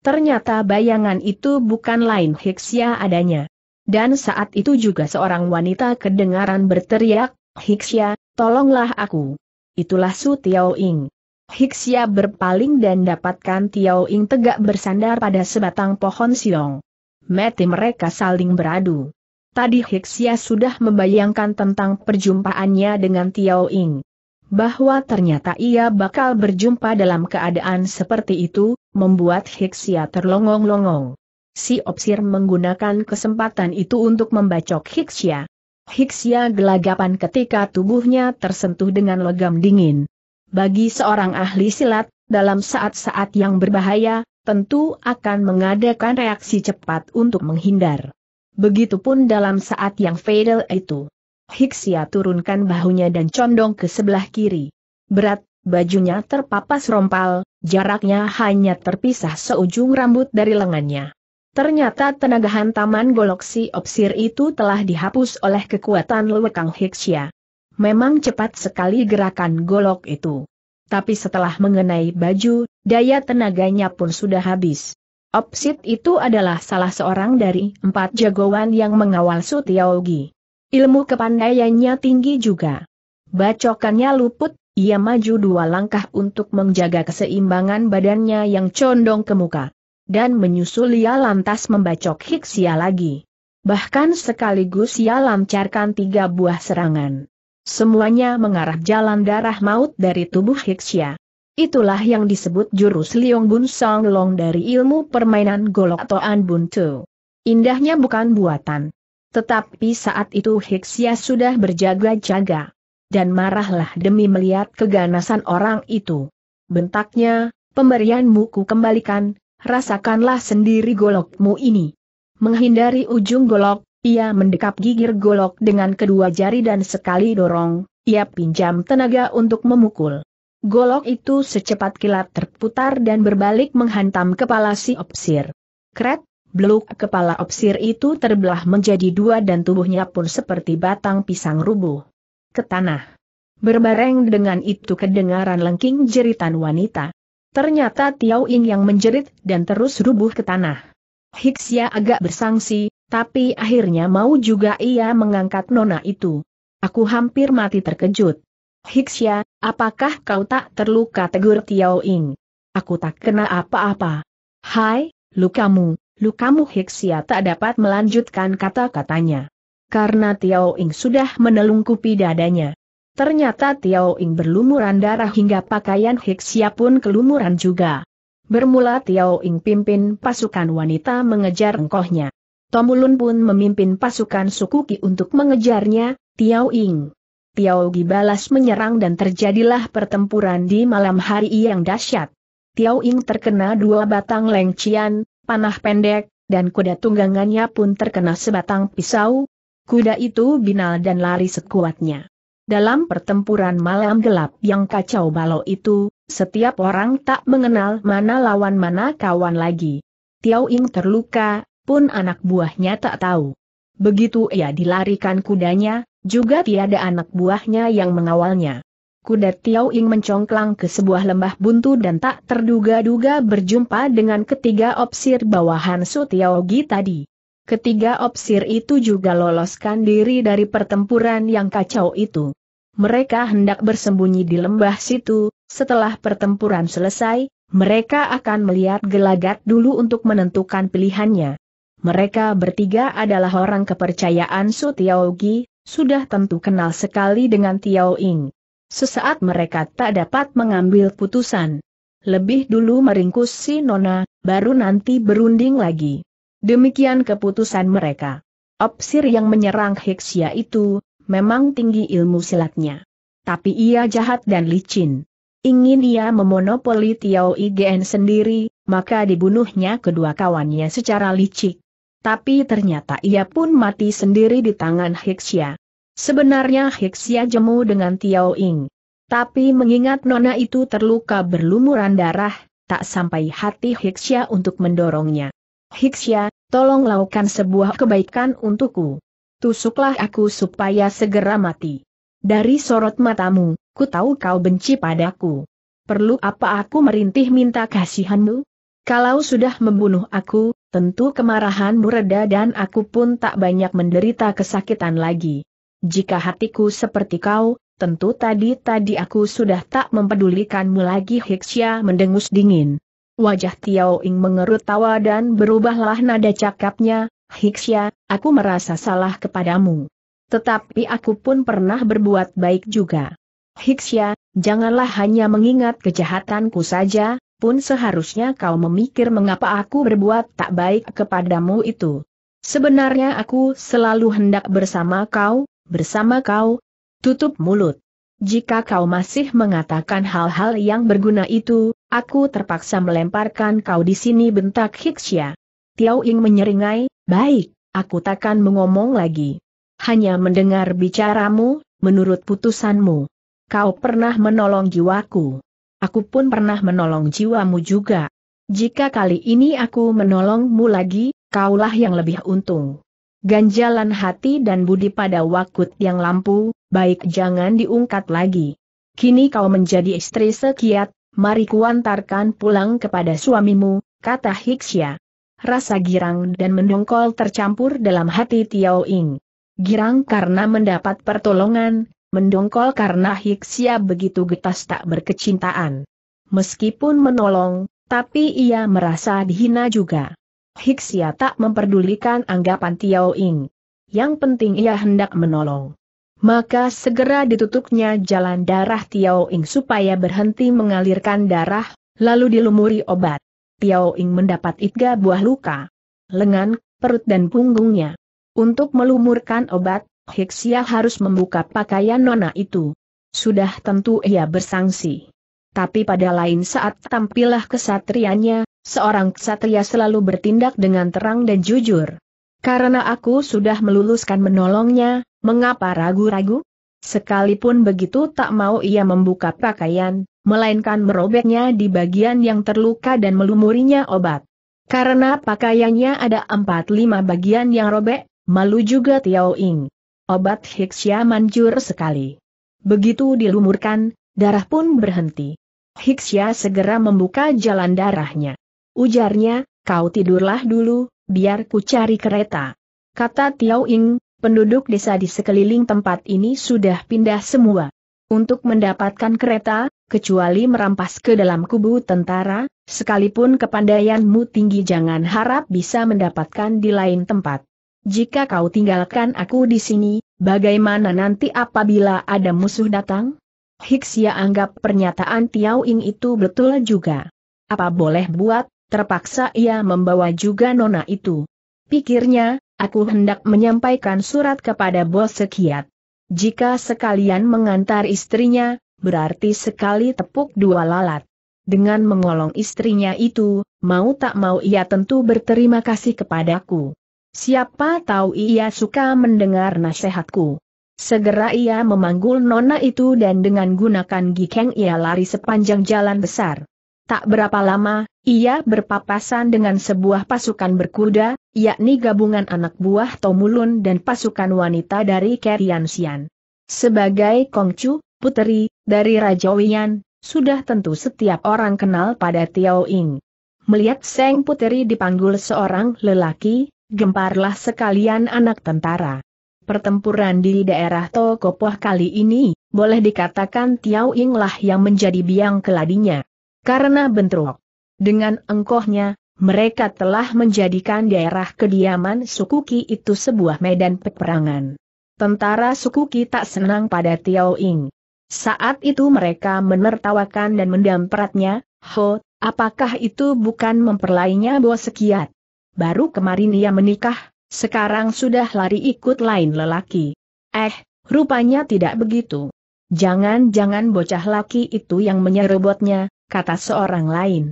Ternyata bayangan itu bukan lain Hiksia adanya. Dan saat itu juga seorang wanita kedengaran berteriak, Hiksia, tolonglah aku. Itulah Su Tiao Ing. Hiksia berpaling dan dapatkan Tiao Ing tegak bersandar pada sebatang pohon siong. Mati mereka saling beradu. Tadi Hiksia sudah membayangkan tentang perjumpaannya dengan Tiao Ing. Bahwa ternyata ia bakal berjumpa dalam keadaan seperti itu, membuat Hiksia terlongong-longong si Opsir menggunakan kesempatan itu untuk membacok Hixia. Hixia gelagapan ketika tubuhnya tersentuh dengan logam dingin. Bagi seorang ahli silat, dalam saat-saat yang berbahaya, tentu akan mengadakan reaksi cepat untuk menghindar. Begitupun dalam saat yang fatal itu. Hixia turunkan bahunya dan condong ke sebelah kiri. Berat, bajunya terpapas rompal, jaraknya hanya terpisah seujung rambut dari lengannya. Ternyata tenaga hantaman Goloksi si opsir itu telah dihapus oleh kekuatan Kang Hiksya. Memang cepat sekali gerakan golok itu. Tapi setelah mengenai baju, daya tenaganya pun sudah habis. Opsit itu adalah salah seorang dari empat jagoan yang mengawal Sutiaogi. Ilmu kepandaiannya tinggi juga. Bacokannya luput, ia maju dua langkah untuk menjaga keseimbangan badannya yang condong ke muka dan menyusul ia lantas membacok Hiksia lagi. Bahkan sekaligus ia lancarkan tiga buah serangan. Semuanya mengarah jalan darah maut dari tubuh Hiksia. Itulah yang disebut jurus Liong Bun Song Long dari ilmu permainan golok Toan Bun Tu. Indahnya bukan buatan. Tetapi saat itu Hiksia sudah berjaga-jaga. Dan marahlah demi melihat keganasan orang itu. Bentaknya, pemberian muku kembalikan, rasakanlah sendiri golokmu ini. Menghindari ujung golok, ia mendekap gigir golok dengan kedua jari dan sekali dorong, ia pinjam tenaga untuk memukul. Golok itu secepat kilat terputar dan berbalik menghantam kepala si opsir. Kret, beluk kepala opsir itu terbelah menjadi dua dan tubuhnya pun seperti batang pisang rubuh. Ke tanah. Berbareng dengan itu kedengaran lengking jeritan wanita. Ternyata Tiao Ying yang menjerit dan terus rubuh ke tanah. Hixia agak bersangsi, tapi akhirnya mau juga ia mengangkat nona itu. Aku hampir mati terkejut. Hixia, apakah kau tak terluka tegur Tiao Ying? Aku tak kena apa-apa. Hai, lukamu, lukamu Hixia tak dapat melanjutkan kata-katanya. Karena Tiao Ying sudah menelungkupi dadanya. Ternyata Tiao Ying berlumuran darah hingga pakaian Hixia pun kelumuran juga. Bermula Tiao Ying pimpin pasukan wanita mengejar engkohnya. Tomulun pun memimpin pasukan Sukuki untuk mengejarnya, Tiao Ying. Tiao Gi balas menyerang dan terjadilah pertempuran di malam hari yang dahsyat. Tiao Ying terkena dua batang lengcian, panah pendek, dan kuda tunggangannya pun terkena sebatang pisau. Kuda itu binal dan lari sekuatnya. Dalam pertempuran malam gelap yang kacau balau itu, setiap orang tak mengenal mana lawan mana kawan lagi. Tiao Ing terluka, pun anak buahnya tak tahu. Begitu ia dilarikan kudanya, juga tiada anak buahnya yang mengawalnya. Kuda Tiao Ing mencongklang ke sebuah lembah buntu dan tak terduga-duga berjumpa dengan ketiga opsir bawahan Su Tiao Gi tadi. Ketiga opsir itu juga loloskan diri dari pertempuran yang kacau itu. Mereka hendak bersembunyi di lembah situ, setelah pertempuran selesai, mereka akan melihat gelagat dulu untuk menentukan pilihannya. Mereka bertiga adalah orang kepercayaan Su Tiaogi, sudah tentu kenal sekali dengan Tiao Ing. Sesaat mereka tak dapat mengambil putusan. Lebih dulu meringkus si Nona, baru nanti berunding lagi. Demikian keputusan mereka. Opsir yang menyerang Hiksia itu, memang tinggi ilmu silatnya. Tapi ia jahat dan licin. Ingin ia memonopoli Tiao IGN sendiri, maka dibunuhnya kedua kawannya secara licik. Tapi ternyata ia pun mati sendiri di tangan Hiksia. Sebenarnya Hiksia jemu dengan Tiao Ing. Tapi mengingat nona itu terluka berlumuran darah, tak sampai hati Hiksia untuk mendorongnya. Hiksya, tolong lakukan sebuah kebaikan untukku. Tusuklah aku supaya segera mati. Dari sorot matamu, ku tahu kau benci padaku. Perlu apa aku merintih minta kasihanmu? Kalau sudah membunuh aku, tentu kemarahanmu reda dan aku pun tak banyak menderita kesakitan lagi. Jika hatiku seperti kau, tentu tadi-tadi aku sudah tak mempedulikanmu lagi Hiksya mendengus dingin. Wajah Tiao Ing mengerut tawa dan berubahlah nada cakapnya, Hiksya, aku merasa salah kepadamu. Tetapi aku pun pernah berbuat baik juga. Hiksya, janganlah hanya mengingat kejahatanku saja, pun seharusnya kau memikir mengapa aku berbuat tak baik kepadamu itu. Sebenarnya aku selalu hendak bersama kau, bersama kau. Tutup mulut. Jika kau masih mengatakan hal-hal yang berguna itu, Aku terpaksa melemparkan kau di sini bentak Hiksya. Tiao Ing menyeringai, baik, aku takkan mengomong lagi. Hanya mendengar bicaramu, menurut putusanmu. Kau pernah menolong jiwaku. Aku pun pernah menolong jiwamu juga. Jika kali ini aku menolongmu lagi, kaulah yang lebih untung. Ganjalan hati dan budi pada wakut yang lampu, baik jangan diungkat lagi. Kini kau menjadi istri sekiat, Mari kuantarkan pulang kepada suamimu, kata Hiksya. Rasa girang dan mendongkol tercampur dalam hati Tiao Ing. Girang karena mendapat pertolongan, mendongkol karena Hiksya begitu getas tak berkecintaan. Meskipun menolong, tapi ia merasa dihina juga. Hiksya tak memperdulikan anggapan Tiao Ing. Yang penting ia hendak menolong maka segera ditutupnya jalan darah Tiao Ing supaya berhenti mengalirkan darah, lalu dilumuri obat. Tiao Ing mendapat tiga buah luka, lengan, perut dan punggungnya. Untuk melumurkan obat, Hiksia harus membuka pakaian nona itu. Sudah tentu ia bersangsi. Tapi pada lain saat tampillah kesatrianya, seorang kesatria selalu bertindak dengan terang dan jujur. Karena aku sudah meluluskan menolongnya, mengapa ragu-ragu? Sekalipun begitu tak mau ia membuka pakaian, melainkan merobeknya di bagian yang terluka dan melumurinya obat. Karena pakaiannya ada empat lima bagian yang robek, malu juga Tiao Ing. Obat Hixia manjur sekali. Begitu dilumurkan, darah pun berhenti. Hixia segera membuka jalan darahnya. Ujarnya, kau tidurlah dulu, biar ku cari kereta. Kata Tiao Ying, penduduk desa di sekeliling tempat ini sudah pindah semua. Untuk mendapatkan kereta, kecuali merampas ke dalam kubu tentara, sekalipun kepandaianmu tinggi jangan harap bisa mendapatkan di lain tempat. Jika kau tinggalkan aku di sini, bagaimana nanti apabila ada musuh datang? Hiksia anggap pernyataan Tiao Ying itu betul juga. Apa boleh buat, terpaksa ia membawa juga nona itu. Pikirnya, aku hendak menyampaikan surat kepada bos sekiat. Jika sekalian mengantar istrinya, berarti sekali tepuk dua lalat. Dengan mengolong istrinya itu, mau tak mau ia tentu berterima kasih kepadaku. Siapa tahu ia suka mendengar nasihatku. Segera ia memanggul nona itu dan dengan gunakan gikeng ia lari sepanjang jalan besar. Tak berapa lama, ia berpapasan dengan sebuah pasukan berkuda, yakni gabungan anak buah Tomulun dan pasukan wanita dari Keriansian. Sebagai Kongcu, puteri, dari Raja Wian, sudah tentu setiap orang kenal pada Tiao Ing. Melihat Seng Puteri dipanggul seorang lelaki, gemparlah sekalian anak tentara. Pertempuran di daerah Tokopoh kali ini, boleh dikatakan Tiao Ing lah yang menjadi biang keladinya karena bentrok. Dengan engkohnya, mereka telah menjadikan daerah kediaman suku Ki itu sebuah medan peperangan. Tentara suku Ki tak senang pada Tiao Ing. Saat itu mereka menertawakan dan mendampratnya, Ho, apakah itu bukan memperlainya bos sekiat? Baru kemarin ia menikah, sekarang sudah lari ikut lain lelaki. Eh, rupanya tidak begitu. Jangan-jangan bocah laki itu yang menyerobotnya, kata seorang lain.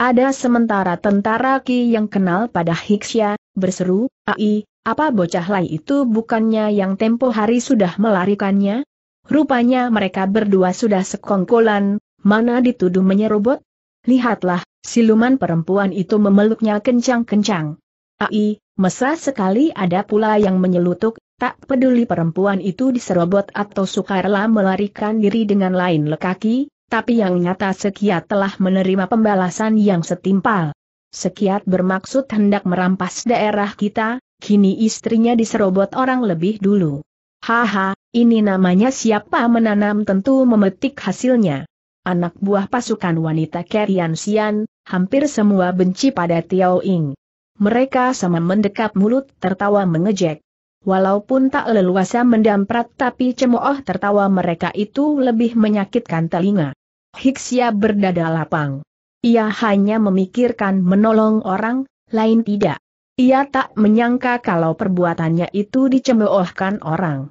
Ada sementara tentara Ki yang kenal pada Hiksya, berseru, Ai, apa bocah lain itu bukannya yang tempo hari sudah melarikannya? Rupanya mereka berdua sudah sekongkolan, mana dituduh menyerobot? Lihatlah, siluman perempuan itu memeluknya kencang-kencang. Ai, mesra sekali ada pula yang menyelutuk, tak peduli perempuan itu diserobot atau sukarela melarikan diri dengan lain lekaki, tapi yang nyata Sekiat telah menerima pembalasan yang setimpal. Sekiat bermaksud hendak merampas daerah kita, kini istrinya diserobot orang lebih dulu. Haha, ini namanya siapa menanam tentu memetik hasilnya. Anak buah pasukan wanita Kerian Sian, hampir semua benci pada Tiao Ing. Mereka sama mendekap mulut tertawa mengejek. Walaupun tak leluasa mendamprat tapi cemooh tertawa mereka itu lebih menyakitkan telinga. Hiksia berdada lapang. Ia hanya memikirkan menolong orang, lain tidak. Ia tak menyangka kalau perbuatannya itu dicemoohkan orang.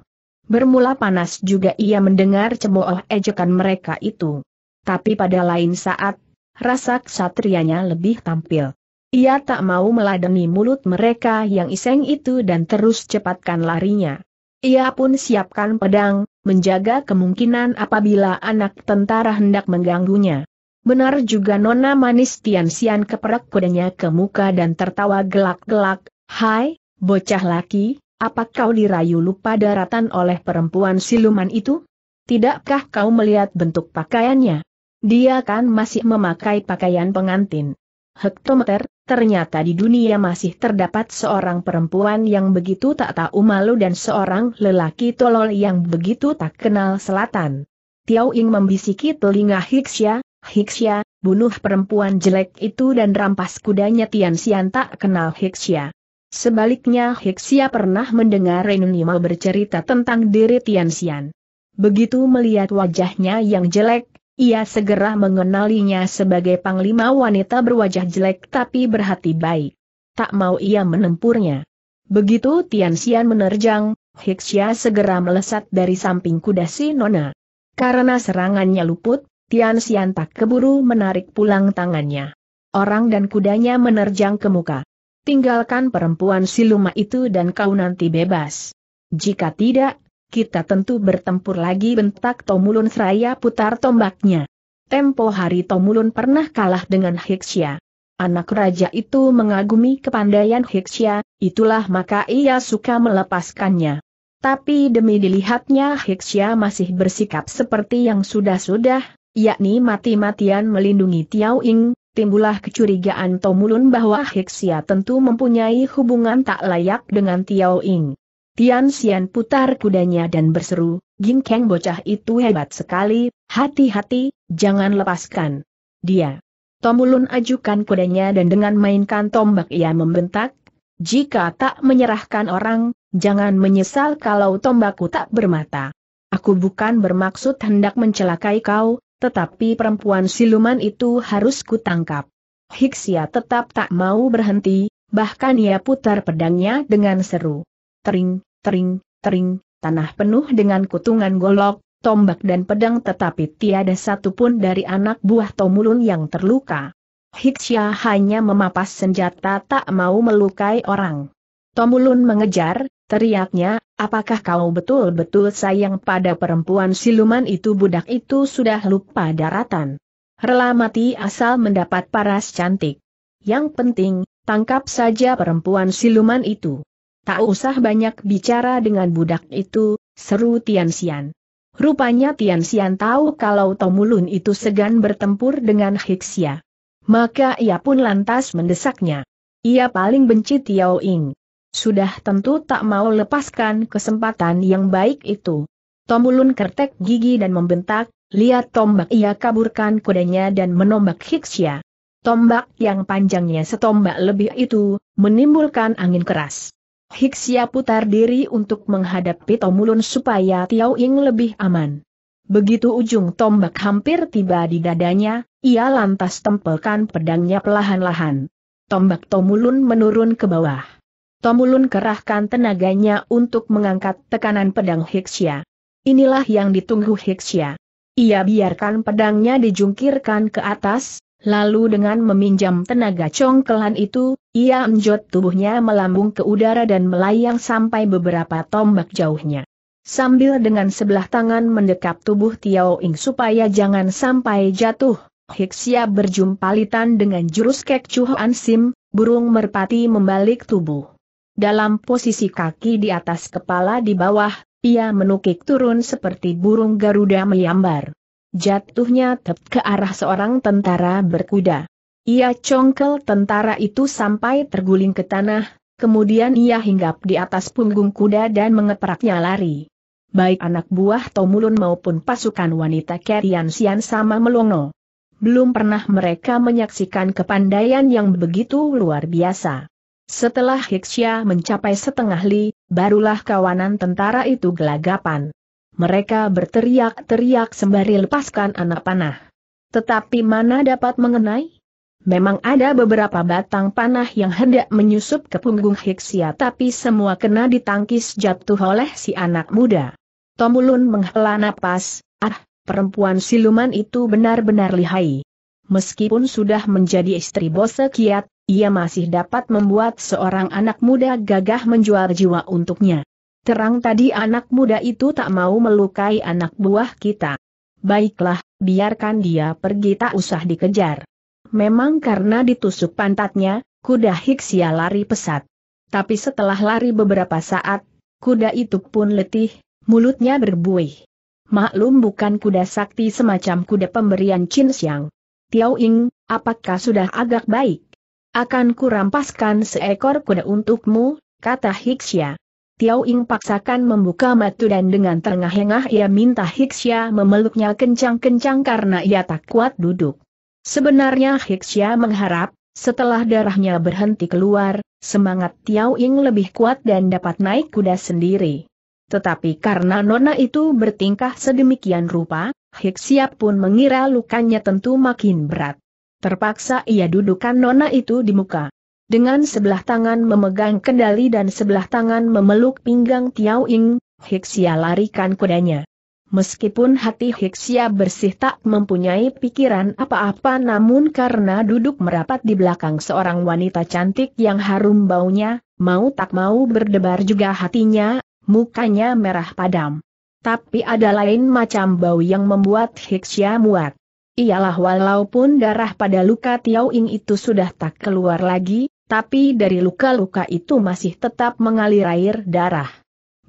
Bermula panas juga ia mendengar cemooh ejekan mereka itu. Tapi pada lain saat, rasa ksatrianya lebih tampil. Ia tak mau meladeni mulut mereka yang iseng itu dan terus cepatkan larinya. Ia pun siapkan pedang, menjaga kemungkinan apabila anak tentara hendak mengganggunya. Benar juga Nona Manis Tian Sian keperak kudanya ke muka dan tertawa gelak-gelak, Hai, bocah laki, apa kau dirayu lupa daratan oleh perempuan siluman itu? Tidakkah kau melihat bentuk pakaiannya? Dia kan masih memakai pakaian pengantin hektometer, ternyata di dunia masih terdapat seorang perempuan yang begitu tak tahu malu dan seorang lelaki tolol yang begitu tak kenal selatan. Tiao Ying membisiki telinga Hixia, Hixia, bunuh perempuan jelek itu dan rampas kudanya Tian Xian tak kenal Hixia. Sebaliknya Hixia pernah mendengar Renunima bercerita tentang diri Tian Xian. Begitu melihat wajahnya yang jelek, ia segera mengenalinya sebagai panglima wanita berwajah jelek tapi berhati baik. Tak mau ia menempurnya. Begitu Tian Xian menerjang, Hixia segera melesat dari samping kuda si Nona. Karena serangannya luput, Tian Xian tak keburu menarik pulang tangannya. Orang dan kudanya menerjang ke muka. Tinggalkan perempuan siluma itu dan kau nanti bebas. Jika tidak, kita tentu bertempur lagi bentak Tomulun seraya putar tombaknya. Tempo hari Tomulun pernah kalah dengan Hiksya. Anak raja itu mengagumi kepandaian Hiksya, itulah maka ia suka melepaskannya. Tapi demi dilihatnya Hiksya masih bersikap seperti yang sudah-sudah, yakni mati-matian melindungi Tiao Ing, timbullah kecurigaan Tomulun bahwa Hiksya tentu mempunyai hubungan tak layak dengan Tiao Ing. Tian Xian putar kudanya dan berseru, Ginkeng bocah itu hebat sekali, hati-hati, jangan lepaskan. Dia. Tomulun ajukan kudanya dan dengan mainkan tombak ia membentak, jika tak menyerahkan orang, jangan menyesal kalau tombakku tak bermata. Aku bukan bermaksud hendak mencelakai kau, tetapi perempuan siluman itu harus kutangkap. Hiksia tetap tak mau berhenti, bahkan ia putar pedangnya dengan seru. Tering, tering, tering, tanah penuh dengan kutungan golok, tombak dan pedang tetapi tiada satupun dari anak buah Tomulun yang terluka. Hiksya hanya memapas senjata tak mau melukai orang. Tomulun mengejar, teriaknya, apakah kau betul-betul sayang pada perempuan siluman itu budak itu sudah lupa daratan. Rela mati asal mendapat paras cantik. Yang penting, tangkap saja perempuan siluman itu. Tak usah banyak bicara dengan budak itu, seru Tian Xian. Rupanya Tian Xian tahu kalau Tomulun itu segan bertempur dengan Hixia. Maka ia pun lantas mendesaknya. Ia paling benci Tiao Ying. Sudah tentu tak mau lepaskan kesempatan yang baik itu. Tomulun kertek gigi dan membentak, lihat tombak ia kaburkan kudanya dan menombak Hixia. Tombak yang panjangnya setombak lebih itu, menimbulkan angin keras. Hiksia putar diri untuk menghadapi Tomulun supaya Tiao Ying lebih aman. Begitu ujung tombak hampir tiba di dadanya, ia lantas tempelkan pedangnya pelahan lahan Tombak Tomulun menurun ke bawah. Tomulun kerahkan tenaganya untuk mengangkat tekanan pedang Hiksia. Inilah yang ditunggu Hiksia. Ia biarkan pedangnya dijungkirkan ke atas, Lalu dengan meminjam tenaga congkelan itu, ia menjot tubuhnya melambung ke udara dan melayang sampai beberapa tombak jauhnya. Sambil dengan sebelah tangan mendekap tubuh Tiao Ing supaya jangan sampai jatuh, Hixia berjumpalitan dengan jurus kek Chuan Sim, burung merpati membalik tubuh. Dalam posisi kaki di atas kepala di bawah, ia menukik turun seperti burung Garuda menyambar. Jatuhnya tep ke arah seorang tentara berkuda. Ia congkel tentara itu sampai terguling ke tanah, kemudian ia hinggap di atas punggung kuda dan mengepraknya lari. Baik anak buah Tomulun maupun pasukan wanita Kerian Sian sama melongo. Belum pernah mereka menyaksikan kepandaian yang begitu luar biasa. Setelah Hiksya mencapai setengah li, barulah kawanan tentara itu gelagapan mereka berteriak-teriak sembari lepaskan anak panah. Tetapi mana dapat mengenai? Memang ada beberapa batang panah yang hendak menyusup ke punggung Hiksia tapi semua kena ditangkis jatuh oleh si anak muda. Tomulun menghela napas, ah, perempuan siluman itu benar-benar lihai. Meskipun sudah menjadi istri Bose Kiat, ia masih dapat membuat seorang anak muda gagah menjual jiwa untuknya. Terang tadi anak muda itu tak mau melukai anak buah kita. Baiklah, biarkan dia pergi tak usah dikejar. Memang karena ditusuk pantatnya, kuda Hiksia lari pesat. Tapi setelah lari beberapa saat, kuda itu pun letih, mulutnya berbuih. Maklum bukan kuda sakti semacam kuda pemberian Chin Xiang. Tiao Ing, apakah sudah agak baik? Akan kurampaskan seekor kuda untukmu, kata Hiksia. Tiao Ing paksakan membuka mata dan dengan terengah-engah ia minta Hixia memeluknya kencang-kencang karena ia tak kuat duduk. Sebenarnya Hixia mengharap, setelah darahnya berhenti keluar, semangat Tiao Ing lebih kuat dan dapat naik kuda sendiri. Tetapi karena nona itu bertingkah sedemikian rupa, Hixia pun mengira lukanya tentu makin berat. Terpaksa ia dudukkan nona itu di muka dengan sebelah tangan memegang kendali dan sebelah tangan memeluk pinggang Tiao Ying, Hixia larikan kudanya. Meskipun hati Hixia bersih tak mempunyai pikiran apa-apa namun karena duduk merapat di belakang seorang wanita cantik yang harum baunya, mau tak mau berdebar juga hatinya, mukanya merah padam. Tapi ada lain macam bau yang membuat Hixia muat. Ialah walaupun darah pada luka Tiao Ing itu sudah tak keluar lagi, tapi dari luka-luka itu masih tetap mengalir air darah.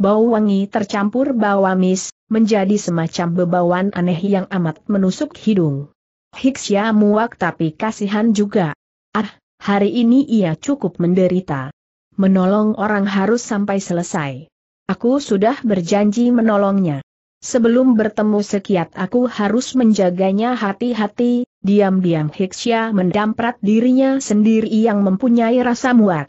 Bau wangi tercampur bau amis, menjadi semacam bebawan aneh yang amat menusuk hidung. Hiksya muak tapi kasihan juga. Ah, hari ini ia cukup menderita. Menolong orang harus sampai selesai. Aku sudah berjanji menolongnya. Sebelum bertemu sekiat aku harus menjaganya hati-hati, Diam-diam Hiksya mendamprat dirinya sendiri yang mempunyai rasa muak.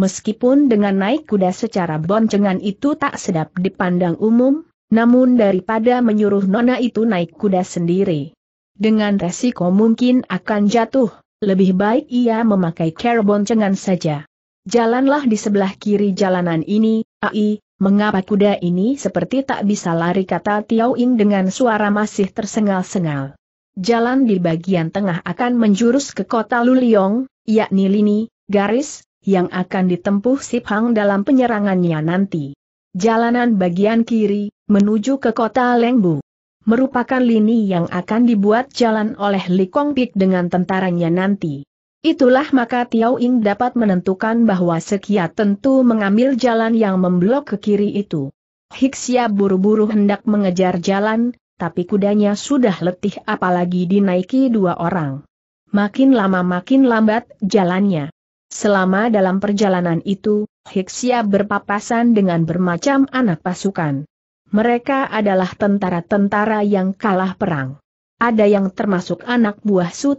Meskipun dengan naik kuda secara boncengan itu tak sedap dipandang umum, namun daripada menyuruh Nona itu naik kuda sendiri. Dengan resiko mungkin akan jatuh, lebih baik ia memakai care boncengan saja. Jalanlah di sebelah kiri jalanan ini, ai, mengapa kuda ini seperti tak bisa lari kata Tiao Ing dengan suara masih tersengal-sengal jalan di bagian tengah akan menjurus ke kota Luliong, yakni lini, garis, yang akan ditempuh Siphang dalam penyerangannya nanti. Jalanan bagian kiri, menuju ke kota Lengbu. Merupakan lini yang akan dibuat jalan oleh Li Kongpik dengan tentaranya nanti. Itulah maka Tiao Ing dapat menentukan bahwa Sekia tentu mengambil jalan yang memblok ke kiri itu. Hiksia buru-buru hendak mengejar jalan, tapi kudanya sudah letih apalagi dinaiki dua orang. Makin lama makin lambat jalannya. Selama dalam perjalanan itu, Hiksia berpapasan dengan bermacam anak pasukan. Mereka adalah tentara-tentara yang kalah perang. Ada yang termasuk anak buah Su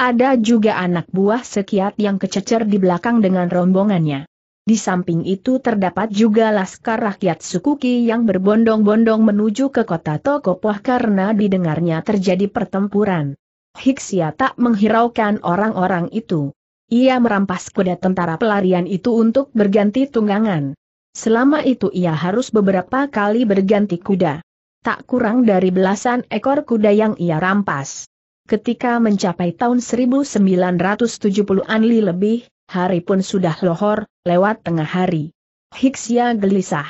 Ada juga anak buah Sekiat yang kececer di belakang dengan rombongannya. Di samping itu terdapat juga laskar rakyat Sukuki yang berbondong-bondong menuju ke kota Tokopoh karena didengarnya terjadi pertempuran. Hiksia tak menghiraukan orang-orang itu. Ia merampas kuda tentara pelarian itu untuk berganti tunggangan. Selama itu ia harus beberapa kali berganti kuda. Tak kurang dari belasan ekor kuda yang ia rampas. Ketika mencapai tahun 1970-an lebih, hari pun sudah lohor, lewat tengah hari. Hiksia gelisah.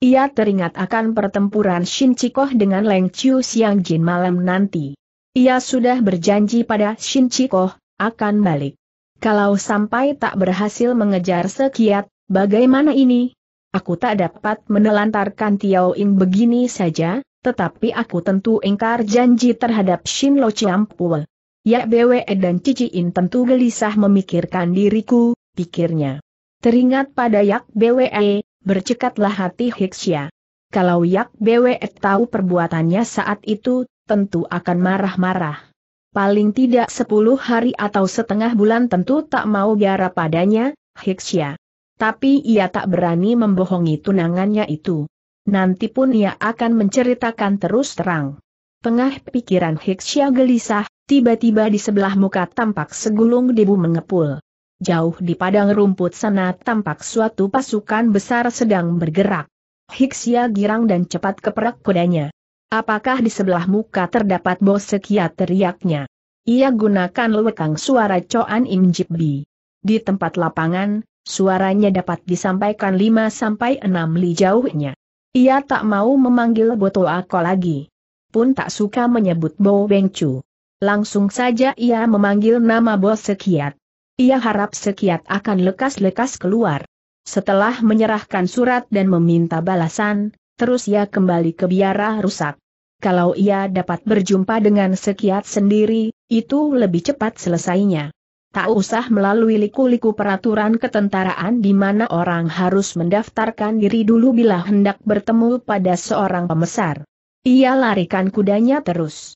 Ia teringat akan pertempuran Shin Chikoh dengan Leng Chiu Siang Jin malam nanti. Ia sudah berjanji pada Shin Chikoh, akan balik. Kalau sampai tak berhasil mengejar sekiat, bagaimana ini? Aku tak dapat menelantarkan Tiao Ing begini saja, tetapi aku tentu ingkar janji terhadap Shin Lo Chiang Pul. Yak BWE dan Cici In tentu gelisah memikirkan diriku, pikirnya. Teringat pada Yak BWE, eh, bercekatlah hati Hiksya. Kalau Yak BWE eh, tahu perbuatannya saat itu, tentu akan marah-marah. Paling tidak sepuluh hari atau setengah bulan tentu tak mau biara padanya, Hiksya. Tapi ia tak berani membohongi tunangannya itu. Nanti pun ia akan menceritakan terus terang. Pengah pikiran Hiksya gelisah, tiba-tiba di sebelah muka tampak segulung debu mengepul. Jauh di padang rumput sana tampak suatu pasukan besar sedang bergerak. Hiksya girang dan cepat keperak kudanya. Apakah di sebelah muka terdapat bos sekiat teriaknya? Ia gunakan lewekang suara Coan Im Jibbi. Di tempat lapangan, suaranya dapat disampaikan 5 6 li jauhnya. Ia tak mau memanggil botol lagi pun tak suka menyebut Bo Beng Chu. Langsung saja ia memanggil nama Bos Sekiat. Ia harap Sekiat akan lekas-lekas keluar. Setelah menyerahkan surat dan meminta balasan, terus ia kembali ke biara rusak. Kalau ia dapat berjumpa dengan Sekiat sendiri, itu lebih cepat selesainya tak usah melalui liku-liku peraturan ketentaraan di mana orang harus mendaftarkan diri dulu bila hendak bertemu pada seorang pemesar. Ia larikan kudanya terus.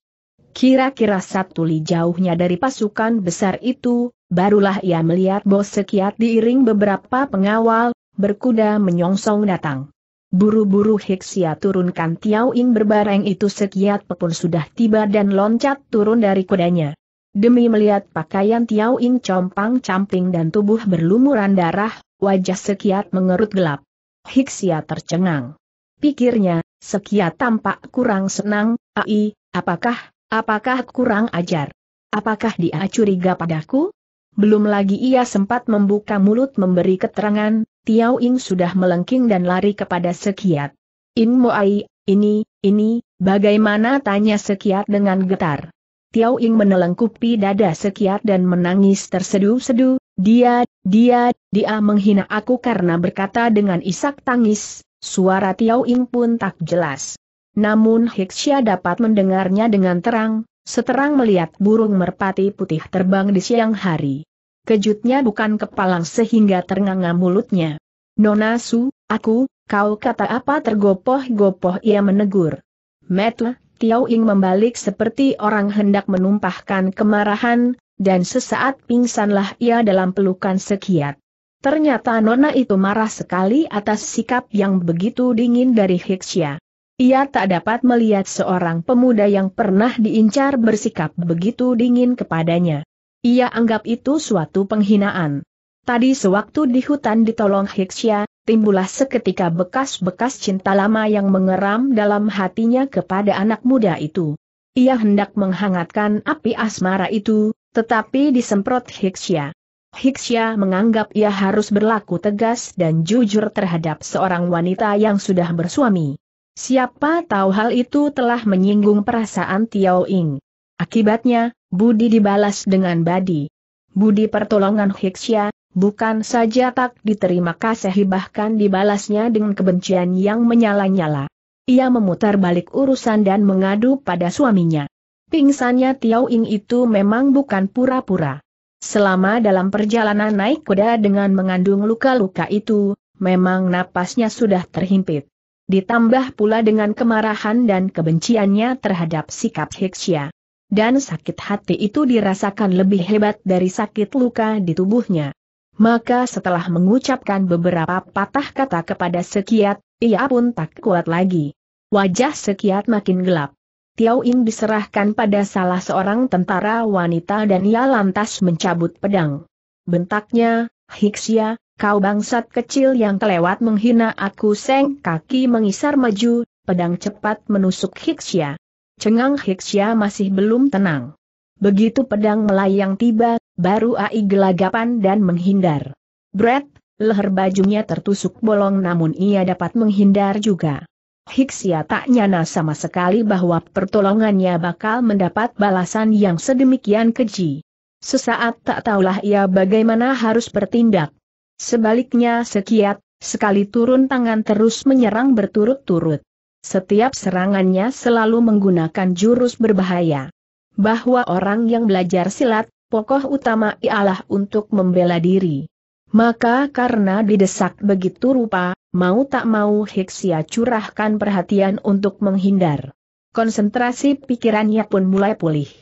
Kira-kira satu li jauhnya dari pasukan besar itu, barulah ia melihat bos sekiat diiring beberapa pengawal, berkuda menyongsong datang. Buru-buru Hiksia turunkan Tiau Ing berbareng itu sekiat pepun sudah tiba dan loncat turun dari kudanya. Demi melihat pakaian Tiau Ing compang-camping dan tubuh berlumuran darah, wajah sekiat mengerut gelap. Hiksia tercengang. Pikirnya, Sekia tampak kurang senang, ai, apakah, apakah kurang ajar? Apakah dia curiga padaku? Belum lagi ia sempat membuka mulut memberi keterangan, Tiao Ing sudah melengking dan lari kepada Sekiat. In Ai, ini, ini, bagaimana tanya Sekiat dengan getar. Tiao Ing menelengkupi dada Sekiat dan menangis terseduh-seduh, dia, dia, dia menghina aku karena berkata dengan isak tangis, Suara Tiao Ying pun tak jelas. Namun Hixia dapat mendengarnya dengan terang, seterang melihat burung merpati putih terbang di siang hari. Kejutnya bukan kepalang sehingga ternganga mulutnya. Nona Su, aku, kau kata apa tergopoh-gopoh ia menegur. Metle, Tiao Ying membalik seperti orang hendak menumpahkan kemarahan, dan sesaat pingsanlah ia dalam pelukan sekiat. Ternyata Nona itu marah sekali atas sikap yang begitu dingin dari Hiksya. Ia tak dapat melihat seorang pemuda yang pernah diincar bersikap begitu dingin kepadanya. Ia anggap itu suatu penghinaan. Tadi sewaktu di hutan ditolong Hiksya, timbullah seketika bekas-bekas cinta lama yang mengeram dalam hatinya kepada anak muda itu. Ia hendak menghangatkan api asmara itu, tetapi disemprot Hiksya. Hiksya menganggap ia harus berlaku tegas dan jujur terhadap seorang wanita yang sudah bersuami. Siapa tahu hal itu telah menyinggung perasaan Tiao Ying. Akibatnya, Budi dibalas dengan badi. Budi pertolongan Hiksya, bukan saja tak diterima kasih bahkan dibalasnya dengan kebencian yang menyala-nyala. Ia memutar balik urusan dan mengadu pada suaminya. Pingsannya Tiao Ying itu memang bukan pura-pura. Selama dalam perjalanan naik kuda dengan mengandung luka-luka itu, memang napasnya sudah terhimpit. Ditambah pula dengan kemarahan dan kebenciannya terhadap sikap Hiksya. Dan sakit hati itu dirasakan lebih hebat dari sakit luka di tubuhnya. Maka setelah mengucapkan beberapa patah kata kepada Sekiat, ia pun tak kuat lagi. Wajah Sekiat makin gelap. Tiao Ing diserahkan pada salah seorang tentara wanita dan ia lantas mencabut pedang. Bentaknya, Hixia, kau bangsat kecil yang kelewat menghina aku seng kaki mengisar maju, pedang cepat menusuk Hixia. Cengang Hixia masih belum tenang. Begitu pedang melayang tiba, baru AI gelagapan dan menghindar. Brett, leher bajunya tertusuk bolong namun ia dapat menghindar juga. Hiksia tak nyana sama sekali bahwa pertolongannya bakal mendapat balasan yang sedemikian keji. Sesaat tak tahulah ia bagaimana harus bertindak. Sebaliknya sekiat, sekali turun tangan terus menyerang berturut-turut. Setiap serangannya selalu menggunakan jurus berbahaya. Bahwa orang yang belajar silat, pokok utama ialah untuk membela diri. Maka karena didesak begitu rupa, Mau tak mau Hiksia curahkan perhatian untuk menghindar. Konsentrasi pikirannya pun mulai pulih.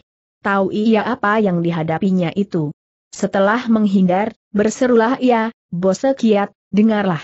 Tahu ia apa yang dihadapinya itu. Setelah menghindar, berserulah ia, Bose Kiat, dengarlah.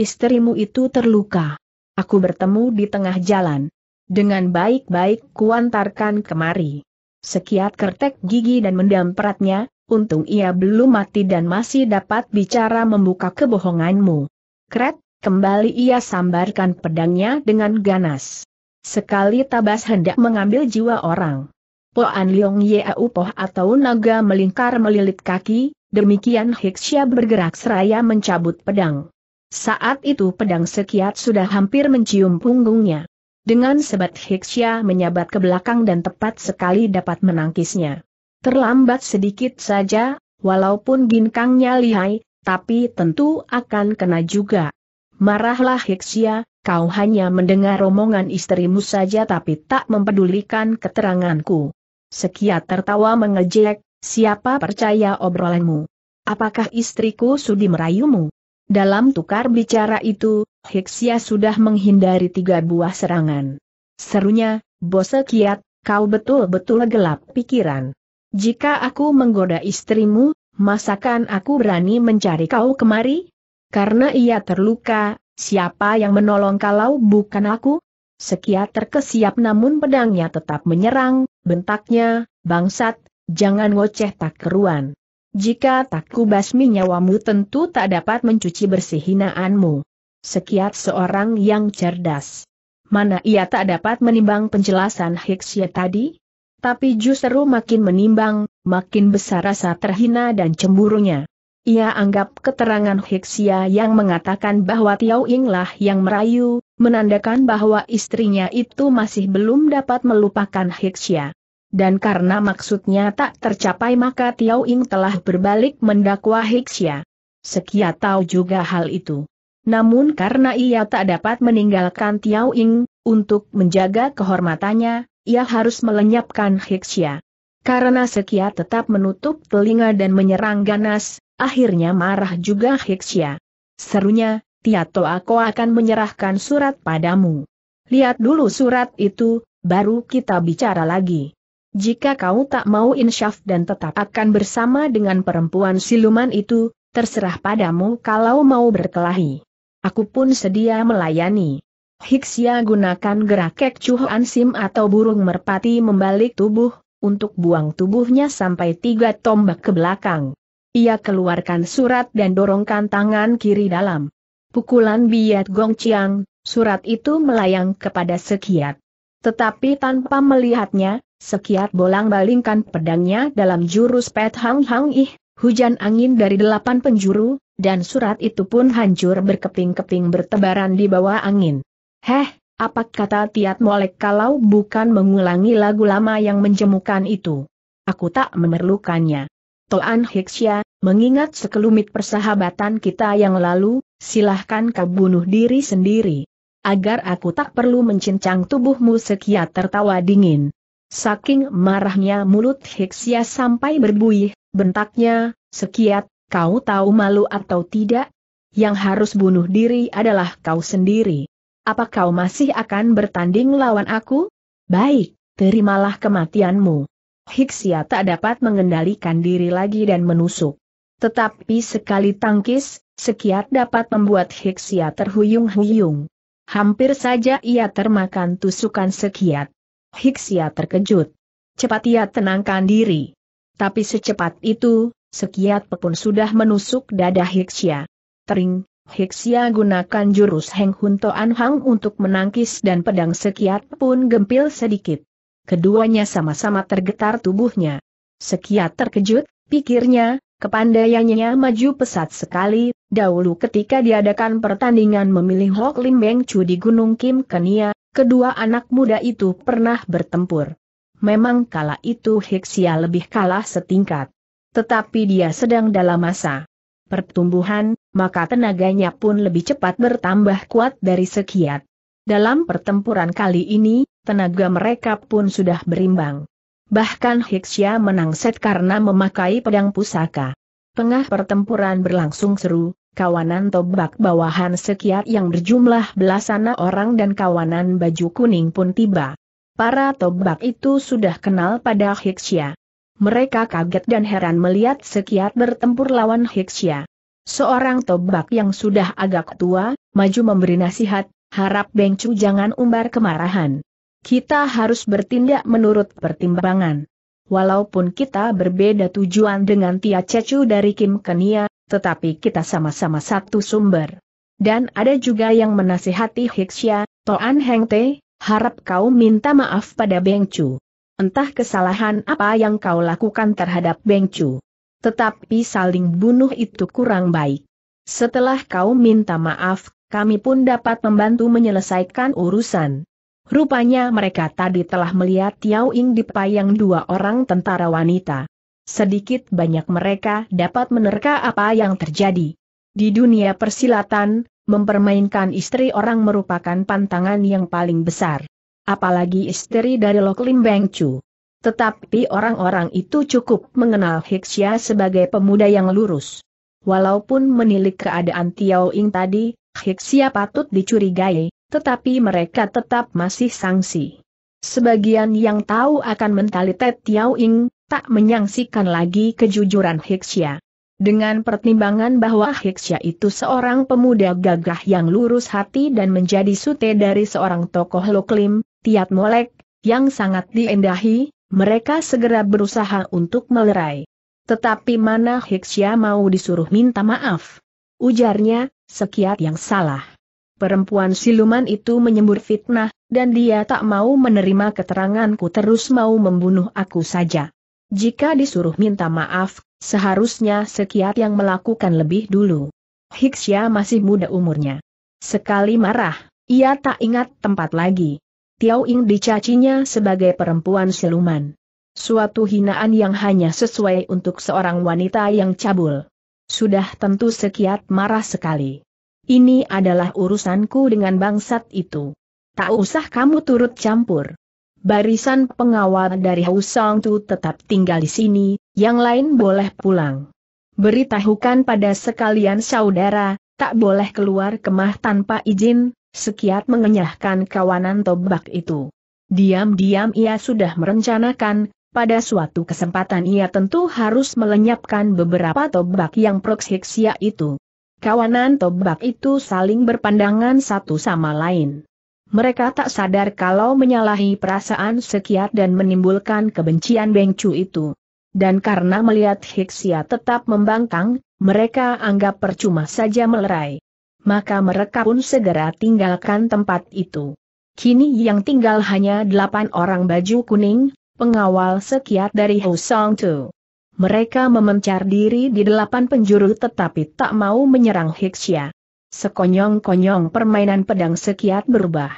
Istrimu itu terluka. Aku bertemu di tengah jalan. Dengan baik-baik kuantarkan kemari. Sekiat kertek gigi dan mendampratnya, untung ia belum mati dan masih dapat bicara membuka kebohonganmu. Kret, Kembali ia sambarkan pedangnya dengan ganas. Sekali tabas hendak mengambil jiwa orang. Poan Liong Ye Poh atau naga melingkar melilit kaki, demikian Hiksya bergerak seraya mencabut pedang. Saat itu pedang sekiat sudah hampir mencium punggungnya. Dengan sebat Hiksya menyabat ke belakang dan tepat sekali dapat menangkisnya. Terlambat sedikit saja, walaupun ginkangnya lihai, tapi tentu akan kena juga. Marahlah Heksia, kau hanya mendengar omongan istrimu saja tapi tak mempedulikan keteranganku. Sekia tertawa mengejek, siapa percaya obrolanmu? Apakah istriku sudi merayumu? Dalam tukar bicara itu, Heksia sudah menghindari tiga buah serangan. Serunya, Bos Kiat, kau betul-betul gelap pikiran. Jika aku menggoda istrimu, masakan aku berani mencari kau kemari? Karena ia terluka, siapa yang menolong kalau bukan aku? Sekia terkesiap, namun pedangnya tetap menyerang, bentaknya, bangsat, jangan ngoceh tak keruan. Jika tak kubasmi nyawamu tentu tak dapat mencuci bersih hinaanmu. Sekiat seorang yang cerdas. Mana ia tak dapat menimbang penjelasan Hiksya tadi? Tapi justru makin menimbang, makin besar rasa terhina dan cemburunya. Ia anggap keterangan Hiksia yang mengatakan bahwa Tiao Inglah yang merayu, menandakan bahwa istrinya itu masih belum dapat melupakan Hiksia. Dan karena maksudnya tak tercapai maka Tiao Ing telah berbalik mendakwa Hiksia. Sekia tahu juga hal itu. Namun karena ia tak dapat meninggalkan Tiao Ying, untuk menjaga kehormatannya, ia harus melenyapkan Hiksia. Karena Sekia tetap menutup telinga dan menyerang ganas, Akhirnya marah juga Hiksya. Serunya, Tiato aku akan menyerahkan surat padamu. Lihat dulu surat itu, baru kita bicara lagi. Jika kau tak mau insyaf dan tetap akan bersama dengan perempuan siluman itu, terserah padamu kalau mau berkelahi. Aku pun sedia melayani. Hiksia gunakan gerak kek cuhoan sim atau burung merpati membalik tubuh, untuk buang tubuhnya sampai tiga tombak ke belakang. Ia keluarkan surat dan dorongkan tangan kiri dalam. Pukulan Biat Gong Chiang, surat itu melayang kepada Sekiat. Tetapi tanpa melihatnya, Sekiat bolang-balingkan pedangnya dalam jurus Pet Hang Hang Ih, hujan angin dari delapan penjuru, dan surat itu pun hancur berkeping-keping bertebaran di bawah angin. Heh, apa kata Tiat Molek kalau bukan mengulangi lagu lama yang menjemukan itu? Aku tak memerlukannya. Toan Hiksya, mengingat sekelumit persahabatan kita yang lalu, silahkan kau bunuh diri sendiri. Agar aku tak perlu mencincang tubuhmu sekia tertawa dingin. Saking marahnya mulut Hiksya sampai berbuih, bentaknya, sekiat, kau tahu malu atau tidak? Yang harus bunuh diri adalah kau sendiri. Apa kau masih akan bertanding lawan aku? Baik, terimalah kematianmu. Hiksia tak dapat mengendalikan diri lagi dan menusuk. Tetapi sekali tangkis, sekiat dapat membuat Hiksia terhuyung-huyung. Hampir saja ia termakan tusukan sekiat. Hiksia terkejut. Cepat ia tenangkan diri. Tapi secepat itu, sekiat pun sudah menusuk dada Hiksia. Tering, Hiksia gunakan jurus Heng Toan Hang untuk menangkis dan pedang sekiat pun gempil sedikit keduanya sama-sama tergetar tubuhnya. Sekiat terkejut, pikirnya, kepandaiannya maju pesat sekali, dahulu ketika diadakan pertandingan memilih Hok Lim Beng Chu di Gunung Kim Kenia, kedua anak muda itu pernah bertempur. Memang kala itu Hiksia lebih kalah setingkat. Tetapi dia sedang dalam masa pertumbuhan, maka tenaganya pun lebih cepat bertambah kuat dari sekiat. Dalam pertempuran kali ini, tenaga mereka pun sudah berimbang. Bahkan Hiksya set karena memakai pedang pusaka. Tengah pertempuran berlangsung seru, kawanan tobak bawahan sekiat yang berjumlah belasan orang dan kawanan baju kuning pun tiba. Para tobak itu sudah kenal pada Hiksya. Mereka kaget dan heran melihat sekiat bertempur lawan Hiksya. Seorang tobak yang sudah agak tua, maju memberi nasihat, harap Bengcu jangan umbar kemarahan. Kita harus bertindak menurut pertimbangan. Walaupun kita berbeda tujuan dengan Tia Cecu dari Kim Kenia, tetapi kita sama-sama satu sumber. Dan ada juga yang menasihati Hiksya, Toan Heng Te, harap kau minta maaf pada Beng Chu. Entah kesalahan apa yang kau lakukan terhadap Beng Chu. Tetapi saling bunuh itu kurang baik. Setelah kau minta maaf, kami pun dapat membantu menyelesaikan urusan. Rupanya mereka tadi telah melihat Tiao Ying dipayang dua orang tentara wanita. Sedikit banyak mereka dapat menerka apa yang terjadi. Di dunia persilatan, mempermainkan istri orang merupakan pantangan yang paling besar. Apalagi istri dari Lok Lim Beng Chu. Tetapi orang-orang itu cukup mengenal Hixia sebagai pemuda yang lurus. Walaupun menilik keadaan Tiao Ying tadi, Hixia patut dicurigai, tetapi mereka tetap masih sangsi. Sebagian yang tahu akan mentalitet Tiao Ying, tak menyangsikan lagi kejujuran Hixia. Dengan pertimbangan bahwa Hixia itu seorang pemuda gagah yang lurus hati dan menjadi sute dari seorang tokoh loklim, Tiat Molek, yang sangat diendahi, mereka segera berusaha untuk melerai. Tetapi mana Hixia mau disuruh minta maaf? Ujarnya, sekiat yang salah. Perempuan siluman itu menyembur fitnah, dan dia tak mau menerima keteranganku terus mau membunuh aku saja. Jika disuruh minta maaf, seharusnya sekiat yang melakukan lebih dulu. Hiksya masih muda umurnya. Sekali marah, ia tak ingat tempat lagi. Tiao Ing dicacinya sebagai perempuan siluman. Suatu hinaan yang hanya sesuai untuk seorang wanita yang cabul. Sudah tentu sekiat marah sekali. Ini adalah urusanku dengan bangsat itu. Tak usah kamu turut campur. Barisan pengawal dari Hausong Tu tetap tinggal di sini, yang lain boleh pulang. Beritahukan pada sekalian saudara, tak boleh keluar kemah tanpa izin, sekiat mengenyahkan kawanan tobak itu. Diam-diam ia sudah merencanakan, pada suatu kesempatan ia tentu harus melenyapkan beberapa tobak yang proksiksia itu kawanan tobak itu saling berpandangan satu sama lain. Mereka tak sadar kalau menyalahi perasaan sekiat dan menimbulkan kebencian Bengcu itu. Dan karena melihat Hiksia tetap membangkang, mereka anggap percuma saja melerai. Maka mereka pun segera tinggalkan tempat itu. Kini yang tinggal hanya delapan orang baju kuning, pengawal sekiat dari Song Tu. Mereka memencar diri di delapan penjuru tetapi tak mau menyerang Hiksya. Sekonyong-konyong permainan pedang sekiat berubah.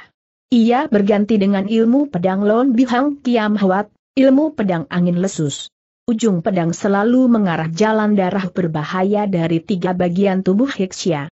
Ia berganti dengan ilmu pedang Lon Bihang Kiam Hwat, ilmu pedang angin lesus. Ujung pedang selalu mengarah jalan darah berbahaya dari tiga bagian tubuh Hiksya.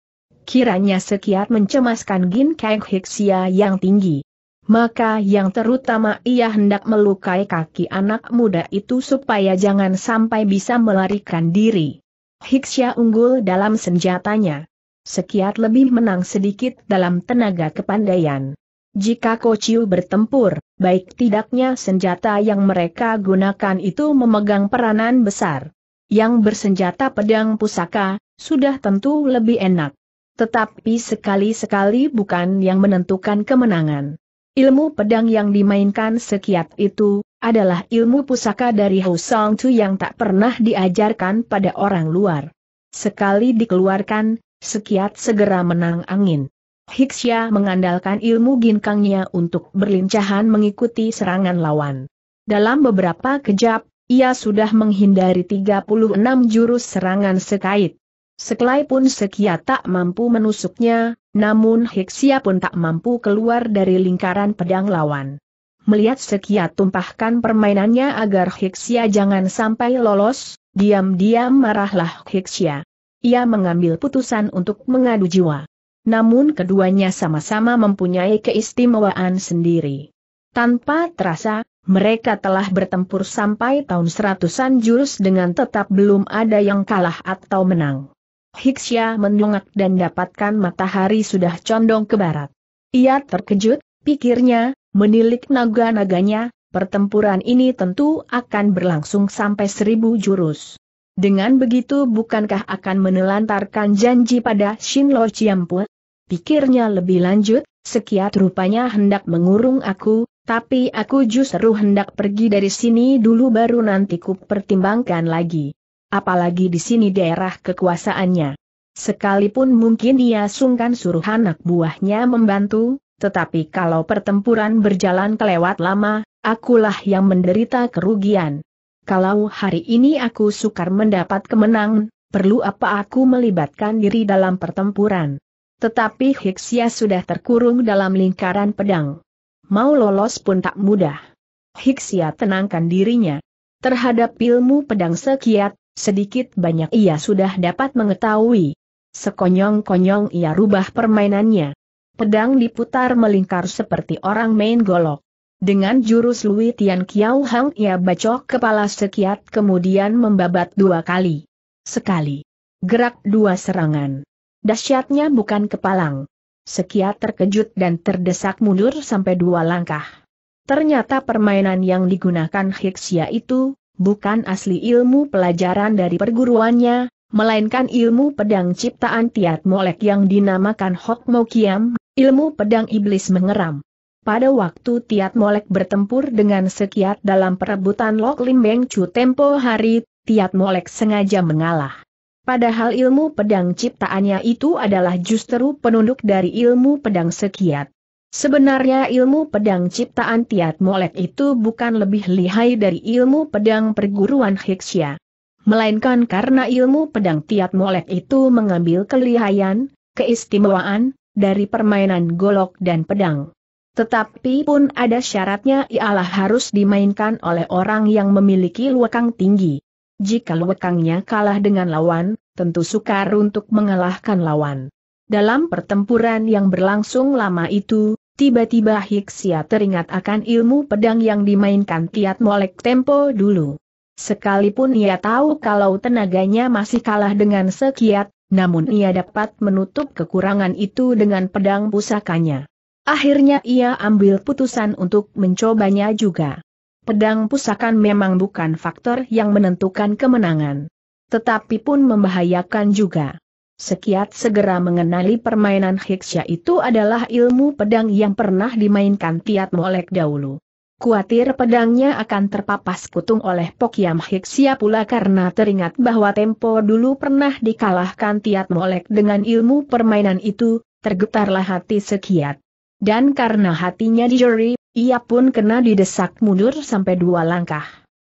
Kiranya sekiat mencemaskan Gin Kang Hiksya yang tinggi maka yang terutama ia hendak melukai kaki anak muda itu supaya jangan sampai bisa melarikan diri. Hiksya unggul dalam senjatanya. Sekiat lebih menang sedikit dalam tenaga kepandaian. Jika Kociu bertempur, baik tidaknya senjata yang mereka gunakan itu memegang peranan besar. Yang bersenjata pedang pusaka, sudah tentu lebih enak. Tetapi sekali-sekali bukan yang menentukan kemenangan. Ilmu pedang yang dimainkan sekiat itu, adalah ilmu pusaka dari Song Chu yang tak pernah diajarkan pada orang luar. Sekali dikeluarkan, sekiat segera menang angin. Hixia mengandalkan ilmu ginkangnya untuk berlincahan mengikuti serangan lawan. Dalam beberapa kejap, ia sudah menghindari 36 jurus serangan sekait. Sekelai pun sekiat tak mampu menusuknya, namun Hiksia pun tak mampu keluar dari lingkaran pedang lawan. Melihat Sekia tumpahkan permainannya agar Hiksia jangan sampai lolos, diam-diam marahlah Hiksia. Ia mengambil putusan untuk mengadu jiwa. Namun keduanya sama-sama mempunyai keistimewaan sendiri. Tanpa terasa, mereka telah bertempur sampai tahun seratusan jurus dengan tetap belum ada yang kalah atau menang. Hiksya mendongak dan dapatkan matahari sudah condong ke barat. Ia terkejut, pikirnya, menilik naga-naganya, pertempuran ini tentu akan berlangsung sampai seribu jurus. Dengan begitu bukankah akan menelantarkan janji pada Shin Lo Chiampu? Pikirnya lebih lanjut, sekiat rupanya hendak mengurung aku, tapi aku justru hendak pergi dari sini dulu baru nanti ku pertimbangkan lagi apalagi di sini daerah kekuasaannya. Sekalipun mungkin ia sungkan suruh anak buahnya membantu, tetapi kalau pertempuran berjalan kelewat lama, akulah yang menderita kerugian. Kalau hari ini aku sukar mendapat kemenangan, perlu apa aku melibatkan diri dalam pertempuran. Tetapi Hiksia sudah terkurung dalam lingkaran pedang. Mau lolos pun tak mudah. Hiksia tenangkan dirinya. Terhadap ilmu pedang sekiat, Sedikit banyak ia sudah dapat mengetahui. Sekonyong-konyong ia rubah permainannya. Pedang diputar melingkar seperti orang main golok. Dengan jurus Lui Tian Kiao Hang ia bacok kepala sekiat kemudian membabat dua kali. Sekali. Gerak dua serangan. Dasyatnya bukan kepalang. Sekiat terkejut dan terdesak mundur sampai dua langkah. Ternyata permainan yang digunakan Hiksia itu, bukan asli ilmu pelajaran dari perguruannya, melainkan ilmu pedang ciptaan Tiat Molek yang dinamakan Hok Mo Kiam, ilmu pedang iblis mengeram. Pada waktu Tiat Molek bertempur dengan Sekiat dalam perebutan Lok Lim Beng Chu tempo hari, Tiat Molek sengaja mengalah. Padahal ilmu pedang ciptaannya itu adalah justru penunduk dari ilmu pedang Sekiat. Sebenarnya ilmu pedang ciptaan Tiat Molek itu bukan lebih lihai dari ilmu pedang perguruan Hiksya. Melainkan karena ilmu pedang Tiat Molek itu mengambil kelihayan, keistimewaan, dari permainan golok dan pedang. Tetapi pun ada syaratnya ialah harus dimainkan oleh orang yang memiliki luekang tinggi. Jika luekangnya kalah dengan lawan, tentu sukar untuk mengalahkan lawan. Dalam pertempuran yang berlangsung lama itu, Tiba-tiba Hiksia teringat akan ilmu pedang yang dimainkan Tiat Molek Tempo dulu. Sekalipun ia tahu kalau tenaganya masih kalah dengan Sekiat, namun ia dapat menutup kekurangan itu dengan pedang pusakanya. Akhirnya ia ambil putusan untuk mencobanya juga. Pedang pusakan memang bukan faktor yang menentukan kemenangan. Tetapi pun membahayakan juga. Sekiat segera mengenali permainan Hiksya itu adalah ilmu pedang yang pernah dimainkan Tiat Molek dahulu. Kuatir pedangnya akan terpapas kutung oleh Pokiam Hiksya pula karena teringat bahwa Tempo dulu pernah dikalahkan Tiat Molek dengan ilmu permainan itu, tergetarlah hati Sekiat. Dan karena hatinya dijeri, ia pun kena didesak mundur sampai dua langkah.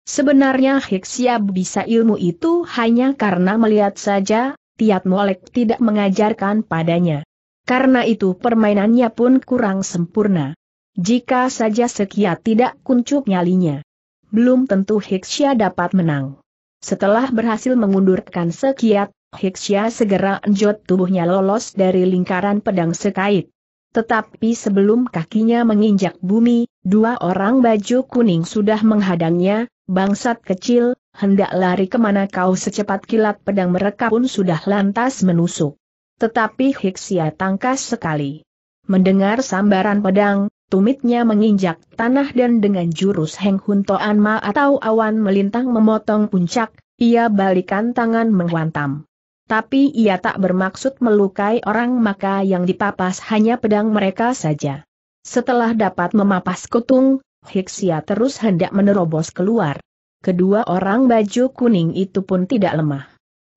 Sebenarnya Hiksya bisa ilmu itu hanya karena melihat saja Tiat Molek tidak mengajarkan padanya. Karena itu permainannya pun kurang sempurna. Jika saja Sekia tidak kuncup nyalinya, belum tentu Hiksya dapat menang. Setelah berhasil mengundurkan Sekiat, Hiksya segera enjot tubuhnya lolos dari lingkaran pedang sekait. Tetapi sebelum kakinya menginjak bumi, dua orang baju kuning sudah menghadangnya, bangsat kecil, hendak lari kemana kau secepat kilat pedang mereka pun sudah lantas menusuk. Tetapi Hiksia tangkas sekali. Mendengar sambaran pedang, tumitnya menginjak tanah dan dengan jurus Heng Hun Toan Ma atau awan melintang memotong puncak, ia balikan tangan menghantam. Tapi ia tak bermaksud melukai orang maka yang dipapas hanya pedang mereka saja. Setelah dapat memapas kutung, Hiksia terus hendak menerobos keluar kedua orang baju kuning itu pun tidak lemah.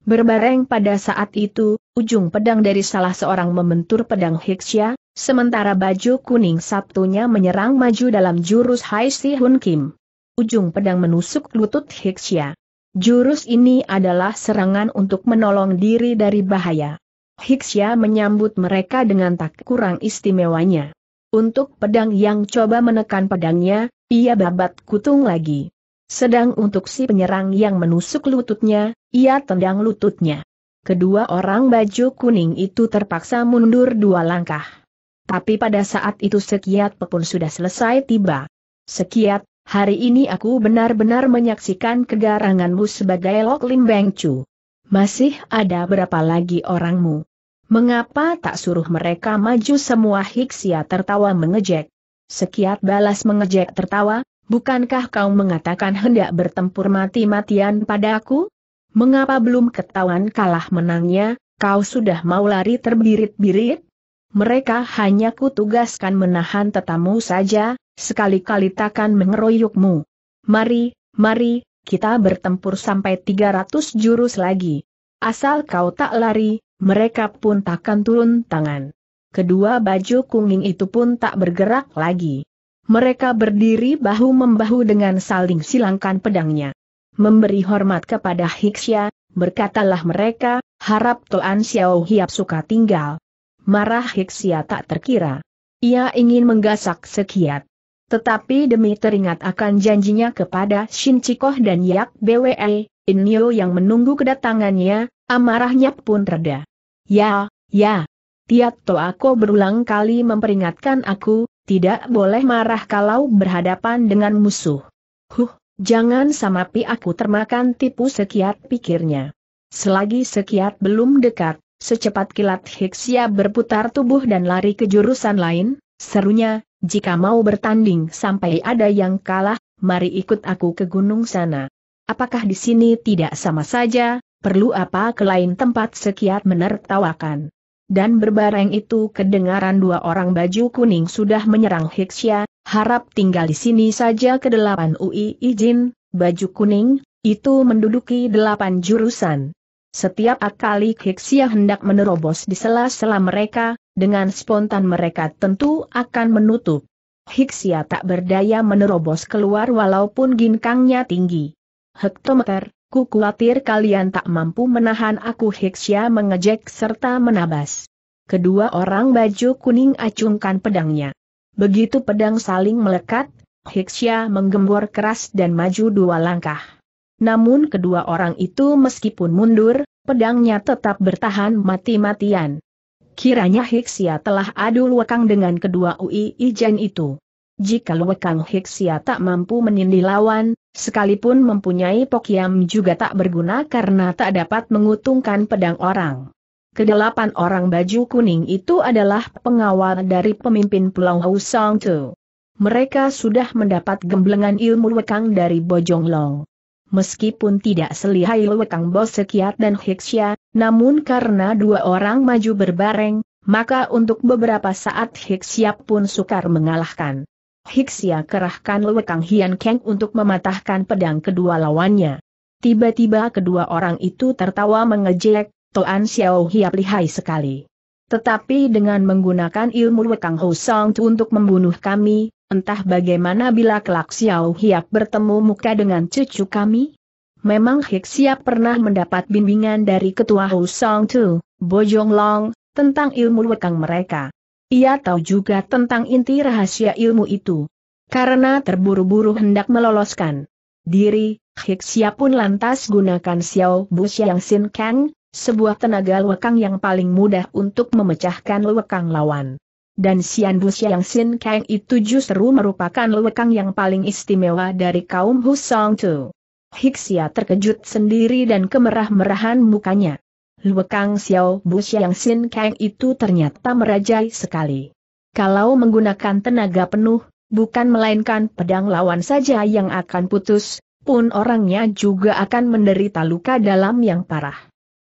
Berbareng pada saat itu, ujung pedang dari salah seorang membentur pedang Hiksya, sementara baju kuning satunya menyerang maju dalam jurus Hai Si Hun Kim. Ujung pedang menusuk lutut Hiksya. Jurus ini adalah serangan untuk menolong diri dari bahaya. Hiksya menyambut mereka dengan tak kurang istimewanya. Untuk pedang yang coba menekan pedangnya, ia babat kutung lagi. Sedang untuk si penyerang yang menusuk lututnya, ia tendang lututnya. Kedua orang baju kuning itu terpaksa mundur dua langkah. Tapi pada saat itu Sekiat pepun sudah selesai tiba. Sekiat, hari ini aku benar-benar menyaksikan kegaranganmu sebagai Lok Lim Beng Chu. Masih ada berapa lagi orangmu? Mengapa tak suruh mereka maju semua Hiksia tertawa mengejek? Sekiat balas mengejek tertawa, bukankah kau mengatakan hendak bertempur mati-matian pada aku? Mengapa belum ketahuan kalah menangnya, kau sudah mau lari terbirit-birit? Mereka hanya kutugaskan menahan tetamu saja, sekali-kali takkan mengeroyokmu. Mari, mari, kita bertempur sampai 300 jurus lagi. Asal kau tak lari, mereka pun takkan turun tangan. Kedua baju kuning itu pun tak bergerak lagi. Mereka berdiri bahu-membahu dengan saling silangkan pedangnya. Memberi hormat kepada Hiksya, berkatalah mereka, harap Toan Xiao Hiap suka tinggal. Marah Hiksya tak terkira. Ia ingin menggasak sekiat. Tetapi demi teringat akan janjinya kepada Shin Chikoh dan Yak Bwe, Inyo yang menunggu kedatangannya, amarahnya pun reda. Ya, ya. Tiap to aku berulang kali memperingatkan aku, tidak boleh marah kalau berhadapan dengan musuh. Huh, jangan sama pi aku termakan tipu sekiat pikirnya. Selagi sekiat belum dekat, secepat kilat Hiksia berputar tubuh dan lari ke jurusan lain, serunya, jika mau bertanding sampai ada yang kalah, mari ikut aku ke gunung sana. Apakah di sini tidak sama saja, perlu apa ke lain tempat sekiat menertawakan dan berbareng itu kedengaran dua orang baju kuning sudah menyerang Hiksya, harap tinggal di sini saja ke delapan UI izin, baju kuning, itu menduduki delapan jurusan. Setiap kali Hiksya hendak menerobos di sela-sela mereka, dengan spontan mereka tentu akan menutup. Hiksya tak berdaya menerobos keluar walaupun ginkangnya tinggi. Hektometer, Ku khawatir kalian tak mampu menahan aku Hiksya mengejek serta menabas. Kedua orang baju kuning acungkan pedangnya. Begitu pedang saling melekat, Hiksya menggembor keras dan maju dua langkah. Namun kedua orang itu meskipun mundur, pedangnya tetap bertahan mati-matian. Kiranya Hiksya telah adu lekang dengan kedua UI Ijen itu. Jika lekang Hiksya tak mampu menindih lawan, Sekalipun mempunyai pokiam juga tak berguna karena tak dapat menguntungkan pedang orang. Kedelapan orang baju kuning itu adalah pengawal dari pemimpin Pulau Hausong Tu. Mereka sudah mendapat gemblengan ilmu wekang dari Bojong Long. Meskipun tidak selihai wekang Bos Sekiat dan Hiksya, namun karena dua orang maju berbareng, maka untuk beberapa saat Hiksya pun sukar mengalahkan. Hiksia kerahkan kang Hian Kang untuk mematahkan pedang kedua lawannya. Tiba-tiba kedua orang itu tertawa mengejek, Toan Xiao Hiap lihai sekali. Tetapi dengan menggunakan ilmu kang Ho Song tu untuk membunuh kami, entah bagaimana bila kelak Xiao Hiap bertemu muka dengan cucu kami? Memang Hiksia pernah mendapat bimbingan dari ketua Ho Song tu, Bojong Long, tentang ilmu Wekang mereka. Ia tahu juga tentang inti rahasia ilmu itu. Karena terburu-buru hendak meloloskan diri, Hiksia pun lantas gunakan Xiao Bu Xiang Xin Kang, sebuah tenaga lekang yang paling mudah untuk memecahkan lekang lawan. Dan Xian Bu Xiang Xin Kang itu justru merupakan lekang yang paling istimewa dari kaum Hu Song Tu. Hiksia terkejut sendiri dan kemerah-merahan mukanya. Luekang Xiao Bu Xiang Sin Kang itu ternyata merajai sekali. Kalau menggunakan tenaga penuh, bukan melainkan pedang lawan saja yang akan putus, pun orangnya juga akan menderita luka dalam yang parah.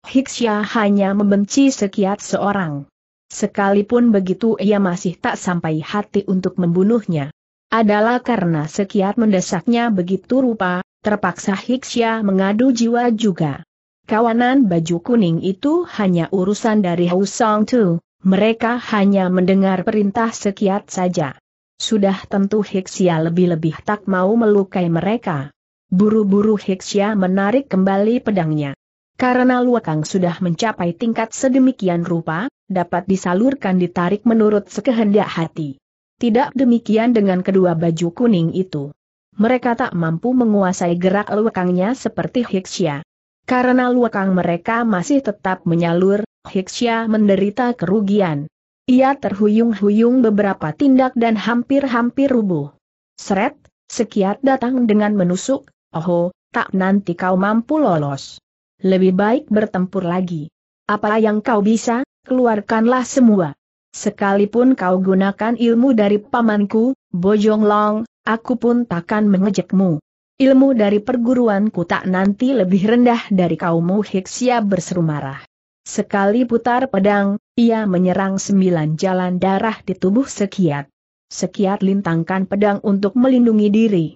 Hiksya hanya membenci sekiat seorang. Sekalipun begitu ia masih tak sampai hati untuk membunuhnya. Adalah karena sekiat mendesaknya begitu rupa, terpaksa Hiksya mengadu jiwa juga kawanan baju kuning itu hanya urusan dari Hou Song Tu, mereka hanya mendengar perintah sekiat saja. Sudah tentu Hiksia lebih-lebih tak mau melukai mereka. Buru-buru Hiksia menarik kembali pedangnya. Karena Luakang sudah mencapai tingkat sedemikian rupa, dapat disalurkan ditarik menurut sekehendak hati. Tidak demikian dengan kedua baju kuning itu. Mereka tak mampu menguasai gerak Luakangnya seperti Hiksia. Karena luakang mereka masih tetap menyalur, Hiksya menderita kerugian. Ia terhuyung-huyung beberapa tindak dan hampir-hampir rubuh. Seret, sekiat datang dengan menusuk, oho, tak nanti kau mampu lolos. Lebih baik bertempur lagi. Apa yang kau bisa, keluarkanlah semua. Sekalipun kau gunakan ilmu dari pamanku, Bojong Long, aku pun takkan mengejekmu. Ilmu dari perguruan ku tak nanti lebih rendah dari kaummu Hiksia berseru marah. Sekali putar pedang, ia menyerang sembilan jalan darah di tubuh Sekiat. Sekiat lintangkan pedang untuk melindungi diri.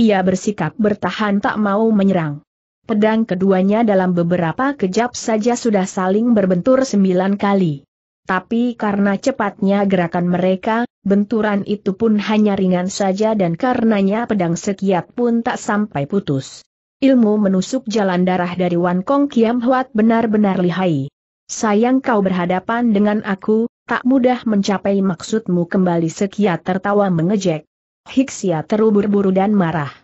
Ia bersikap bertahan tak mau menyerang. Pedang keduanya dalam beberapa kejap saja sudah saling berbentur sembilan kali. Tapi karena cepatnya gerakan mereka, benturan itu pun hanya ringan saja dan karenanya pedang sekiat pun tak sampai putus. Ilmu menusuk jalan darah dari Wan Kong Kiam Huat benar-benar lihai. Sayang kau berhadapan dengan aku, tak mudah mencapai maksudmu kembali sekiat tertawa mengejek. Hiksia terubur buru dan marah.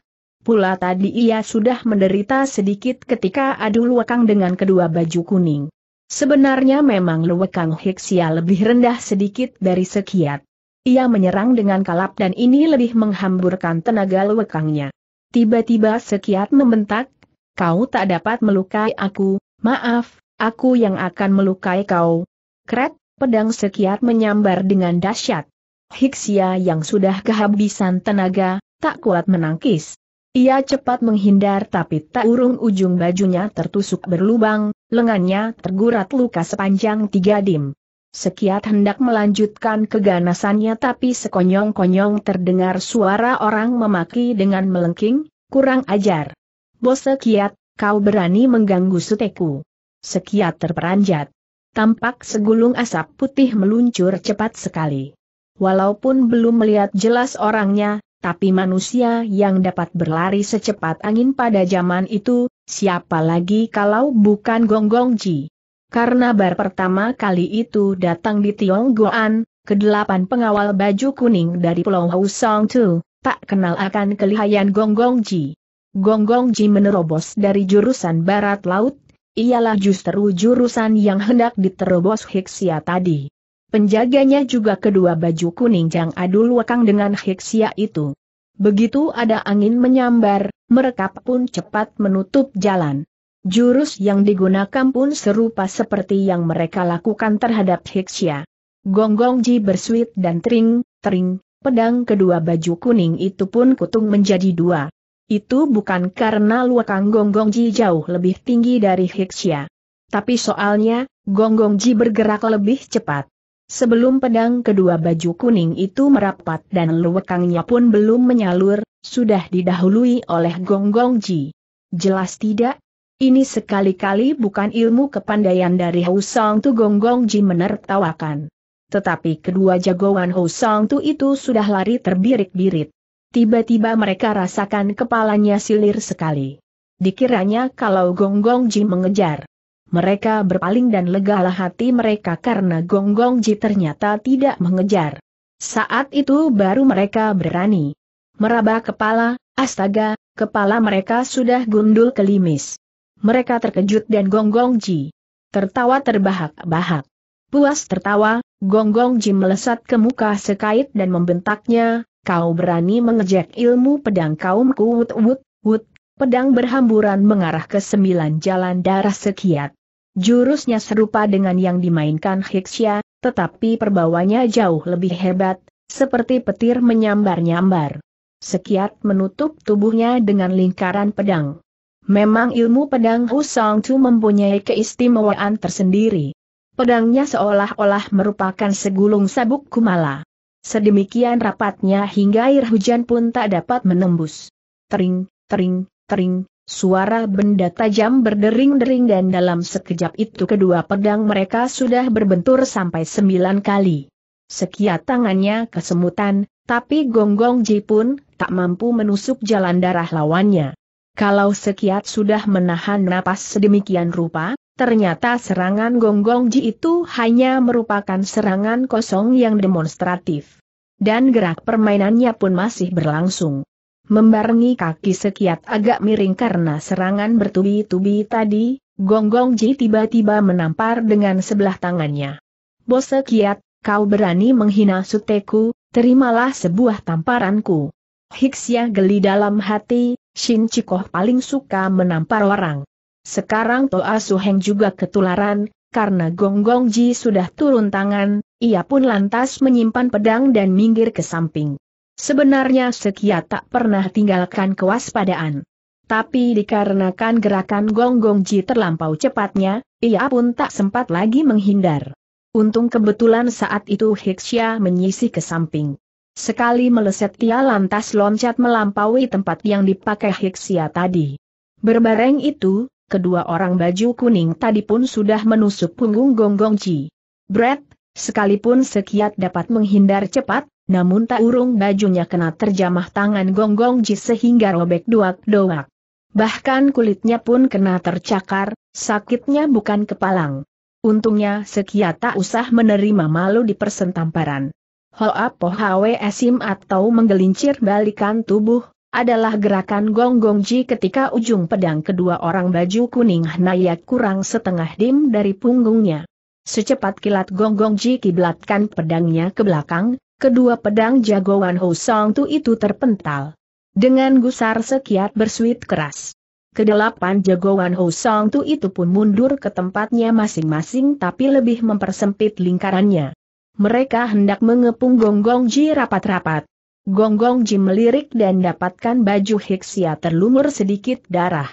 Pula tadi ia sudah menderita sedikit ketika adu luwekang dengan kedua baju kuning. Sebenarnya memang luwekang Hiksia lebih rendah sedikit dari sekiat. Ia menyerang dengan kalap dan ini lebih menghamburkan tenaga lewekangnya. Tiba-tiba sekiat membentak, kau tak dapat melukai aku, maaf, aku yang akan melukai kau. Kret, pedang sekiat menyambar dengan dahsyat. Hiksia yang sudah kehabisan tenaga, tak kuat menangkis. Ia cepat menghindar tapi tak urung ujung bajunya tertusuk berlubang, lengannya tergurat luka sepanjang tiga dim. Sekiat hendak melanjutkan keganasannya tapi sekonyong-konyong terdengar suara orang memaki dengan melengking, kurang ajar. Bos Sekiat, kau berani mengganggu suteku. Sekiat terperanjat. Tampak segulung asap putih meluncur cepat sekali. Walaupun belum melihat jelas orangnya, tapi manusia yang dapat berlari secepat angin pada zaman itu, siapa lagi kalau bukan Gonggong Ji. Karena bar pertama kali itu datang di Tionggoan, kedelapan pengawal baju kuning dari Pulau Hausong Tu, tak kenal akan kelihayan Gonggong Ji. Gonggong Ji menerobos dari jurusan barat laut, ialah justru jurusan yang hendak diterobos Hiksia tadi. Penjaganya juga kedua baju kuning yang Adul Wakang dengan Hiksia itu. Begitu ada angin menyambar, mereka pun cepat menutup jalan. Jurus yang digunakan pun serupa seperti yang mereka lakukan terhadap Hiksya. Gonggong Ji bersuit dan tering, tering, pedang kedua baju kuning itu pun kutung menjadi dua. Itu bukan karena luakang Gonggong Ji jauh lebih tinggi dari Hiksya. Tapi soalnya, Gonggong Ji bergerak lebih cepat. Sebelum pedang kedua baju kuning itu merapat dan luakangnya pun belum menyalur, sudah didahului oleh Gonggong Ji. Jelas tidak, ini sekali-kali bukan ilmu kepandaian dari Husong Tu Gonggong Ji menertawakan. Tetapi kedua jagoan Husong Tu itu sudah lari terbirit-birit. Tiba-tiba mereka rasakan kepalanya silir sekali. Dikiranya kalau Gonggong Ji mengejar. Mereka berpaling dan legalah hati mereka karena Gonggong Ji ternyata tidak mengejar. Saat itu baru mereka berani. Meraba kepala, astaga, kepala mereka sudah gundul kelimis mereka terkejut dan Gonggong Ji tertawa terbahak-bahak. Puas tertawa, Gonggong Ji melesat ke muka sekait dan membentaknya, kau berani mengejek ilmu pedang kaumku wut wut wut, pedang berhamburan mengarah ke sembilan jalan darah sekiat. Jurusnya serupa dengan yang dimainkan Hiksya, tetapi perbawanya jauh lebih hebat, seperti petir menyambar-nyambar. Sekiat menutup tubuhnya dengan lingkaran pedang. Memang ilmu pedang Husong Tu mempunyai keistimewaan tersendiri. Pedangnya seolah-olah merupakan segulung sabuk kumala. Sedemikian rapatnya hingga air hujan pun tak dapat menembus. Tering, tering, tering, suara benda tajam berdering-dering dan dalam sekejap itu kedua pedang mereka sudah berbentur sampai sembilan kali. Sekiat tangannya kesemutan, tapi Gonggong Ji pun tak mampu menusuk jalan darah lawannya. Kalau sekiat sudah menahan napas sedemikian rupa, ternyata serangan Gonggongji ji itu hanya merupakan serangan kosong yang demonstratif. Dan gerak permainannya pun masih berlangsung. Membarengi kaki sekiat agak miring karena serangan bertubi-tubi tadi, Gonggongji ji tiba-tiba menampar dengan sebelah tangannya. Bos sekiat, kau berani menghina suteku, terimalah sebuah tamparanku. Hiksia geli dalam hati, Shin Chikoh paling suka menampar orang. Sekarang Toa Suheng juga ketularan, karena Gong Gong Ji sudah turun tangan, ia pun lantas menyimpan pedang dan minggir ke samping. Sebenarnya Sekia tak pernah tinggalkan kewaspadaan. Tapi dikarenakan gerakan Gong Gong Ji terlampau cepatnya, ia pun tak sempat lagi menghindar. Untung kebetulan saat itu Hiksya menyisih ke samping. Sekali meleset ia lantas loncat melampaui tempat yang dipakai Hiksia tadi. Berbareng itu, kedua orang baju kuning tadi pun sudah menusuk punggung Gonggong Ji. Brett, sekalipun sekiat dapat menghindar cepat, namun tak urung bajunya kena terjamah tangan Gonggong Ji sehingga robek doak-doak. Bahkan kulitnya pun kena tercakar, sakitnya bukan kepalang. Untungnya sekiat tak usah menerima malu di persentamparan. Hoa Pohawe Esim atau menggelincir balikan tubuh, adalah gerakan Gong ji ketika ujung pedang kedua orang baju kuning Hnaya kurang setengah dim dari punggungnya. Secepat kilat Gong ji kiblatkan pedangnya ke belakang, kedua pedang jagoan Ho Song Tu itu terpental. Dengan gusar sekiat bersuit keras. Kedelapan jagoan Ho Song Tu itu pun mundur ke tempatnya masing-masing tapi lebih mempersempit lingkarannya. Mereka hendak mengepung Gonggong Ji rapat-rapat. Gonggong Ji melirik dan dapatkan baju Hiksia terlumur sedikit darah.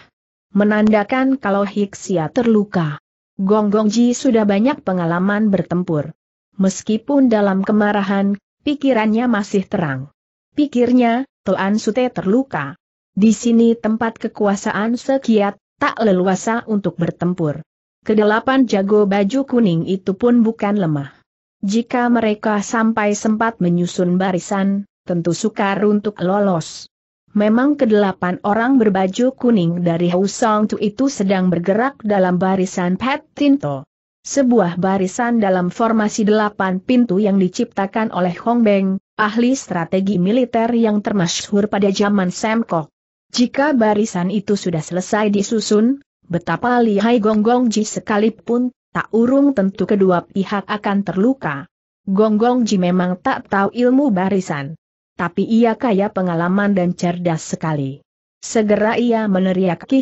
Menandakan kalau Hiksia terluka. Gonggong Ji sudah banyak pengalaman bertempur. Meskipun dalam kemarahan, pikirannya masih terang. Pikirnya, Tuan Sute terluka. Di sini tempat kekuasaan sekiat, tak leluasa untuk bertempur. Kedelapan jago baju kuning itu pun bukan lemah. Jika mereka sampai sempat menyusun barisan, tentu sukar untuk lolos. Memang kedelapan orang berbaju kuning dari Hausong Tu itu sedang bergerak dalam barisan Pat Tinto. Sebuah barisan dalam formasi delapan pintu yang diciptakan oleh Hong Beng, ahli strategi militer yang termasyhur pada zaman Sam Kok. Jika barisan itu sudah selesai disusun, betapa lihai Gonggong Ji sekalipun tak urung tentu kedua pihak akan terluka. Gonggong Ji memang tak tahu ilmu barisan. Tapi ia kaya pengalaman dan cerdas sekali. Segera ia meneriak Ki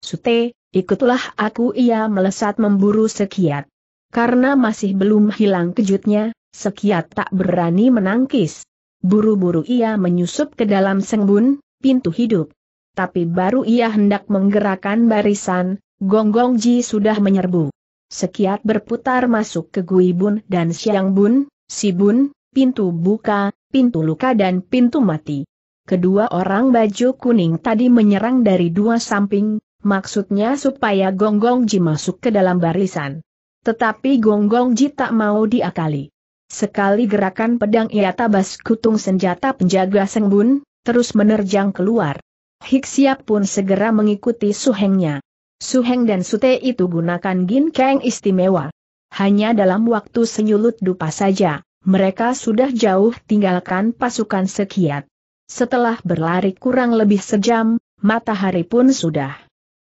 Sute, ikutlah aku ia melesat memburu Sekiat. Karena masih belum hilang kejutnya, Sekiat tak berani menangkis. Buru-buru ia menyusup ke dalam sengbun, pintu hidup. Tapi baru ia hendak menggerakkan barisan, Gonggong Ji sudah menyerbu. Sekiat berputar masuk ke Gui Bun dan Siang Bun, Si Bun, pintu buka, pintu luka dan pintu mati. Kedua orang baju kuning tadi menyerang dari dua samping, maksudnya supaya Gonggong Ji masuk ke dalam barisan. Tetapi Gonggong Ji tak mau diakali. Sekali gerakan pedang ia tabas kutung senjata penjaga Seng Bun, terus menerjang keluar. Hiksia pun segera mengikuti suhengnya. Su dan Sute itu gunakan ginkeng istimewa. Hanya dalam waktu senyulut dupa saja, mereka sudah jauh tinggalkan pasukan sekiat. Setelah berlari kurang lebih sejam, matahari pun sudah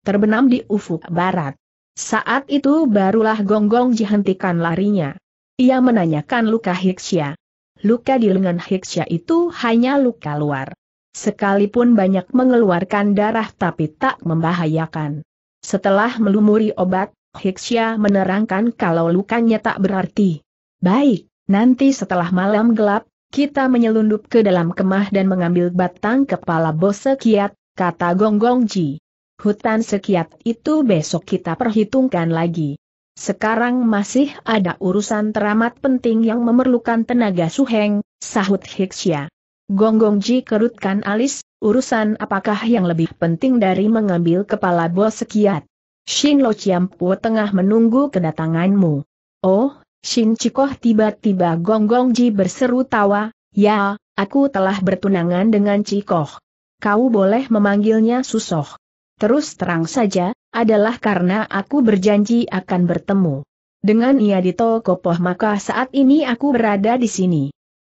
terbenam di ufuk barat. Saat itu barulah Gonggong dihentikan larinya. Ia menanyakan luka Hiksya. Luka di lengan Hiksya itu hanya luka luar. Sekalipun banyak mengeluarkan darah tapi tak membahayakan. Setelah melumuri obat, Hiksya menerangkan kalau lukanya tak berarti. Baik, nanti setelah malam gelap, kita menyelundup ke dalam kemah dan mengambil batang kepala bos sekiat, kata Gonggong Ji. Hutan sekiat itu besok kita perhitungkan lagi. Sekarang masih ada urusan teramat penting yang memerlukan tenaga suheng, sahut Hiksya. Gonggong Ji kerutkan alis, urusan apakah yang lebih penting dari mengambil kepala bos sekiat? Shin Lo Chiampu tengah menunggu kedatanganmu. Oh, Shin Chikoh tiba-tiba Gonggong Ji berseru tawa, ya, aku telah bertunangan dengan Chikoh. Kau boleh memanggilnya Susoh. Terus terang saja, adalah karena aku berjanji akan bertemu. Dengan ia di toko poh maka saat ini aku berada di sini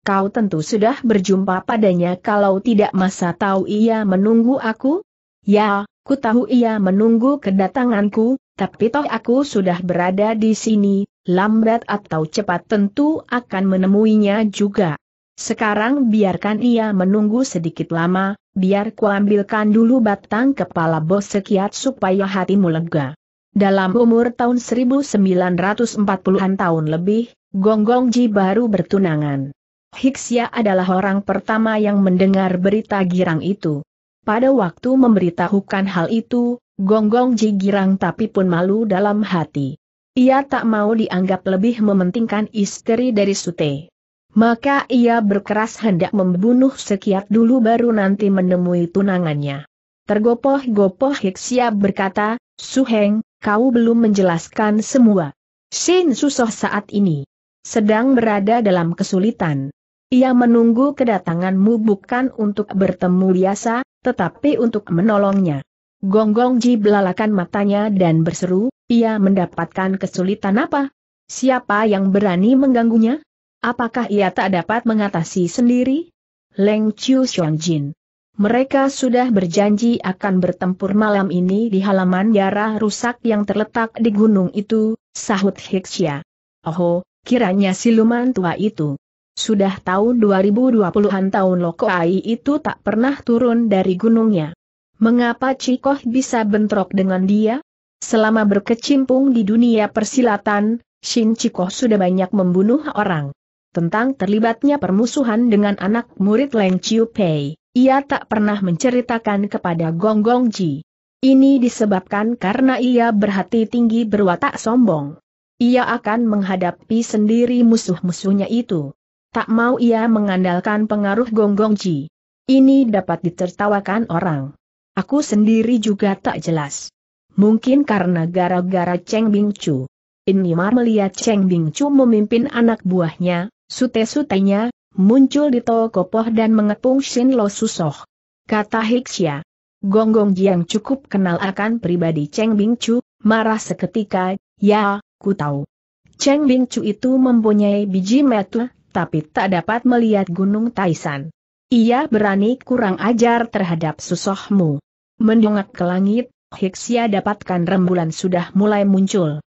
kau tentu sudah berjumpa padanya kalau tidak masa tahu ia menunggu aku? Ya, ku tahu ia menunggu kedatanganku, tapi toh aku sudah berada di sini, lambat atau cepat tentu akan menemuinya juga. Sekarang biarkan ia menunggu sedikit lama, biar kuambilkan dulu batang kepala bos sekiat supaya hatimu lega. Dalam umur tahun 1940-an tahun lebih, Gonggong Ji baru bertunangan. Hiksia adalah orang pertama yang mendengar berita girang itu. Pada waktu memberitahukan hal itu, Gonggong -gong Ji girang tapi pun malu dalam hati. Ia tak mau dianggap lebih mementingkan istri dari Sute. Maka ia berkeras hendak membunuh sekiat dulu baru nanti menemui tunangannya. Tergopoh-gopoh Hiksia berkata, Suheng, kau belum menjelaskan semua. Shin susah saat ini sedang berada dalam kesulitan. Ia menunggu kedatanganmu bukan untuk bertemu biasa, tetapi untuk menolongnya. Gonggong Ji belalakan matanya dan berseru, ia mendapatkan kesulitan apa? Siapa yang berani mengganggunya? Apakah ia tak dapat mengatasi sendiri? Leng Chiu Jin. Mereka sudah berjanji akan bertempur malam ini di halaman Yara rusak yang terletak di gunung itu, sahut Hixia. Oh, kiranya siluman tua itu sudah tahun 2020-an tahun Lokoai itu tak pernah turun dari gunungnya. Mengapa Cikoh bisa bentrok dengan dia? Selama berkecimpung di dunia persilatan, Shin Cikoh sudah banyak membunuh orang. Tentang terlibatnya permusuhan dengan anak murid Leng Chiu Pei, ia tak pernah menceritakan kepada Gong Gong Ji. Ini disebabkan karena ia berhati tinggi berwatak sombong. Ia akan menghadapi sendiri musuh-musuhnya itu. Tak mau ia mengandalkan pengaruh gonggong ji. Ini dapat ditertawakan orang. Aku sendiri juga tak jelas. Mungkin karena gara-gara Cheng Bing Chu. Inimar melihat Cheng Bing Chu memimpin anak buahnya, sute-sutenya, muncul di toko poh dan mengepung Shin Lo Susoh. Kata Hixia. Gonggong yang cukup kenal akan pribadi Cheng Bing Chu, marah seketika, ya, ku tahu. Cheng Bing Chu itu mempunyai biji metu, tapi tak dapat melihat Gunung Taisan. Ia berani kurang ajar terhadap susohmu. Mendongak ke langit, Hiksia dapatkan rembulan sudah mulai muncul.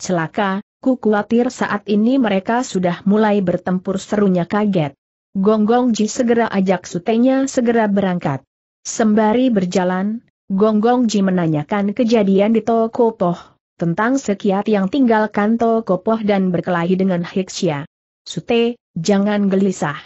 Celaka, ku khawatir saat ini mereka sudah mulai bertempur serunya kaget. Gonggong Ji segera ajak sutenya segera berangkat. Sembari berjalan, Gonggong Ji menanyakan kejadian di Tokopoh, tentang sekiat yang tinggalkan Tokopoh dan berkelahi dengan Hiksia. Sute, jangan gelisah.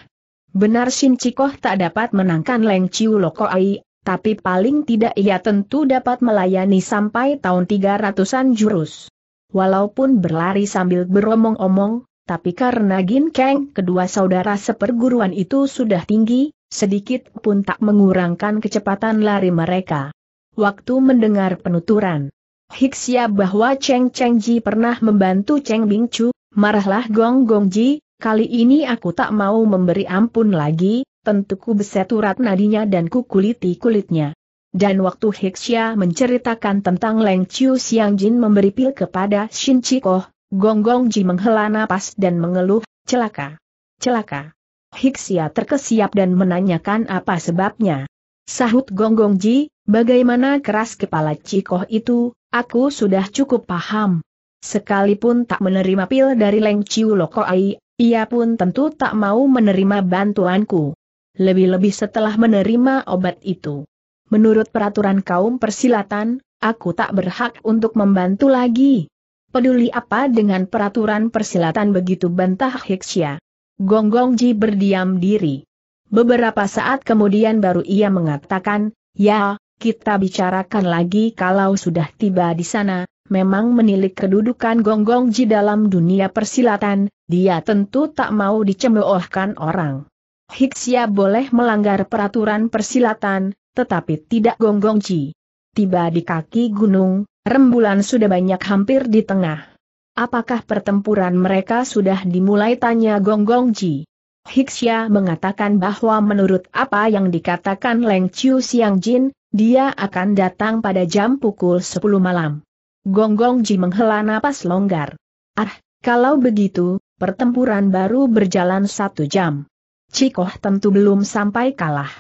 Benar Shin Cikoh tak dapat menangkan Leng Chiu Lokoai, tapi paling tidak ia tentu dapat melayani sampai tahun 300-an jurus. Walaupun berlari sambil beromong-omong, tapi karena Gin Kang kedua saudara seperguruan itu sudah tinggi, sedikit pun tak mengurangkan kecepatan lari mereka. Waktu mendengar penuturan, Hiksia bahwa Cheng Cheng Ji pernah membantu Cheng Bing Chu, marahlah Gong Gong Ji, Kali ini aku tak mau memberi ampun lagi, tentu ku beset urat nadinya dan ku kuliti kulitnya. Dan waktu Hixia menceritakan tentang Leng Chiu Xiang Jin memberi pil kepada Shin Chikoh, Gong Gong Ji menghela napas dan mengeluh, celaka. Celaka. Hixia terkesiap dan menanyakan apa sebabnya. Sahut Gong Gong Ji, bagaimana keras kepala Chikoh itu, aku sudah cukup paham. Sekalipun tak menerima pil dari Leng Chiu Lokoai, ia pun tentu tak mau menerima bantuanku. Lebih-lebih setelah menerima obat itu. Menurut peraturan kaum persilatan, aku tak berhak untuk membantu lagi. Peduli apa dengan peraturan persilatan begitu bantah Hiksya. Gonggong Ji berdiam diri. Beberapa saat kemudian baru ia mengatakan, ya, kita bicarakan lagi kalau sudah tiba di sana, memang menilik kedudukan Gonggong Ji dalam dunia persilatan, dia tentu tak mau dicemoohkan orang. Hiksia boleh melanggar peraturan persilatan, tetapi tidak Gonggong Ji. Tiba di kaki gunung, rembulan sudah banyak hampir di tengah. Apakah pertempuran mereka sudah dimulai tanya Gonggong Ji? Hiksia mengatakan bahwa menurut apa yang dikatakan Leng Chiu Siang Jin, dia akan datang pada jam pukul 10 malam. Gonggong Ji menghela napas longgar. Ah, kalau begitu, pertempuran baru berjalan satu jam. Cikoh tentu belum sampai kalah.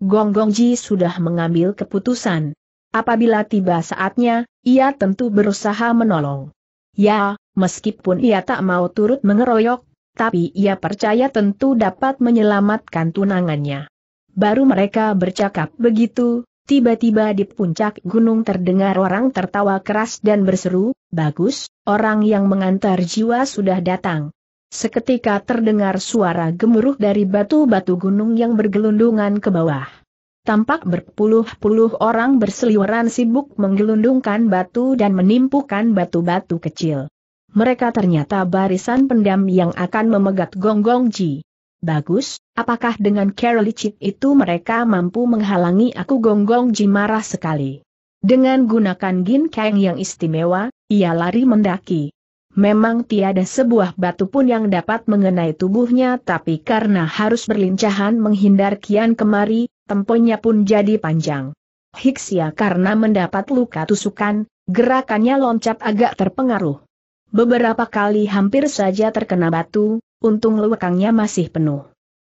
Gonggong Ji sudah mengambil keputusan. Apabila tiba saatnya, ia tentu berusaha menolong. Ya, meskipun ia tak mau turut mengeroyok, tapi ia percaya tentu dapat menyelamatkan tunangannya. Baru mereka bercakap begitu, Tiba-tiba di puncak gunung terdengar orang tertawa keras dan berseru, Bagus, orang yang mengantar jiwa sudah datang. Seketika terdengar suara gemuruh dari batu-batu gunung yang bergelundungan ke bawah. Tampak berpuluh-puluh orang berseliweran sibuk menggelundungkan batu dan menimpukan batu-batu kecil. Mereka ternyata barisan pendam yang akan memegat gonggong ji. Bagus, Apakah dengan cara licik itu mereka mampu menghalangi aku gonggong ji marah sekali. Dengan gunakan gin keng yang istimewa, ia lari mendaki. Memang tiada sebuah batu pun yang dapat mengenai tubuhnya tapi karena harus berlincahan menghindar kian kemari, temponya pun jadi panjang. Hiksia karena mendapat luka tusukan, gerakannya loncat agak terpengaruh. Beberapa kali hampir saja terkena batu, untung lewekangnya masih penuh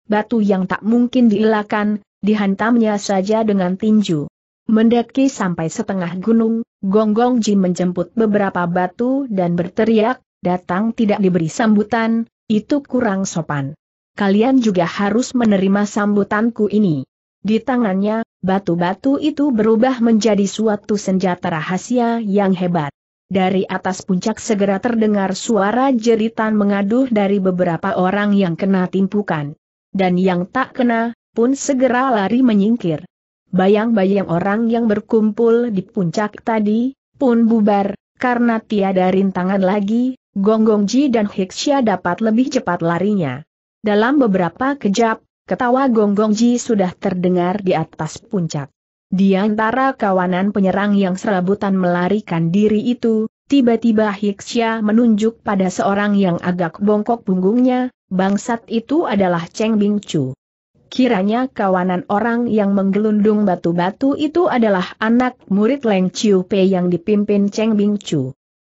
batu yang tak mungkin dielakkan, dihantamnya saja dengan tinju. Mendaki sampai setengah gunung, Gonggong Ji menjemput beberapa batu dan berteriak, datang tidak diberi sambutan, itu kurang sopan. Kalian juga harus menerima sambutanku ini. Di tangannya, batu-batu itu berubah menjadi suatu senjata rahasia yang hebat. Dari atas puncak segera terdengar suara jeritan mengaduh dari beberapa orang yang kena timpukan dan yang tak kena, pun segera lari menyingkir. Bayang-bayang orang yang berkumpul di puncak tadi, pun bubar, karena tiada rintangan lagi, Gonggong Ji dan Hiksya dapat lebih cepat larinya. Dalam beberapa kejap, ketawa Gonggong Ji sudah terdengar di atas puncak. Di antara kawanan penyerang yang serabutan melarikan diri itu, Tiba-tiba Hiksya menunjuk pada seorang yang agak bongkok punggungnya, bangsat itu adalah Cheng Bing Kiranya kawanan orang yang menggelundung batu-batu itu adalah anak murid Leng Chiu Pei yang dipimpin Cheng Bing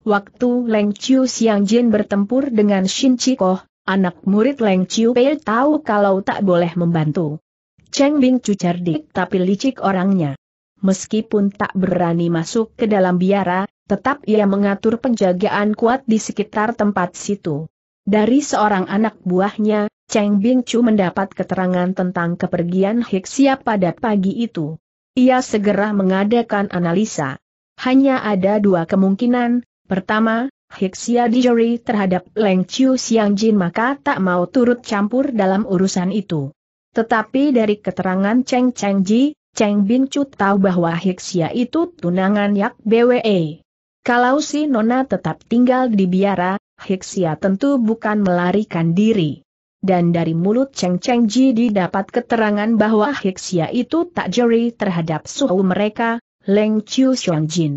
Waktu Leng Chiu Siang Jin bertempur dengan Shin Chikoh, anak murid Leng Chiu Pei tahu kalau tak boleh membantu. Cheng Bing cerdik tapi licik orangnya. Meskipun tak berani masuk ke dalam biara, tetap ia mengatur penjagaan kuat di sekitar tempat situ. Dari seorang anak buahnya, Cheng Bing mendapat keterangan tentang kepergian Hixia pada pagi itu. Ia segera mengadakan analisa. Hanya ada dua kemungkinan, pertama, Hixia dijeri terhadap Leng Chiu Xiang Jin maka tak mau turut campur dalam urusan itu. Tetapi dari keterangan Cheng Cheng Ji, Cheng Bingchu tahu bahwa Hixia itu tunangan Yak BWE. Kalau si Nona tetap tinggal di biara, Hiksia tentu bukan melarikan diri. Dan dari mulut Cheng Cheng Ji didapat keterangan bahwa Hiksia itu tak jeri terhadap suhu mereka, Leng Chiu Xiong Jin.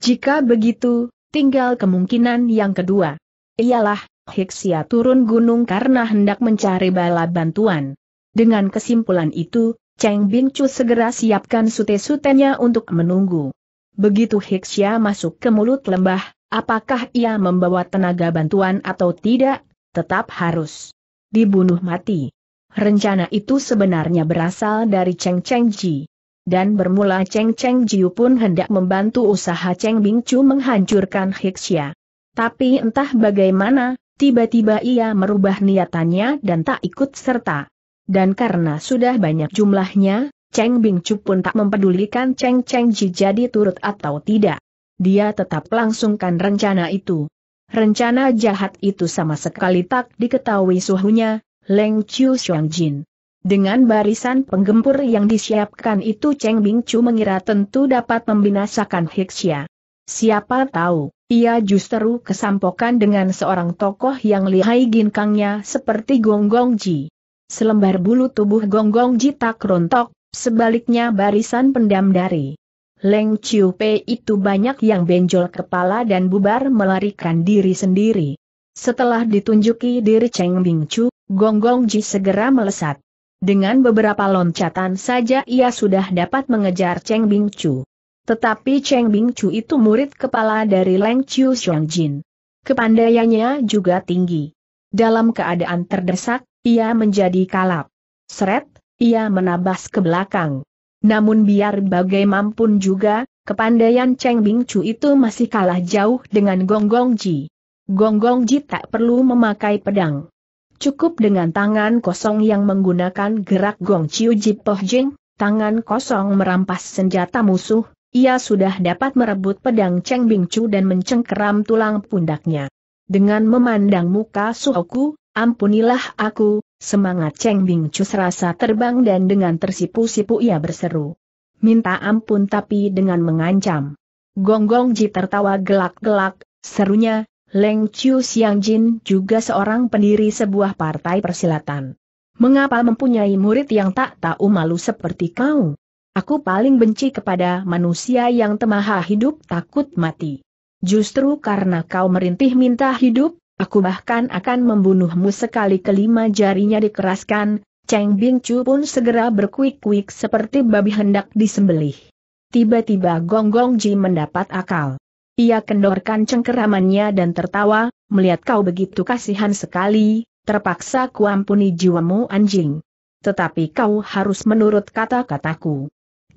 Jika begitu, tinggal kemungkinan yang kedua. Ialah, Hiksia turun gunung karena hendak mencari bala bantuan. Dengan kesimpulan itu, Cheng Bin Chu segera siapkan sute-sutenya untuk menunggu. Begitu Hiksia masuk ke mulut lembah, apakah ia membawa tenaga bantuan atau tidak, tetap harus dibunuh mati. Rencana itu sebenarnya berasal dari Cheng Cheng Ji. Dan bermula Cheng Cheng Jiu pun hendak membantu usaha Cheng Bing Chu menghancurkan Hiksia. Tapi entah bagaimana, tiba-tiba ia merubah niatannya dan tak ikut serta. Dan karena sudah banyak jumlahnya, Cheng Bingcu pun tak mempedulikan Cheng Cheng Ji jadi turut atau tidak. Dia tetap langsungkan rencana itu. Rencana jahat itu sama sekali tak diketahui suhunya, Leng Chiu Xiong Jin. Dengan barisan penggempur yang disiapkan itu Cheng Bingcu mengira tentu dapat membinasakan Hixia. Siapa tahu, ia justru kesampokan dengan seorang tokoh yang lihai ginkangnya seperti Gong Ji. Selembar bulu tubuh Gong Ji tak rontok, Sebaliknya barisan pendam dari Leng Chiu Pei itu banyak yang benjol kepala dan bubar melarikan diri sendiri. Setelah ditunjuki diri Cheng Bing Chu, Gong Ji segera melesat. Dengan beberapa loncatan saja ia sudah dapat mengejar Cheng Bing Chu. Tetapi Cheng Bing Chu itu murid kepala dari Leng Chiu Jin. Kepandaiannya juga tinggi. Dalam keadaan terdesak, ia menjadi kalap. Seret, ia menabas ke belakang. Namun biar bagaimanapun juga, kepandaian Cheng Bing Chu itu masih kalah jauh dengan Gong Gong Ji. Gong Gong Ji tak perlu memakai pedang. Cukup dengan tangan kosong yang menggunakan gerak Gong Chiu Ji Poh Jing, tangan kosong merampas senjata musuh, ia sudah dapat merebut pedang Cheng Bing Chu dan mencengkeram tulang pundaknya. Dengan memandang muka Suhoku, Ampunilah aku, semangat Cheng Bing Chu serasa terbang dan dengan tersipu-sipu ia berseru. Minta ampun tapi dengan mengancam. Gonggong -gong Ji tertawa gelak-gelak, serunya, Leng Chiu Xiang Jin juga seorang pendiri sebuah partai persilatan. Mengapa mempunyai murid yang tak tahu malu seperti kau? Aku paling benci kepada manusia yang temaha hidup takut mati. Justru karena kau merintih minta hidup, Aku bahkan akan membunuhmu sekali kelima jarinya dikeraskan, Cheng Bing pun segera berkuik-kuik seperti babi hendak disembelih. Tiba-tiba Gong Gong Ji mendapat akal. Ia kendorkan cengkeramannya dan tertawa, melihat kau begitu kasihan sekali, terpaksa kuampuni jiwamu anjing. Tetapi kau harus menurut kata-kataku.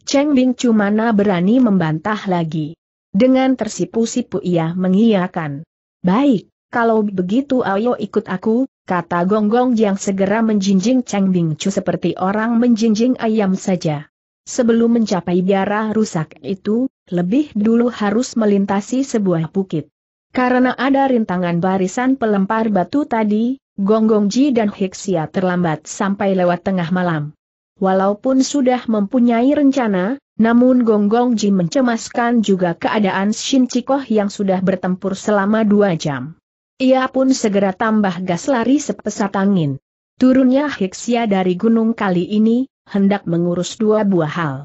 Cheng Bing mana berani membantah lagi. Dengan tersipu-sipu ia mengiyakan. Baik. Kalau begitu ayo ikut aku, kata Gonggong yang segera menjinjing Cheng Bing Chu seperti orang menjinjing ayam saja. Sebelum mencapai biara rusak itu, lebih dulu harus melintasi sebuah bukit. Karena ada rintangan barisan pelempar batu tadi, Gonggong Ji dan Hixia terlambat sampai lewat tengah malam. Walaupun sudah mempunyai rencana, namun Gonggong Ji mencemaskan juga keadaan Shin Chikoh yang sudah bertempur selama dua jam. Ia pun segera tambah gas lari sepesat angin. Turunnya Hiksia dari gunung kali ini, hendak mengurus dua buah hal.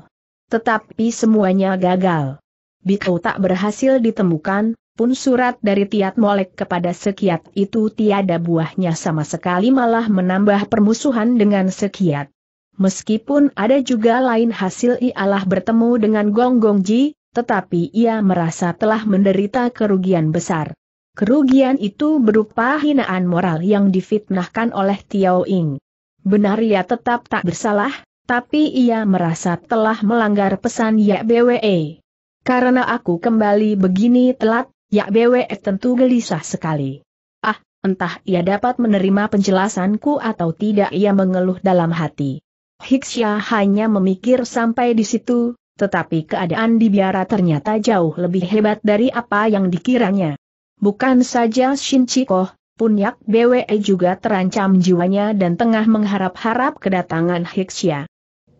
Tetapi semuanya gagal. Bikau tak berhasil ditemukan, pun surat dari Tiat Molek kepada Sekiat itu tiada buahnya sama sekali malah menambah permusuhan dengan Sekiat. Meskipun ada juga lain hasil ialah bertemu dengan Gong Ji, tetapi ia merasa telah menderita kerugian besar. Kerugian itu berupa hinaan moral yang difitnahkan oleh Tiao Ying. Benar ia tetap tak bersalah, tapi ia merasa telah melanggar pesan Yak BWE. Karena aku kembali begini telat, Yak BWE tentu gelisah sekali. Ah, entah ia dapat menerima penjelasanku atau tidak ia mengeluh dalam hati. Hiksya hanya memikir sampai di situ, tetapi keadaan di biara ternyata jauh lebih hebat dari apa yang dikiranya. Bukan saja Shin Chikoh, punyak BWE juga terancam jiwanya dan tengah mengharap-harap kedatangan Hixia.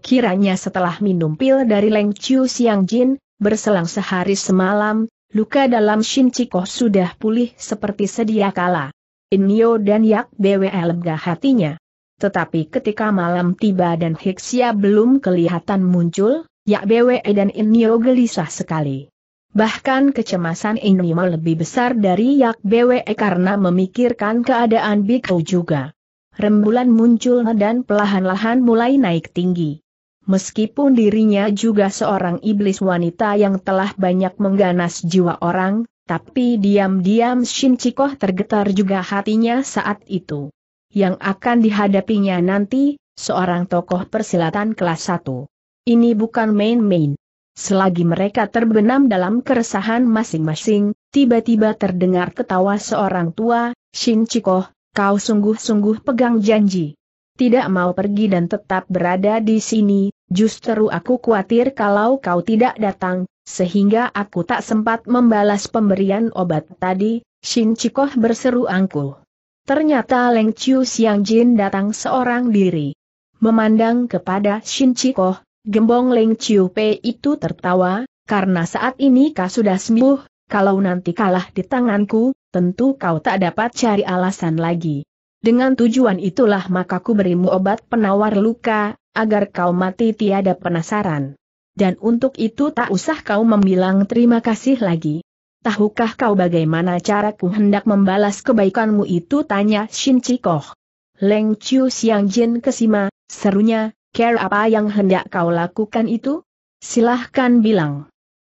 Kiranya setelah minum pil dari Leng Chiu Siang Jin, berselang sehari semalam, luka dalam Shin Chikoh sudah pulih seperti sedia kala. Inyo dan Yak BWE lega hatinya. Tetapi ketika malam tiba dan Hixia belum kelihatan muncul, Yak BWE dan Inyo gelisah sekali. Bahkan kecemasan ini lebih besar dari Yak BWE karena memikirkan keadaan Bikau juga. Rembulan muncul dan pelahan-lahan mulai naik tinggi. Meskipun dirinya juga seorang iblis wanita yang telah banyak mengganas jiwa orang, tapi diam-diam Shin Chikoh tergetar juga hatinya saat itu. Yang akan dihadapinya nanti, seorang tokoh persilatan kelas 1. Ini bukan main-main. Selagi mereka terbenam dalam keresahan masing-masing, tiba-tiba terdengar ketawa seorang tua, Shin Chikoh, kau sungguh-sungguh pegang janji. Tidak mau pergi dan tetap berada di sini, justru aku khawatir kalau kau tidak datang, sehingga aku tak sempat membalas pemberian obat tadi, Shin Chikoh berseru angkuh. Ternyata Leng Chiu Xiang Jin datang seorang diri. Memandang kepada Shin Chikoh, Gembong Leng Chiu Pei itu tertawa, karena saat ini kau sudah sembuh, kalau nanti kalah di tanganku, tentu kau tak dapat cari alasan lagi. Dengan tujuan itulah maka ku berimu obat penawar luka, agar kau mati tiada penasaran. Dan untuk itu tak usah kau membilang terima kasih lagi. Tahukah kau bagaimana cara ku hendak membalas kebaikanmu itu tanya Shin Chikoh. Leng Chiu Siang Jin kesima, serunya, Care apa yang hendak kau lakukan itu? Silahkan bilang.